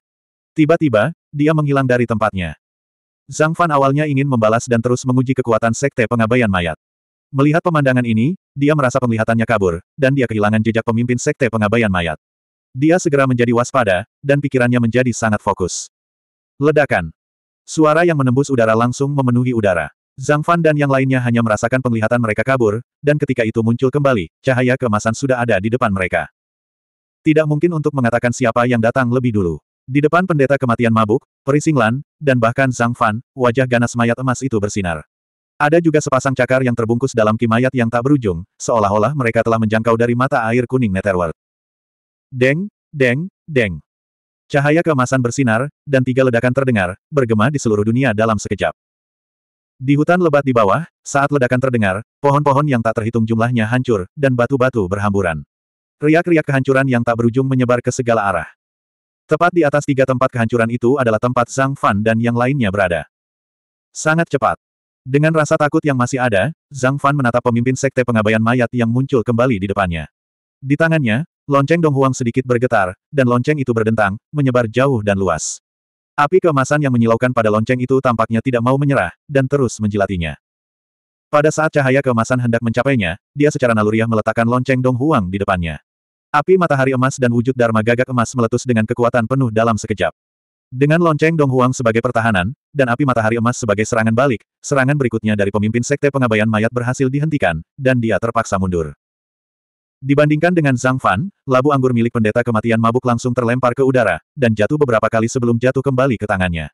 Tiba-tiba, dia menghilang dari tempatnya. Zhang Fan awalnya ingin membalas dan terus menguji kekuatan Sekte Pengabaian Mayat. Melihat pemandangan ini, dia merasa penglihatannya kabur, dan dia kehilangan jejak pemimpin Sekte Pengabaian Mayat. Dia segera menjadi waspada, dan pikirannya menjadi sangat fokus. Ledakan. Suara yang menembus udara langsung memenuhi udara. Zhang Fan dan yang lainnya hanya merasakan penglihatan mereka kabur, dan ketika itu muncul kembali, cahaya kemasan sudah ada di depan mereka. Tidak mungkin untuk mengatakan siapa yang datang lebih dulu. Di depan pendeta kematian mabuk, perisinglan, dan bahkan Zhang Fan, wajah ganas mayat emas itu bersinar. Ada juga sepasang cakar yang terbungkus dalam kimayat yang tak berujung, seolah-olah mereka telah menjangkau dari mata air kuning Netherworld. Deng, deng, deng. Cahaya keemasan bersinar, dan tiga ledakan terdengar, bergema di seluruh dunia dalam sekejap. Di hutan lebat di bawah, saat ledakan terdengar, pohon-pohon yang tak terhitung jumlahnya hancur, dan batu-batu berhamburan. Riak-riak kehancuran yang tak berujung menyebar ke segala arah. Tepat di atas tiga tempat kehancuran itu adalah tempat Zhang Fan dan yang lainnya berada. Sangat cepat. Dengan rasa takut yang masih ada, Zhang Fan menatap pemimpin sekte pengabaian mayat yang muncul kembali di depannya. Di tangannya, lonceng Donghuang sedikit bergetar, dan lonceng itu berdentang, menyebar jauh dan luas. Api keemasan yang menyilaukan pada lonceng itu tampaknya tidak mau menyerah, dan terus menjilatinya. Pada saat cahaya keemasan hendak mencapainya, dia secara naluriah meletakkan lonceng Donghuang di depannya. Api matahari emas dan wujud Dharma gagak emas meletus dengan kekuatan penuh dalam sekejap. Dengan lonceng Dong Huang sebagai pertahanan, dan api matahari emas sebagai serangan balik, serangan berikutnya dari pemimpin Sekte Pengabaian Mayat berhasil dihentikan, dan dia terpaksa mundur. Dibandingkan dengan Zhang Fan, labu anggur milik pendeta kematian mabuk langsung terlempar ke udara, dan jatuh beberapa kali sebelum jatuh kembali ke tangannya.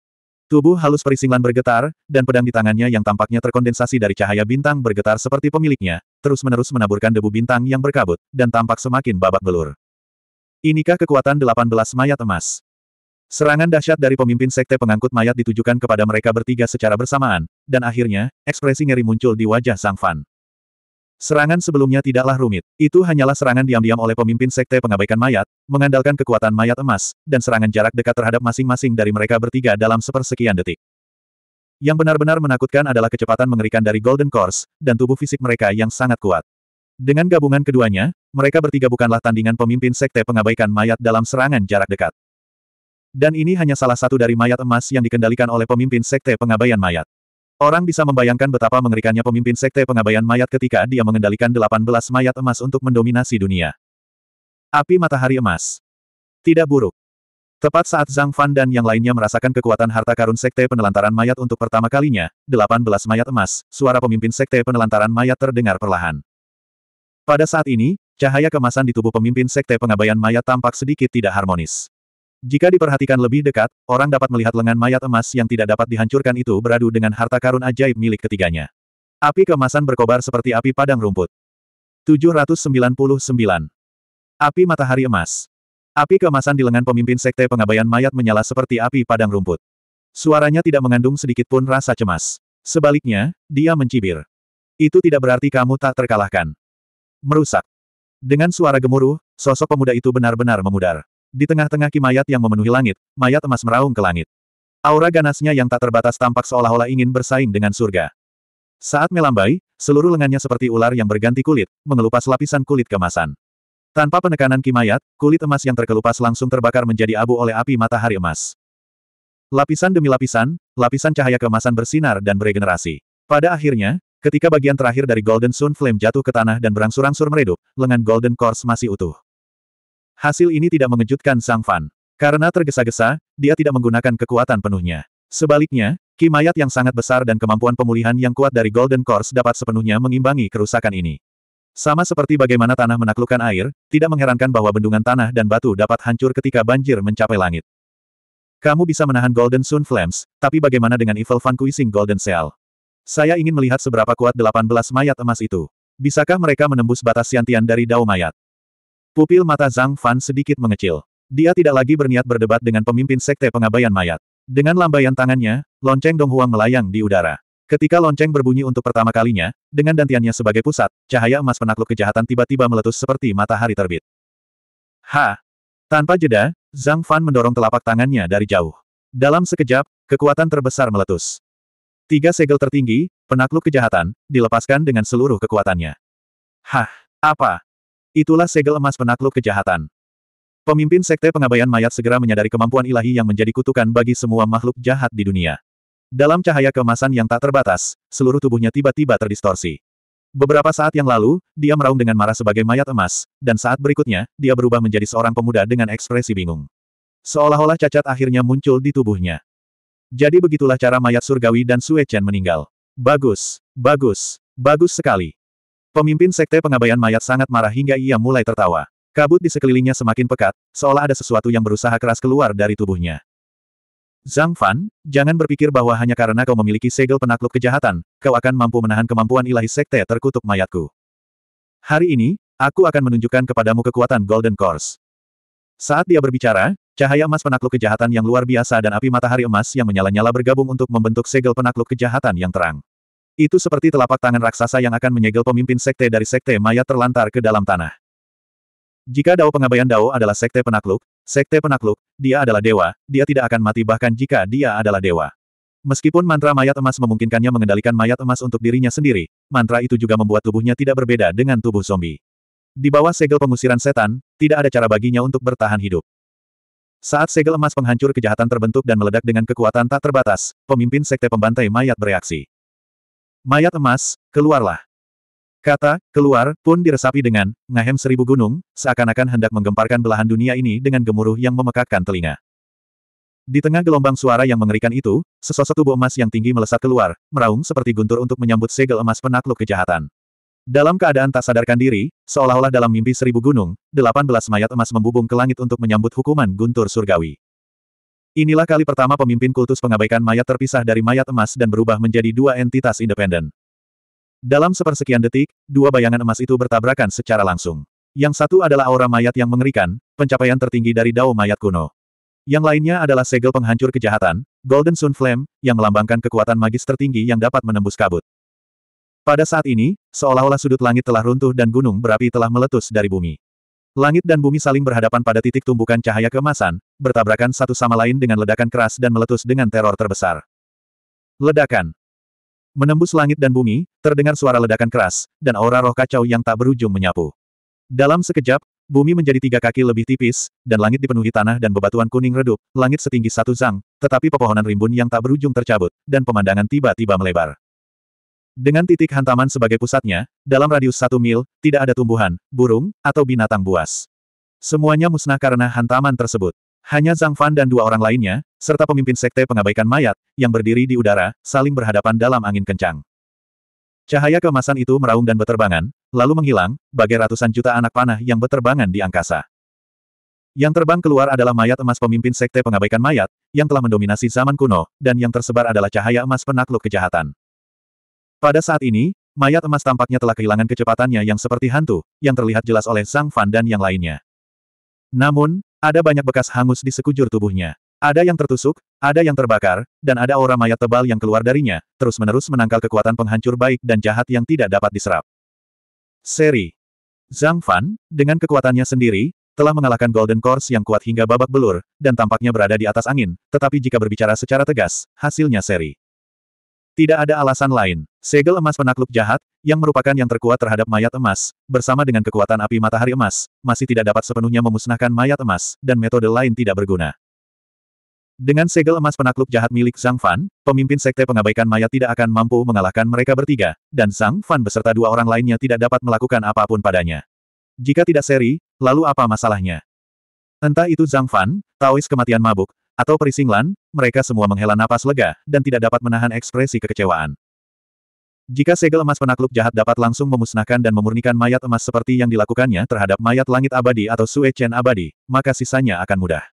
Tubuh halus perisinglan bergetar, dan pedang di tangannya yang tampaknya terkondensasi dari cahaya bintang bergetar seperti pemiliknya, terus-menerus menaburkan debu bintang yang berkabut, dan tampak semakin babak belur. Inikah kekuatan 18 mayat emas? Serangan dahsyat dari pemimpin sekte pengangkut mayat ditujukan kepada mereka bertiga secara bersamaan, dan akhirnya, ekspresi ngeri muncul di wajah Sang Fan. Serangan sebelumnya tidaklah rumit. Itu hanyalah serangan diam-diam oleh pemimpin sekte pengabaikan mayat, mengandalkan kekuatan mayat emas, dan serangan jarak dekat terhadap masing-masing dari mereka bertiga dalam sepersekian detik. Yang benar-benar menakutkan adalah kecepatan mengerikan dari Golden Course, dan tubuh fisik mereka yang sangat kuat. Dengan gabungan keduanya, mereka bertiga bukanlah tandingan pemimpin sekte pengabaikan mayat dalam serangan jarak dekat. Dan ini hanya salah satu dari mayat emas yang dikendalikan oleh pemimpin sekte pengabaian mayat. Orang bisa membayangkan betapa mengerikannya pemimpin sekte pengabaian mayat ketika dia mengendalikan 18 mayat emas untuk mendominasi dunia. Api matahari emas. Tidak buruk. Tepat saat Zhang Fan dan yang lainnya merasakan kekuatan harta karun Sekte Penelantaran Mayat untuk pertama kalinya, 18 mayat emas, suara pemimpin Sekte Penelantaran Mayat terdengar perlahan. Pada saat ini, cahaya kemasan di tubuh pemimpin Sekte Pengabaian Mayat tampak sedikit tidak harmonis. Jika diperhatikan lebih dekat, orang dapat melihat lengan mayat emas yang tidak dapat dihancurkan itu beradu dengan harta karun ajaib milik ketiganya. Api kemasan berkobar seperti api padang rumput. 799. Api matahari emas. Api kemasan di lengan pemimpin sekte pengabaian mayat menyala seperti api padang rumput. Suaranya tidak mengandung sedikit pun rasa cemas. Sebaliknya, dia mencibir. Itu tidak berarti kamu tak terkalahkan. Merusak. Dengan suara gemuruh, sosok pemuda itu benar-benar memudar. Di tengah-tengah kimayat yang memenuhi langit, mayat emas meraung ke langit. Aura ganasnya yang tak terbatas tampak seolah-olah ingin bersaing dengan surga. Saat melambai, seluruh lengannya seperti ular yang berganti kulit, mengelupas lapisan kulit kemasan. Tanpa penekanan kimayat, kulit emas yang terkelupas langsung terbakar menjadi abu oleh api matahari emas. Lapisan demi lapisan, lapisan cahaya keemasan bersinar dan beregenerasi. Pada akhirnya, ketika bagian terakhir dari Golden Sun Flame jatuh ke tanah dan berangsur-angsur meredup, lengan Golden Course masih utuh. Hasil ini tidak mengejutkan Sang Fan. Karena tergesa-gesa, dia tidak menggunakan kekuatan penuhnya. Sebaliknya, kimayat yang sangat besar dan kemampuan pemulihan yang kuat dari Golden Course dapat sepenuhnya mengimbangi kerusakan ini. Sama seperti bagaimana tanah menaklukkan air, tidak mengherankan bahwa bendungan tanah dan batu dapat hancur ketika banjir mencapai langit. Kamu bisa menahan Golden Sun Flames, tapi bagaimana dengan Evil Vanquishing Golden Seal? Saya ingin melihat seberapa kuat 18 mayat emas itu. Bisakah mereka menembus batas siantian dari dao mayat? Pupil mata Zhang Fan sedikit mengecil. Dia tidak lagi berniat berdebat dengan pemimpin sekte pengabaian mayat. Dengan lambaian tangannya, lonceng Dong Huang melayang di udara. Ketika lonceng berbunyi untuk pertama kalinya, dengan dantiannya sebagai pusat, cahaya emas penakluk kejahatan tiba-tiba meletus seperti matahari terbit. Ha! Tanpa jeda, Zhang Fan mendorong telapak tangannya dari jauh. Dalam sekejap, kekuatan terbesar meletus. Tiga segel tertinggi, penakluk kejahatan, dilepaskan dengan seluruh kekuatannya. Hah, apa? Itulah segel emas penakluk kejahatan. Pemimpin Sekte Pengabaian Mayat segera menyadari kemampuan ilahi yang menjadi kutukan bagi semua makhluk jahat di dunia. Dalam cahaya kemasan yang tak terbatas, seluruh tubuhnya tiba-tiba terdistorsi. Beberapa saat yang lalu, dia meraung dengan marah sebagai mayat emas, dan saat berikutnya, dia berubah menjadi seorang pemuda dengan ekspresi bingung. Seolah-olah cacat akhirnya muncul di tubuhnya. Jadi begitulah cara mayat surgawi dan Sue Chen meninggal. Bagus, bagus, bagus sekali. Pemimpin sekte pengabaian mayat sangat marah hingga ia mulai tertawa. Kabut di sekelilingnya semakin pekat, seolah ada sesuatu yang berusaha keras keluar dari tubuhnya. Zhang Fan, jangan berpikir bahwa hanya karena kau memiliki segel penakluk kejahatan, kau akan mampu menahan kemampuan ilahi sekte terkutuk mayatku. Hari ini, aku akan menunjukkan kepadamu kekuatan Golden Course. Saat dia berbicara, cahaya emas penakluk kejahatan yang luar biasa dan api matahari emas yang menyala-nyala bergabung untuk membentuk segel penakluk kejahatan yang terang. Itu seperti telapak tangan raksasa yang akan menyegel pemimpin sekte dari sekte mayat terlantar ke dalam tanah. Jika Dao Pengabaian Dao adalah sekte penakluk, sekte penakluk, dia adalah dewa, dia tidak akan mati bahkan jika dia adalah dewa. Meskipun mantra mayat emas memungkinkannya mengendalikan mayat emas untuk dirinya sendiri, mantra itu juga membuat tubuhnya tidak berbeda dengan tubuh zombie. Di bawah segel pengusiran setan, tidak ada cara baginya untuk bertahan hidup. Saat segel emas penghancur kejahatan terbentuk dan meledak dengan kekuatan tak terbatas, pemimpin sekte pembantai mayat bereaksi. Mayat emas, keluarlah. Kata, keluar, pun diresapi dengan, ngahem seribu gunung, seakan-akan hendak menggemparkan belahan dunia ini dengan gemuruh yang memekakkan telinga. Di tengah gelombang suara yang mengerikan itu, sesosok tubuh emas yang tinggi melesat keluar, meraung seperti guntur untuk menyambut segel emas penakluk kejahatan. Dalam keadaan tak sadarkan diri, seolah-olah dalam mimpi seribu gunung, delapan belas mayat emas membubung ke langit untuk menyambut hukuman guntur surgawi. Inilah kali pertama pemimpin kultus pengabaikan mayat terpisah dari mayat emas dan berubah menjadi dua entitas independen. Dalam sepersekian detik, dua bayangan emas itu bertabrakan secara langsung. Yang satu adalah aura mayat yang mengerikan, pencapaian tertinggi dari Dao Mayat Kuno. Yang lainnya adalah segel penghancur kejahatan, Golden Sun Flame, yang melambangkan kekuatan magis tertinggi yang dapat menembus kabut. Pada saat ini, seolah-olah sudut langit telah runtuh dan gunung berapi telah meletus dari bumi. Langit dan bumi saling berhadapan pada titik tumbukan cahaya keemasan, bertabrakan satu sama lain dengan ledakan keras dan meletus dengan teror terbesar. Ledakan Menembus langit dan bumi, terdengar suara ledakan keras, dan aura roh kacau yang tak berujung menyapu. Dalam sekejap, bumi menjadi tiga kaki lebih tipis, dan langit dipenuhi tanah dan bebatuan kuning redup, langit setinggi satu zang, tetapi pepohonan rimbun yang tak berujung tercabut, dan pemandangan tiba-tiba melebar. Dengan titik hantaman sebagai pusatnya, dalam radius satu mil, tidak ada tumbuhan, burung, atau binatang buas. Semuanya musnah karena hantaman tersebut. Hanya Zhang Fan dan dua orang lainnya, serta pemimpin sekte pengabaikan mayat, yang berdiri di udara, saling berhadapan dalam angin kencang. Cahaya kemasan itu meraung dan beterbangan, lalu menghilang, bagai ratusan juta anak panah yang beterbangan di angkasa. Yang terbang keluar adalah mayat emas pemimpin sekte pengabaikan mayat, yang telah mendominasi zaman kuno, dan yang tersebar adalah cahaya emas penakluk kejahatan. Pada saat ini, mayat emas tampaknya telah kehilangan kecepatannya yang seperti hantu, yang terlihat jelas oleh Zhang Fan dan yang lainnya. Namun, ada banyak bekas hangus di sekujur tubuhnya. Ada yang tertusuk, ada yang terbakar, dan ada aura mayat tebal yang keluar darinya, terus-menerus menangkal kekuatan penghancur baik dan jahat yang tidak dapat diserap. Seri Zhang Fan, dengan kekuatannya sendiri, telah mengalahkan Golden Course yang kuat hingga babak belur, dan tampaknya berada di atas angin, tetapi jika berbicara secara tegas, hasilnya seri. Tidak ada alasan lain. Segel emas penakluk jahat, yang merupakan yang terkuat terhadap mayat emas, bersama dengan kekuatan api matahari emas, masih tidak dapat sepenuhnya memusnahkan mayat emas, dan metode lain tidak berguna. Dengan segel emas penakluk jahat milik Zhang Fan, pemimpin sekte pengabaikan mayat tidak akan mampu mengalahkan mereka bertiga, dan Zhang Fan beserta dua orang lainnya tidak dapat melakukan apapun padanya. Jika tidak seri, lalu apa masalahnya? Entah itu Zhang Fan, Taois kematian mabuk, atau perisinglan, mereka semua menghela napas lega, dan tidak dapat menahan ekspresi kekecewaan. Jika segel emas penakluk jahat dapat langsung memusnahkan dan memurnikan mayat emas seperti yang dilakukannya terhadap mayat langit abadi atau Sue Chen abadi, maka sisanya akan mudah.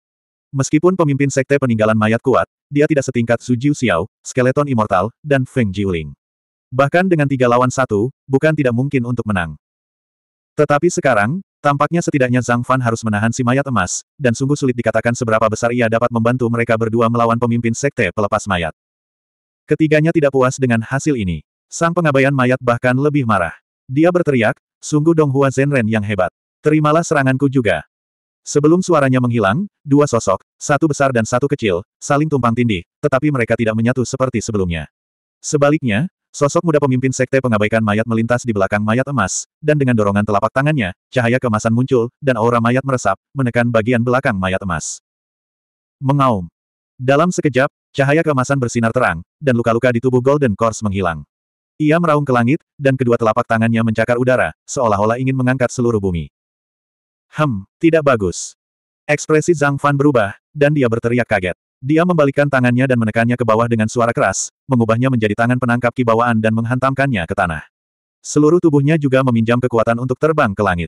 Meskipun pemimpin sekte peninggalan mayat kuat, dia tidak setingkat Su Jiu Xiao, Skeleton Immortal, dan Feng Jiuling. Bahkan dengan tiga lawan satu, bukan tidak mungkin untuk menang. Tetapi sekarang, tampaknya setidaknya Zhang Fan harus menahan si mayat emas, dan sungguh sulit dikatakan seberapa besar ia dapat membantu mereka berdua melawan pemimpin sekte pelepas mayat. Ketiganya tidak puas dengan hasil ini. Sang pengabaian mayat bahkan lebih marah. Dia berteriak, sungguh Donghua Zenren yang hebat. Terimalah seranganku juga. Sebelum suaranya menghilang, dua sosok, satu besar dan satu kecil, saling tumpang tindih, tetapi mereka tidak menyatu seperti sebelumnya. Sebaliknya, Sosok muda pemimpin sekte pengabaikan mayat melintas di belakang mayat emas, dan dengan dorongan telapak tangannya, cahaya kemasan muncul, dan aura mayat meresap, menekan bagian belakang mayat emas. Mengaum. Dalam sekejap, cahaya kemasan bersinar terang, dan luka-luka di tubuh Golden Course menghilang. Ia meraung ke langit, dan kedua telapak tangannya mencakar udara, seolah-olah ingin mengangkat seluruh bumi. Hem, tidak bagus. Ekspresi Zhang Fan berubah, dan dia berteriak kaget. Dia membalikkan tangannya dan menekannya ke bawah dengan suara keras, mengubahnya menjadi tangan penangkap kibawaan dan menghantamkannya ke tanah. Seluruh tubuhnya juga meminjam kekuatan untuk terbang ke langit.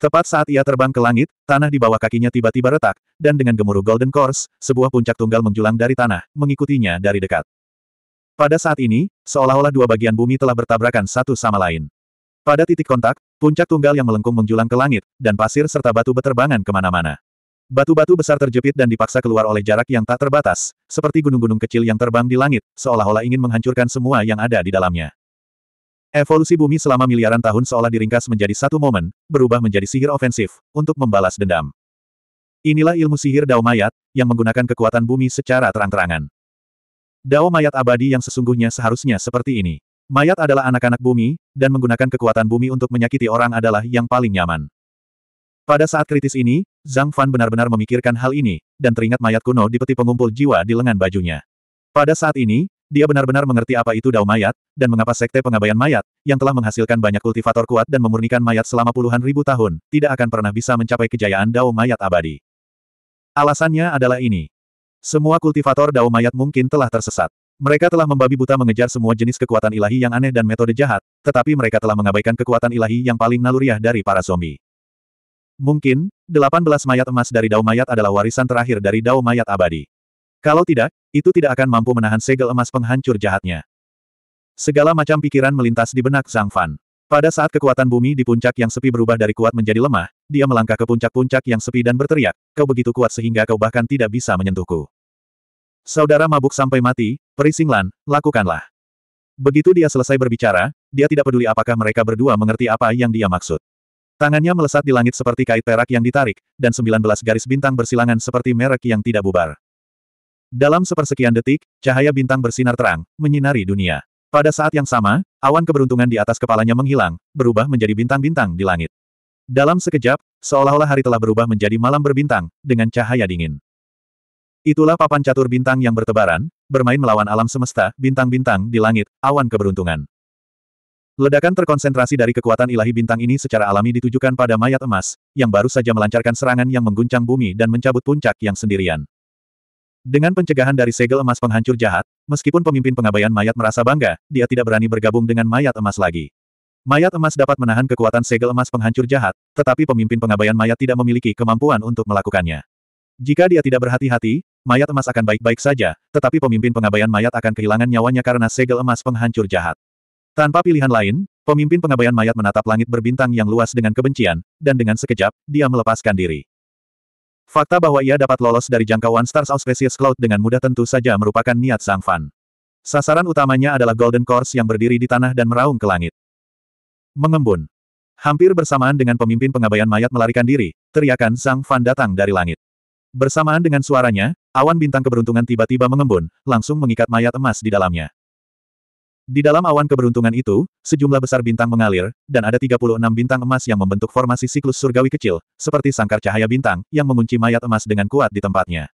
Tepat saat ia terbang ke langit, tanah di bawah kakinya tiba-tiba retak, dan dengan gemuruh Golden Course, sebuah puncak tunggal menjulang dari tanah, mengikutinya dari dekat. Pada saat ini, seolah-olah dua bagian bumi telah bertabrakan satu sama lain. Pada titik kontak, puncak tunggal yang melengkung menjulang ke langit, dan pasir serta batu beterbangan kemana-mana. Batu-batu besar terjepit dan dipaksa keluar oleh jarak yang tak terbatas, seperti gunung-gunung kecil yang terbang di langit, seolah-olah ingin menghancurkan semua yang ada di dalamnya. Evolusi bumi selama miliaran tahun seolah diringkas menjadi satu momen, berubah menjadi sihir ofensif, untuk membalas dendam. Inilah ilmu sihir Dao Mayat, yang menggunakan kekuatan bumi secara terang-terangan. Dao Mayat abadi yang sesungguhnya seharusnya seperti ini. Mayat adalah anak-anak bumi, dan menggunakan kekuatan bumi untuk menyakiti orang adalah yang paling nyaman. Pada saat kritis ini, Zhang Fan benar-benar memikirkan hal ini, dan teringat mayat kuno di peti pengumpul jiwa di lengan bajunya. Pada saat ini, dia benar-benar mengerti apa itu dao mayat, dan mengapa sekte pengabaian mayat, yang telah menghasilkan banyak kultivator kuat dan memurnikan mayat selama puluhan ribu tahun, tidak akan pernah bisa mencapai kejayaan dao mayat abadi. Alasannya adalah ini. Semua kultivator dao mayat mungkin telah tersesat. Mereka telah membabi buta mengejar semua jenis kekuatan ilahi yang aneh dan metode jahat, tetapi mereka telah mengabaikan kekuatan ilahi yang paling naluriah dari para zombie. Mungkin, 18 mayat emas dari Dao Mayat adalah warisan terakhir dari Dao Mayat Abadi. Kalau tidak, itu tidak akan mampu menahan segel emas penghancur jahatnya. Segala macam pikiran melintas di benak Zhang Fan. Pada saat kekuatan bumi di puncak yang sepi berubah dari kuat menjadi lemah, dia melangkah ke puncak-puncak yang sepi dan berteriak, kau begitu kuat sehingga kau bahkan tidak bisa menyentuhku. Saudara mabuk sampai mati, perisinglan, lakukanlah. Begitu dia selesai berbicara, dia tidak peduli apakah mereka berdua mengerti apa yang dia maksud. Tangannya melesat di langit seperti kait perak yang ditarik, dan 19 garis bintang bersilangan seperti merek yang tidak bubar. Dalam sepersekian detik, cahaya bintang bersinar terang, menyinari dunia. Pada saat yang sama, awan keberuntungan di atas kepalanya menghilang, berubah menjadi bintang-bintang di langit. Dalam sekejap, seolah-olah hari telah berubah menjadi malam berbintang, dengan cahaya dingin. Itulah papan catur bintang yang bertebaran, bermain melawan alam semesta, bintang-bintang di langit, awan keberuntungan. Ledakan terkonsentrasi dari kekuatan ilahi bintang ini secara alami ditujukan pada mayat emas, yang baru saja melancarkan serangan yang mengguncang bumi dan mencabut puncak yang sendirian. Dengan pencegahan dari segel emas penghancur jahat, meskipun pemimpin pengabaian mayat merasa bangga, dia tidak berani bergabung dengan mayat emas lagi. Mayat emas dapat menahan kekuatan segel emas penghancur jahat, tetapi pemimpin pengabaian mayat tidak memiliki kemampuan untuk melakukannya. Jika dia tidak berhati-hati, mayat emas akan baik-baik saja, tetapi pemimpin pengabaian mayat akan kehilangan nyawanya karena segel emas penghancur jahat. Tanpa pilihan lain, pemimpin pengabaian mayat menatap langit berbintang yang luas dengan kebencian, dan dengan sekejap, dia melepaskan diri. Fakta bahwa ia dapat lolos dari jangkauan Stars Auspicious Cloud dengan mudah tentu saja merupakan niat Sang Fan. Sasaran utamanya adalah Golden Course yang berdiri di tanah dan meraung ke langit. Mengembun. Hampir bersamaan dengan pemimpin pengabaian mayat melarikan diri, teriakan Sang Fan datang dari langit. Bersamaan dengan suaranya, awan bintang keberuntungan tiba-tiba mengembun, langsung mengikat mayat emas di dalamnya. Di dalam awan keberuntungan itu, sejumlah besar bintang mengalir, dan ada 36 bintang emas yang membentuk formasi siklus surgawi kecil, seperti sangkar cahaya bintang, yang mengunci mayat emas dengan kuat di tempatnya.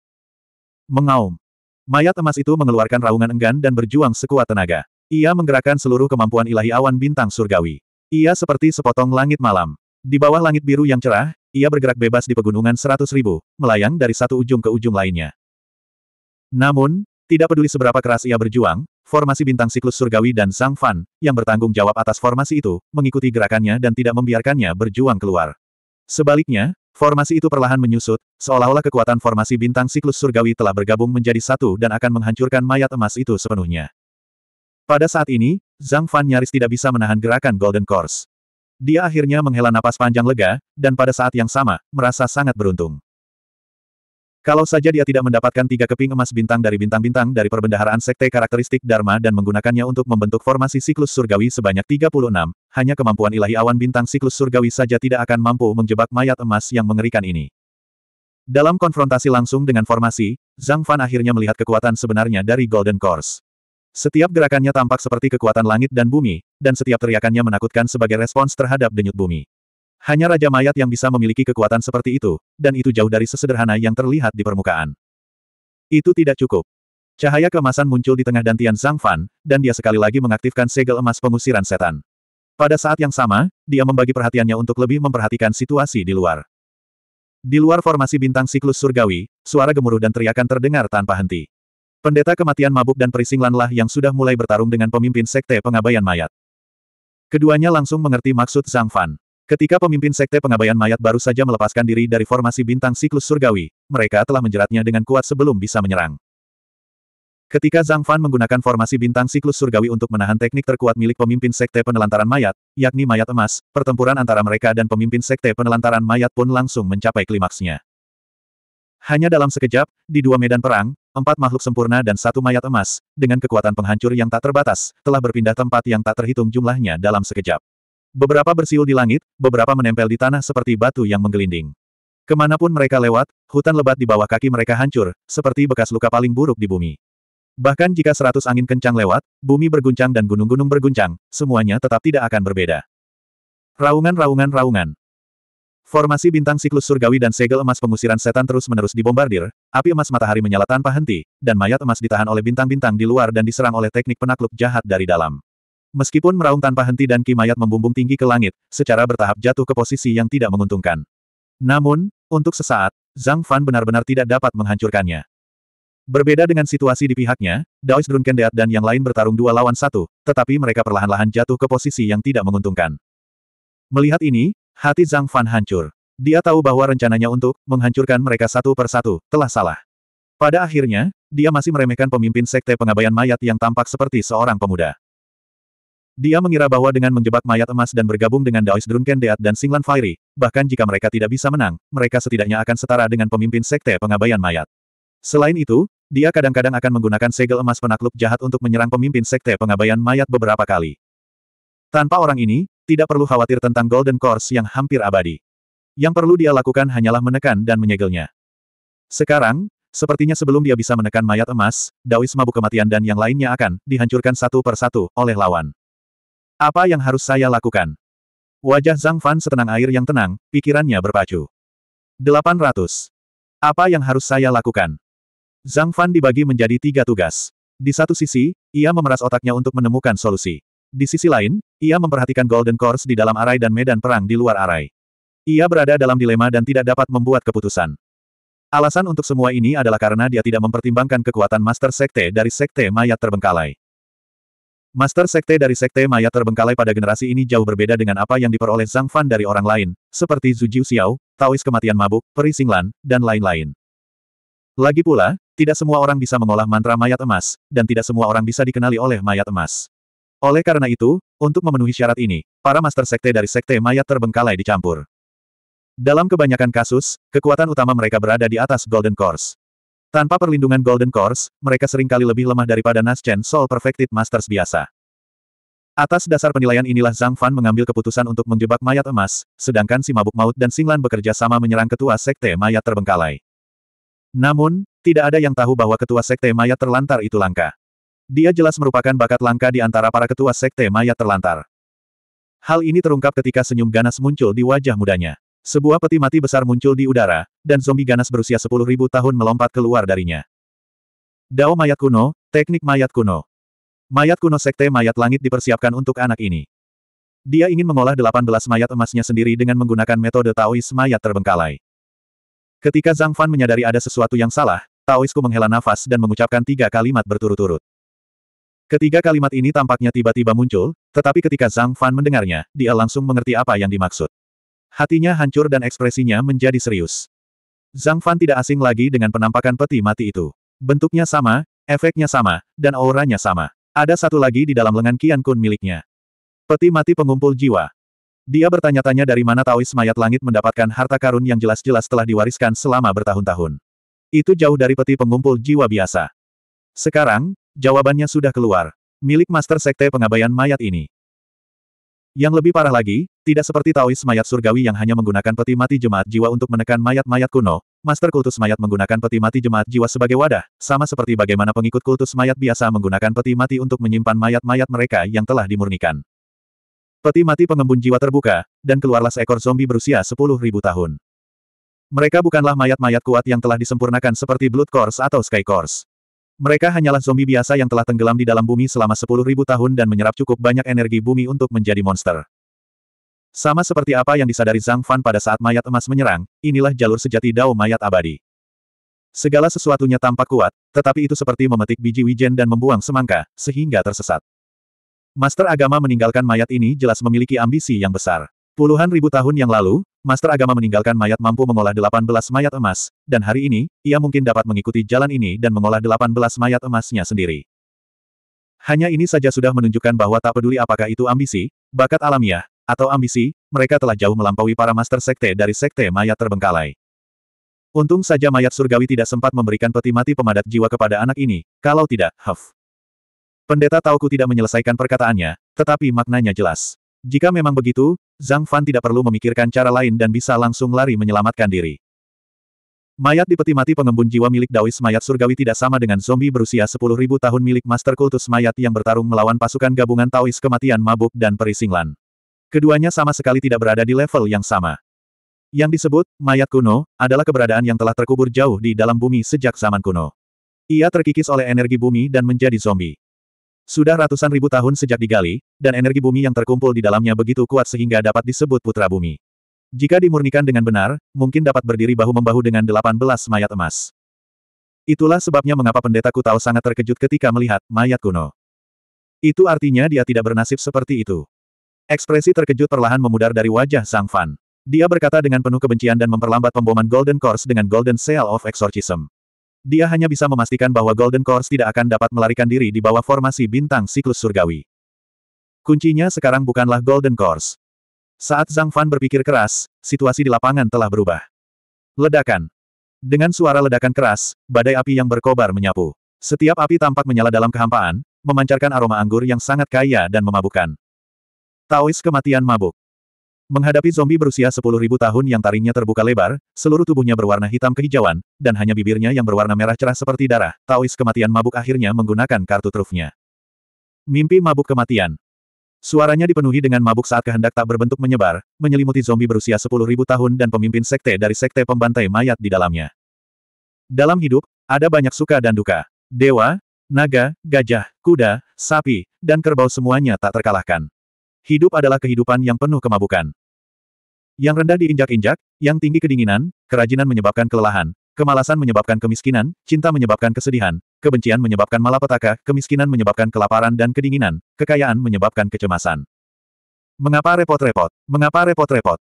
Mengaum. Mayat emas itu mengeluarkan raungan enggan dan berjuang sekuat tenaga. Ia menggerakkan seluruh kemampuan ilahi awan bintang surgawi. Ia seperti sepotong langit malam. Di bawah langit biru yang cerah, ia bergerak bebas di pegunungan seratus ribu, melayang dari satu ujung ke ujung lainnya. Namun, tidak peduli seberapa keras ia berjuang, Formasi bintang siklus surgawi dan Sang Fan, yang bertanggung jawab atas formasi itu, mengikuti gerakannya dan tidak membiarkannya berjuang keluar. Sebaliknya, formasi itu perlahan menyusut, seolah-olah kekuatan formasi bintang siklus surgawi telah bergabung menjadi satu dan akan menghancurkan mayat emas itu sepenuhnya. Pada saat ini, Zhang Fan nyaris tidak bisa menahan gerakan Golden Course. Dia akhirnya menghela napas panjang lega, dan pada saat yang sama, merasa sangat beruntung. Kalau saja dia tidak mendapatkan tiga keping emas bintang dari bintang-bintang dari perbendaharaan sekte karakteristik Dharma dan menggunakannya untuk membentuk formasi siklus surgawi sebanyak 36, hanya kemampuan ilahi awan bintang siklus surgawi saja tidak akan mampu menjebak mayat emas yang mengerikan ini. Dalam konfrontasi langsung dengan formasi, Zhang Fan akhirnya melihat kekuatan sebenarnya dari Golden Course. Setiap gerakannya tampak seperti kekuatan langit dan bumi, dan setiap teriakannya menakutkan sebagai respons terhadap denyut bumi. Hanya Raja Mayat yang bisa memiliki kekuatan seperti itu, dan itu jauh dari sesederhana yang terlihat di permukaan. Itu tidak cukup. Cahaya kemasan muncul di tengah dantian Zhang Fan, dan dia sekali lagi mengaktifkan segel emas pengusiran setan. Pada saat yang sama, dia membagi perhatiannya untuk lebih memperhatikan situasi di luar. Di luar formasi bintang siklus surgawi, suara gemuruh dan teriakan terdengar tanpa henti. Pendeta kematian mabuk dan perisinglanlah yang sudah mulai bertarung dengan pemimpin sekte pengabaian mayat. Keduanya langsung mengerti maksud Zhang Fan. Ketika pemimpin sekte Pengabaian mayat baru saja melepaskan diri dari formasi bintang siklus surgawi, mereka telah menjeratnya dengan kuat sebelum bisa menyerang. Ketika Zhang Fan menggunakan formasi bintang siklus surgawi untuk menahan teknik terkuat milik pemimpin sekte penelantaran mayat, yakni mayat emas, pertempuran antara mereka dan pemimpin sekte penelantaran mayat pun langsung mencapai klimaksnya. Hanya dalam sekejap, di dua medan perang, empat makhluk sempurna dan satu mayat emas, dengan kekuatan penghancur yang tak terbatas, telah berpindah tempat yang tak terhitung jumlahnya dalam sekejap. Beberapa bersiul di langit, beberapa menempel di tanah seperti batu yang menggelinding. Kemanapun mereka lewat, hutan lebat di bawah kaki mereka hancur, seperti bekas luka paling buruk di bumi. Bahkan jika seratus angin kencang lewat, bumi berguncang dan gunung-gunung berguncang, semuanya tetap tidak akan berbeda. Raungan-raungan-raungan. Formasi bintang siklus surgawi dan segel emas pengusiran setan terus-menerus dibombardir, api emas matahari menyala tanpa henti, dan mayat emas ditahan oleh bintang-bintang di luar dan diserang oleh teknik penakluk jahat dari dalam. Meskipun meraung tanpa henti dan ki mayat membumbung tinggi ke langit, secara bertahap jatuh ke posisi yang tidak menguntungkan. Namun, untuk sesaat, Zhang Fan benar-benar tidak dapat menghancurkannya. Berbeda dengan situasi di pihaknya, Daois Drunkendeat dan yang lain bertarung dua lawan satu, tetapi mereka perlahan-lahan jatuh ke posisi yang tidak menguntungkan. Melihat ini, hati Zhang Fan hancur. Dia tahu bahwa rencananya untuk menghancurkan mereka satu per satu telah salah. Pada akhirnya, dia masih meremehkan pemimpin sekte pengabaian mayat yang tampak seperti seorang pemuda. Dia mengira bahwa dengan menjebak mayat emas dan bergabung dengan Daois Drunken Deat dan Singlan Fairy, bahkan jika mereka tidak bisa menang, mereka setidaknya akan setara dengan pemimpin sekte pengabaian mayat. Selain itu, dia kadang-kadang akan menggunakan segel emas penakluk jahat untuk menyerang pemimpin sekte pengabaian mayat beberapa kali. Tanpa orang ini, tidak perlu khawatir tentang Golden Course yang hampir abadi. Yang perlu dia lakukan hanyalah menekan dan menyegelnya. Sekarang, Sepertinya sebelum dia bisa menekan mayat emas, Daois mabuk kematian dan yang lainnya akan dihancurkan satu per satu oleh lawan. Apa yang harus saya lakukan? Wajah Zhang Fan setenang air yang tenang, pikirannya berpacu. 800. Apa yang harus saya lakukan? Zhang Fan dibagi menjadi tiga tugas. Di satu sisi, ia memeras otaknya untuk menemukan solusi. Di sisi lain, ia memperhatikan Golden Course di dalam arai dan medan perang di luar arai. Ia berada dalam dilema dan tidak dapat membuat keputusan. Alasan untuk semua ini adalah karena dia tidak mempertimbangkan kekuatan Master Sekte dari Sekte Mayat Terbengkalai. Master Sekte dari Sekte Maya terbengkalai pada generasi ini jauh berbeda dengan apa yang diperoleh Zhang Fan dari orang lain, seperti Zhu Jiu Xiao, Taois kematian mabuk, peri Singlan, dan lain-lain. Lagi pula, tidak semua orang bisa mengolah mantra mayat emas, dan tidak semua orang bisa dikenali oleh mayat emas. Oleh karena itu, untuk memenuhi syarat ini, para Master Sekte dari Sekte Mayat terbengkalai dicampur. Dalam kebanyakan kasus, kekuatan utama mereka berada di atas Golden Course. Tanpa perlindungan Golden Course, mereka seringkali lebih lemah daripada Naschen Soul Perfected Masters biasa. Atas dasar penilaian inilah Zhang Fan mengambil keputusan untuk menjebak mayat emas, sedangkan si mabuk maut dan Singlan bekerja sama menyerang ketua sekte mayat terbengkalai. Namun, tidak ada yang tahu bahwa ketua sekte mayat terlantar itu langka. Dia jelas merupakan bakat langka di antara para ketua sekte mayat terlantar. Hal ini terungkap ketika senyum ganas muncul di wajah mudanya. Sebuah peti mati besar muncul di udara, dan zombie ganas berusia 10.000 tahun melompat keluar darinya. Dao mayat kuno, teknik mayat kuno. Mayat kuno sekte mayat langit dipersiapkan untuk anak ini. Dia ingin mengolah 18 mayat emasnya sendiri dengan menggunakan metode Taois mayat terbengkalai. Ketika Zhang Fan menyadari ada sesuatu yang salah, Taoisku menghela nafas dan mengucapkan tiga kalimat berturut-turut. Ketiga kalimat ini tampaknya tiba-tiba muncul, tetapi ketika Zhang Fan mendengarnya, dia langsung mengerti apa yang dimaksud. Hatinya hancur dan ekspresinya menjadi serius. Zhang Fan tidak asing lagi dengan penampakan peti mati itu. Bentuknya sama, efeknya sama, dan auranya sama. Ada satu lagi di dalam lengan Qian Kun miliknya. Peti mati pengumpul jiwa. Dia bertanya-tanya dari mana Taois Mayat Langit mendapatkan harta karun yang jelas-jelas telah diwariskan selama bertahun-tahun. Itu jauh dari peti pengumpul jiwa biasa. Sekarang, jawabannya sudah keluar. Milik Master Sekte Pengabaian Mayat ini. Yang lebih parah lagi, tidak seperti Taois mayat surgawi yang hanya menggunakan peti mati jemaat jiwa untuk menekan mayat-mayat kuno, Master kultus mayat menggunakan peti mati jemaat jiwa sebagai wadah, sama seperti bagaimana pengikut kultus mayat biasa menggunakan peti mati untuk menyimpan mayat-mayat mereka yang telah dimurnikan. Peti mati pengembun jiwa terbuka, dan keluarlah seekor zombie berusia 10.000 tahun. Mereka bukanlah mayat-mayat kuat yang telah disempurnakan seperti Blood Course atau Sky Course. Mereka hanyalah zombie biasa yang telah tenggelam di dalam bumi selama sepuluh ribu tahun dan menyerap cukup banyak energi bumi untuk menjadi monster. Sama seperti apa yang disadari Zhang Fan pada saat mayat emas menyerang, inilah jalur sejati Dao Mayat Abadi. Segala sesuatunya tampak kuat, tetapi itu seperti memetik biji wijen dan membuang semangka, sehingga tersesat. Master agama meninggalkan mayat ini jelas memiliki ambisi yang besar. Puluhan ribu tahun yang lalu, Master Agama meninggalkan mayat mampu mengolah 18 mayat emas, dan hari ini, ia mungkin dapat mengikuti jalan ini dan mengolah 18 mayat emasnya sendiri. Hanya ini saja sudah menunjukkan bahwa tak peduli apakah itu ambisi, bakat alamiah, atau ambisi, mereka telah jauh melampaui para master sekte dari sekte mayat terbengkalai. Untung saja mayat surgawi tidak sempat memberikan peti mati pemadat jiwa kepada anak ini, kalau tidak, huff. Pendeta Tauku tidak menyelesaikan perkataannya, tetapi maknanya jelas. Jika memang begitu, Zhang Fan tidak perlu memikirkan cara lain dan bisa langsung lari menyelamatkan diri. Mayat di peti mati pengembun jiwa milik Daois mayat surgawi tidak sama dengan zombie berusia 10.000 tahun milik Master Kultus mayat yang bertarung melawan pasukan gabungan Taois kematian mabuk dan perisinglan. Keduanya sama sekali tidak berada di level yang sama. Yang disebut, mayat kuno, adalah keberadaan yang telah terkubur jauh di dalam bumi sejak zaman kuno. Ia terkikis oleh energi bumi dan menjadi zombie. Sudah ratusan ribu tahun sejak digali, dan energi bumi yang terkumpul di dalamnya begitu kuat sehingga dapat disebut putra bumi. Jika dimurnikan dengan benar, mungkin dapat berdiri bahu-membahu dengan 18 mayat emas. Itulah sebabnya mengapa pendeta tahu sangat terkejut ketika melihat mayat kuno. Itu artinya dia tidak bernasib seperti itu. Ekspresi terkejut perlahan memudar dari wajah Sang Fan. Dia berkata dengan penuh kebencian dan memperlambat pemboman Golden Course dengan Golden Seal of Exorcism. Dia hanya bisa memastikan bahwa Golden Course tidak akan dapat melarikan diri di bawah formasi bintang siklus surgawi. Kuncinya sekarang bukanlah Golden Course. Saat Zhang Fan berpikir keras, situasi di lapangan telah berubah. Ledakan. Dengan suara ledakan keras, badai api yang berkobar menyapu. Setiap api tampak menyala dalam kehampaan, memancarkan aroma anggur yang sangat kaya dan memabukkan. Taois kematian mabuk. Menghadapi zombie berusia 10.000 tahun yang taringnya terbuka lebar, seluruh tubuhnya berwarna hitam kehijauan, dan hanya bibirnya yang berwarna merah cerah seperti darah, Taois kematian mabuk akhirnya menggunakan kartu trufnya. Mimpi mabuk kematian. Suaranya dipenuhi dengan mabuk saat kehendak tak berbentuk menyebar, menyelimuti zombie berusia 10.000 tahun dan pemimpin sekte dari sekte pembantai mayat di dalamnya. Dalam hidup, ada banyak suka dan duka. Dewa, naga, gajah, kuda, sapi, dan kerbau semuanya tak terkalahkan. Hidup adalah kehidupan yang penuh kemabukan. Yang rendah diinjak-injak, yang tinggi kedinginan, kerajinan menyebabkan kelelahan, kemalasan menyebabkan kemiskinan, cinta menyebabkan kesedihan, kebencian menyebabkan malapetaka, kemiskinan menyebabkan kelaparan dan kedinginan, kekayaan menyebabkan kecemasan. Mengapa repot-repot? Mengapa repot-repot?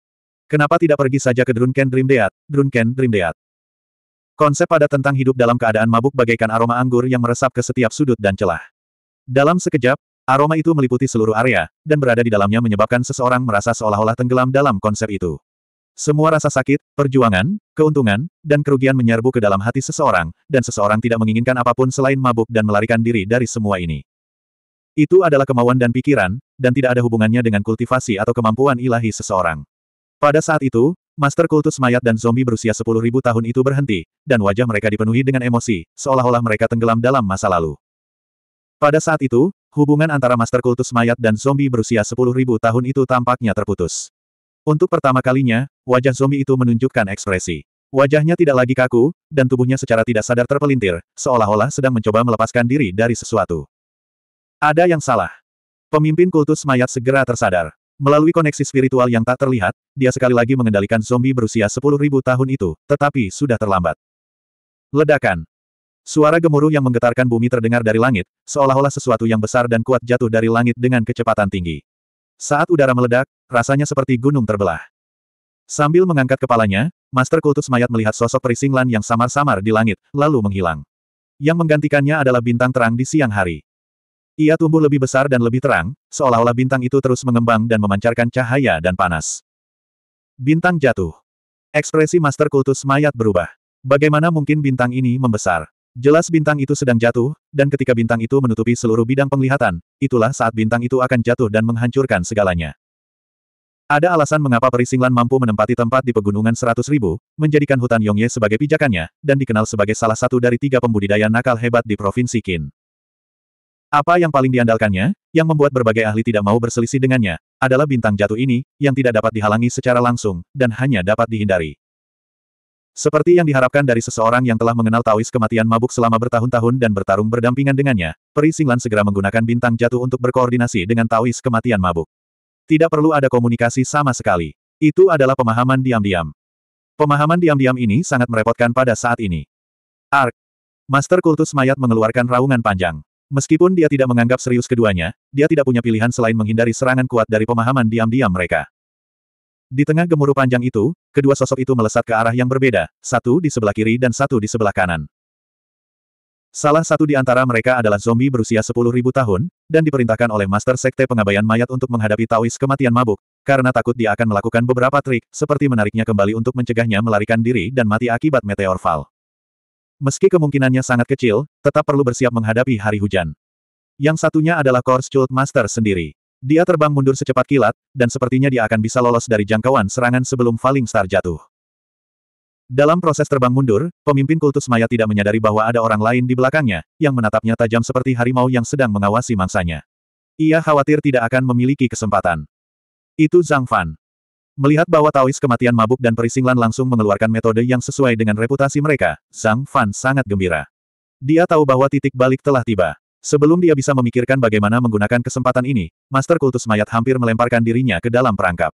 Kenapa tidak pergi saja ke Drunken Dream Deat, Drunken Dream Deat? Konsep pada tentang hidup dalam keadaan mabuk bagaikan aroma anggur yang meresap ke setiap sudut dan celah. Dalam sekejap, Aroma itu meliputi seluruh area, dan berada di dalamnya menyebabkan seseorang merasa seolah-olah tenggelam dalam konsep itu. Semua rasa sakit, perjuangan, keuntungan, dan kerugian menyerbu ke dalam hati seseorang, dan seseorang tidak menginginkan apapun selain mabuk dan melarikan diri dari semua ini. Itu adalah kemauan dan pikiran, dan tidak ada hubungannya dengan kultivasi atau kemampuan ilahi seseorang. Pada saat itu, Master kultus mayat dan zombie berusia 10.000 tahun itu berhenti, dan wajah mereka dipenuhi dengan emosi, seolah-olah mereka tenggelam dalam masa lalu. Pada saat itu, Hubungan antara Master Kultus Mayat dan zombie berusia 10.000 tahun itu tampaknya terputus. Untuk pertama kalinya, wajah zombie itu menunjukkan ekspresi. Wajahnya tidak lagi kaku, dan tubuhnya secara tidak sadar terpelintir, seolah-olah sedang mencoba melepaskan diri dari sesuatu. Ada yang salah. Pemimpin kultus mayat segera tersadar. Melalui koneksi spiritual yang tak terlihat, dia sekali lagi mengendalikan zombie berusia 10.000 tahun itu, tetapi sudah terlambat. Ledakan. Suara gemuruh yang menggetarkan bumi terdengar dari langit, seolah-olah sesuatu yang besar dan kuat jatuh dari langit dengan kecepatan tinggi. Saat udara meledak, rasanya seperti gunung terbelah. Sambil mengangkat kepalanya, Master Kultus Mayat melihat sosok perisinglan yang samar-samar di langit, lalu menghilang. Yang menggantikannya adalah bintang terang di siang hari. Ia tumbuh lebih besar dan lebih terang, seolah-olah bintang itu terus mengembang dan memancarkan cahaya dan panas. Bintang jatuh. Ekspresi Master Kultus Mayat berubah. Bagaimana mungkin bintang ini membesar? Jelas bintang itu sedang jatuh, dan ketika bintang itu menutupi seluruh bidang penglihatan, itulah saat bintang itu akan jatuh dan menghancurkan segalanya. Ada alasan mengapa Perisinglan mampu menempati tempat di pegunungan seratus ribu, menjadikan hutan Yongye sebagai pijakannya, dan dikenal sebagai salah satu dari tiga pembudidaya nakal hebat di Provinsi Qin. Apa yang paling diandalkannya, yang membuat berbagai ahli tidak mau berselisih dengannya, adalah bintang jatuh ini, yang tidak dapat dihalangi secara langsung, dan hanya dapat dihindari. Seperti yang diharapkan dari seseorang yang telah mengenal Taois kematian mabuk selama bertahun-tahun dan bertarung berdampingan dengannya, Peri Singlan segera menggunakan bintang jatuh untuk berkoordinasi dengan Taois kematian mabuk. Tidak perlu ada komunikasi sama sekali. Itu adalah pemahaman diam-diam. Pemahaman diam-diam ini sangat merepotkan pada saat ini. Ark. Master Kultus Mayat mengeluarkan raungan panjang. Meskipun dia tidak menganggap serius keduanya, dia tidak punya pilihan selain menghindari serangan kuat dari pemahaman diam-diam mereka. Di tengah gemuruh panjang itu, kedua sosok itu melesat ke arah yang berbeda, satu di sebelah kiri dan satu di sebelah kanan. Salah satu di antara mereka adalah zombie berusia 10.000 tahun, dan diperintahkan oleh Master Sekte Pengabayan Mayat untuk menghadapi tawis kematian mabuk, karena takut dia akan melakukan beberapa trik, seperti menariknya kembali untuk mencegahnya melarikan diri dan mati akibat meteor fall. Meski kemungkinannya sangat kecil, tetap perlu bersiap menghadapi hari hujan. Yang satunya adalah Korschult Master sendiri. Dia terbang mundur secepat kilat, dan sepertinya dia akan bisa lolos dari jangkauan serangan sebelum Falling Star jatuh. Dalam proses terbang mundur, pemimpin kultus Maya tidak menyadari bahwa ada orang lain di belakangnya, yang menatapnya tajam seperti harimau yang sedang mengawasi mangsanya. Ia khawatir tidak akan memiliki kesempatan. Itu Zhang Fan. Melihat bahwa Taois kematian mabuk dan perisinglan langsung mengeluarkan metode yang sesuai dengan reputasi mereka, Zhang Fan sangat gembira. Dia tahu bahwa titik balik telah tiba. Sebelum dia bisa memikirkan bagaimana menggunakan kesempatan ini, Master Kultus Mayat hampir melemparkan dirinya ke dalam perangkap.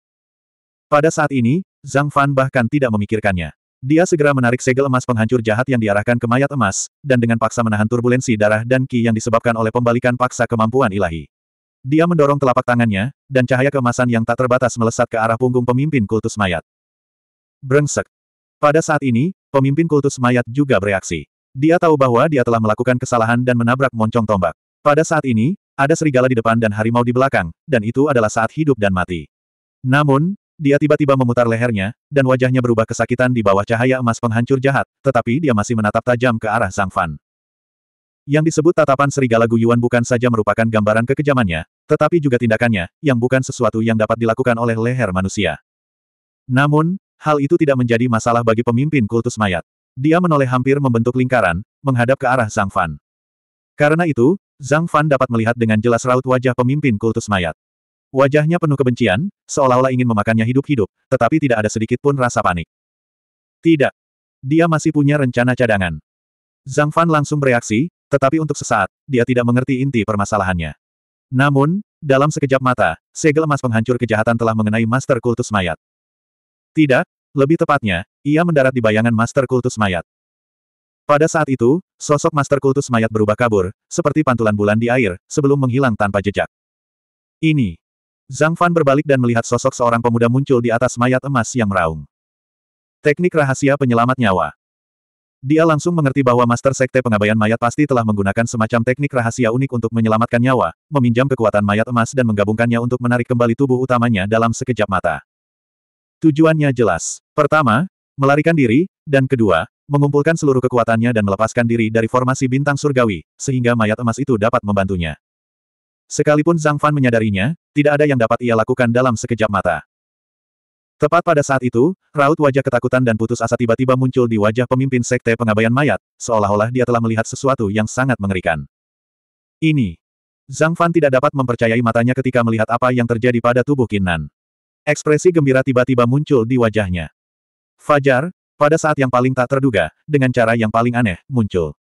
Pada saat ini, Zhang Fan bahkan tidak memikirkannya. Dia segera menarik segel emas penghancur jahat yang diarahkan ke mayat emas, dan dengan paksa menahan turbulensi darah dan ki yang disebabkan oleh pembalikan paksa kemampuan ilahi. Dia mendorong telapak tangannya, dan cahaya kemasan yang tak terbatas melesat ke arah punggung pemimpin kultus mayat. Brengsek. Pada saat ini, pemimpin kultus mayat juga bereaksi. Dia tahu bahwa dia telah melakukan kesalahan dan menabrak moncong tombak. Pada saat ini, ada serigala di depan dan harimau di belakang, dan itu adalah saat hidup dan mati. Namun, dia tiba-tiba memutar lehernya, dan wajahnya berubah kesakitan di bawah cahaya emas penghancur jahat, tetapi dia masih menatap tajam ke arah Zhang Fan. Yang disebut tatapan serigala guyuan bukan saja merupakan gambaran kekejamannya, tetapi juga tindakannya, yang bukan sesuatu yang dapat dilakukan oleh leher manusia. Namun, hal itu tidak menjadi masalah bagi pemimpin kultus mayat. Dia menoleh hampir membentuk lingkaran, menghadap ke arah Zhang Fan. Karena itu, Zhang Fan dapat melihat dengan jelas raut wajah pemimpin kultus mayat. Wajahnya penuh kebencian, seolah-olah ingin memakannya hidup-hidup, tetapi tidak ada sedikit pun rasa panik. Tidak. Dia masih punya rencana cadangan. Zhang Fan langsung bereaksi, tetapi untuk sesaat, dia tidak mengerti inti permasalahannya. Namun, dalam sekejap mata, segel emas penghancur kejahatan telah mengenai master kultus mayat. Tidak, lebih tepatnya, ia mendarat di bayangan Master Kultus Mayat. Pada saat itu, sosok Master Kultus Mayat berubah kabur, seperti pantulan bulan di air, sebelum menghilang tanpa jejak. Ini. Zhang Fan berbalik dan melihat sosok seorang pemuda muncul di atas mayat emas yang meraung. Teknik rahasia penyelamat nyawa. Dia langsung mengerti bahwa Master Sekte Pengabaian Mayat pasti telah menggunakan semacam teknik rahasia unik untuk menyelamatkan nyawa, meminjam kekuatan mayat emas dan menggabungkannya untuk menarik kembali tubuh utamanya dalam sekejap mata. Tujuannya jelas. Pertama, melarikan diri, dan kedua, mengumpulkan seluruh kekuatannya dan melepaskan diri dari formasi bintang surgawi, sehingga mayat emas itu dapat membantunya. Sekalipun Zhang Fan menyadarinya, tidak ada yang dapat ia lakukan dalam sekejap mata. Tepat pada saat itu, raut wajah ketakutan dan putus asa tiba-tiba muncul di wajah pemimpin sekte pengabaian mayat, seolah-olah dia telah melihat sesuatu yang sangat mengerikan. Ini. Zhang Fan tidak dapat mempercayai matanya ketika melihat apa yang terjadi pada tubuh Kinan. Ekspresi gembira tiba-tiba muncul di wajahnya. Fajar, pada saat yang paling tak terduga, dengan cara yang paling aneh, muncul.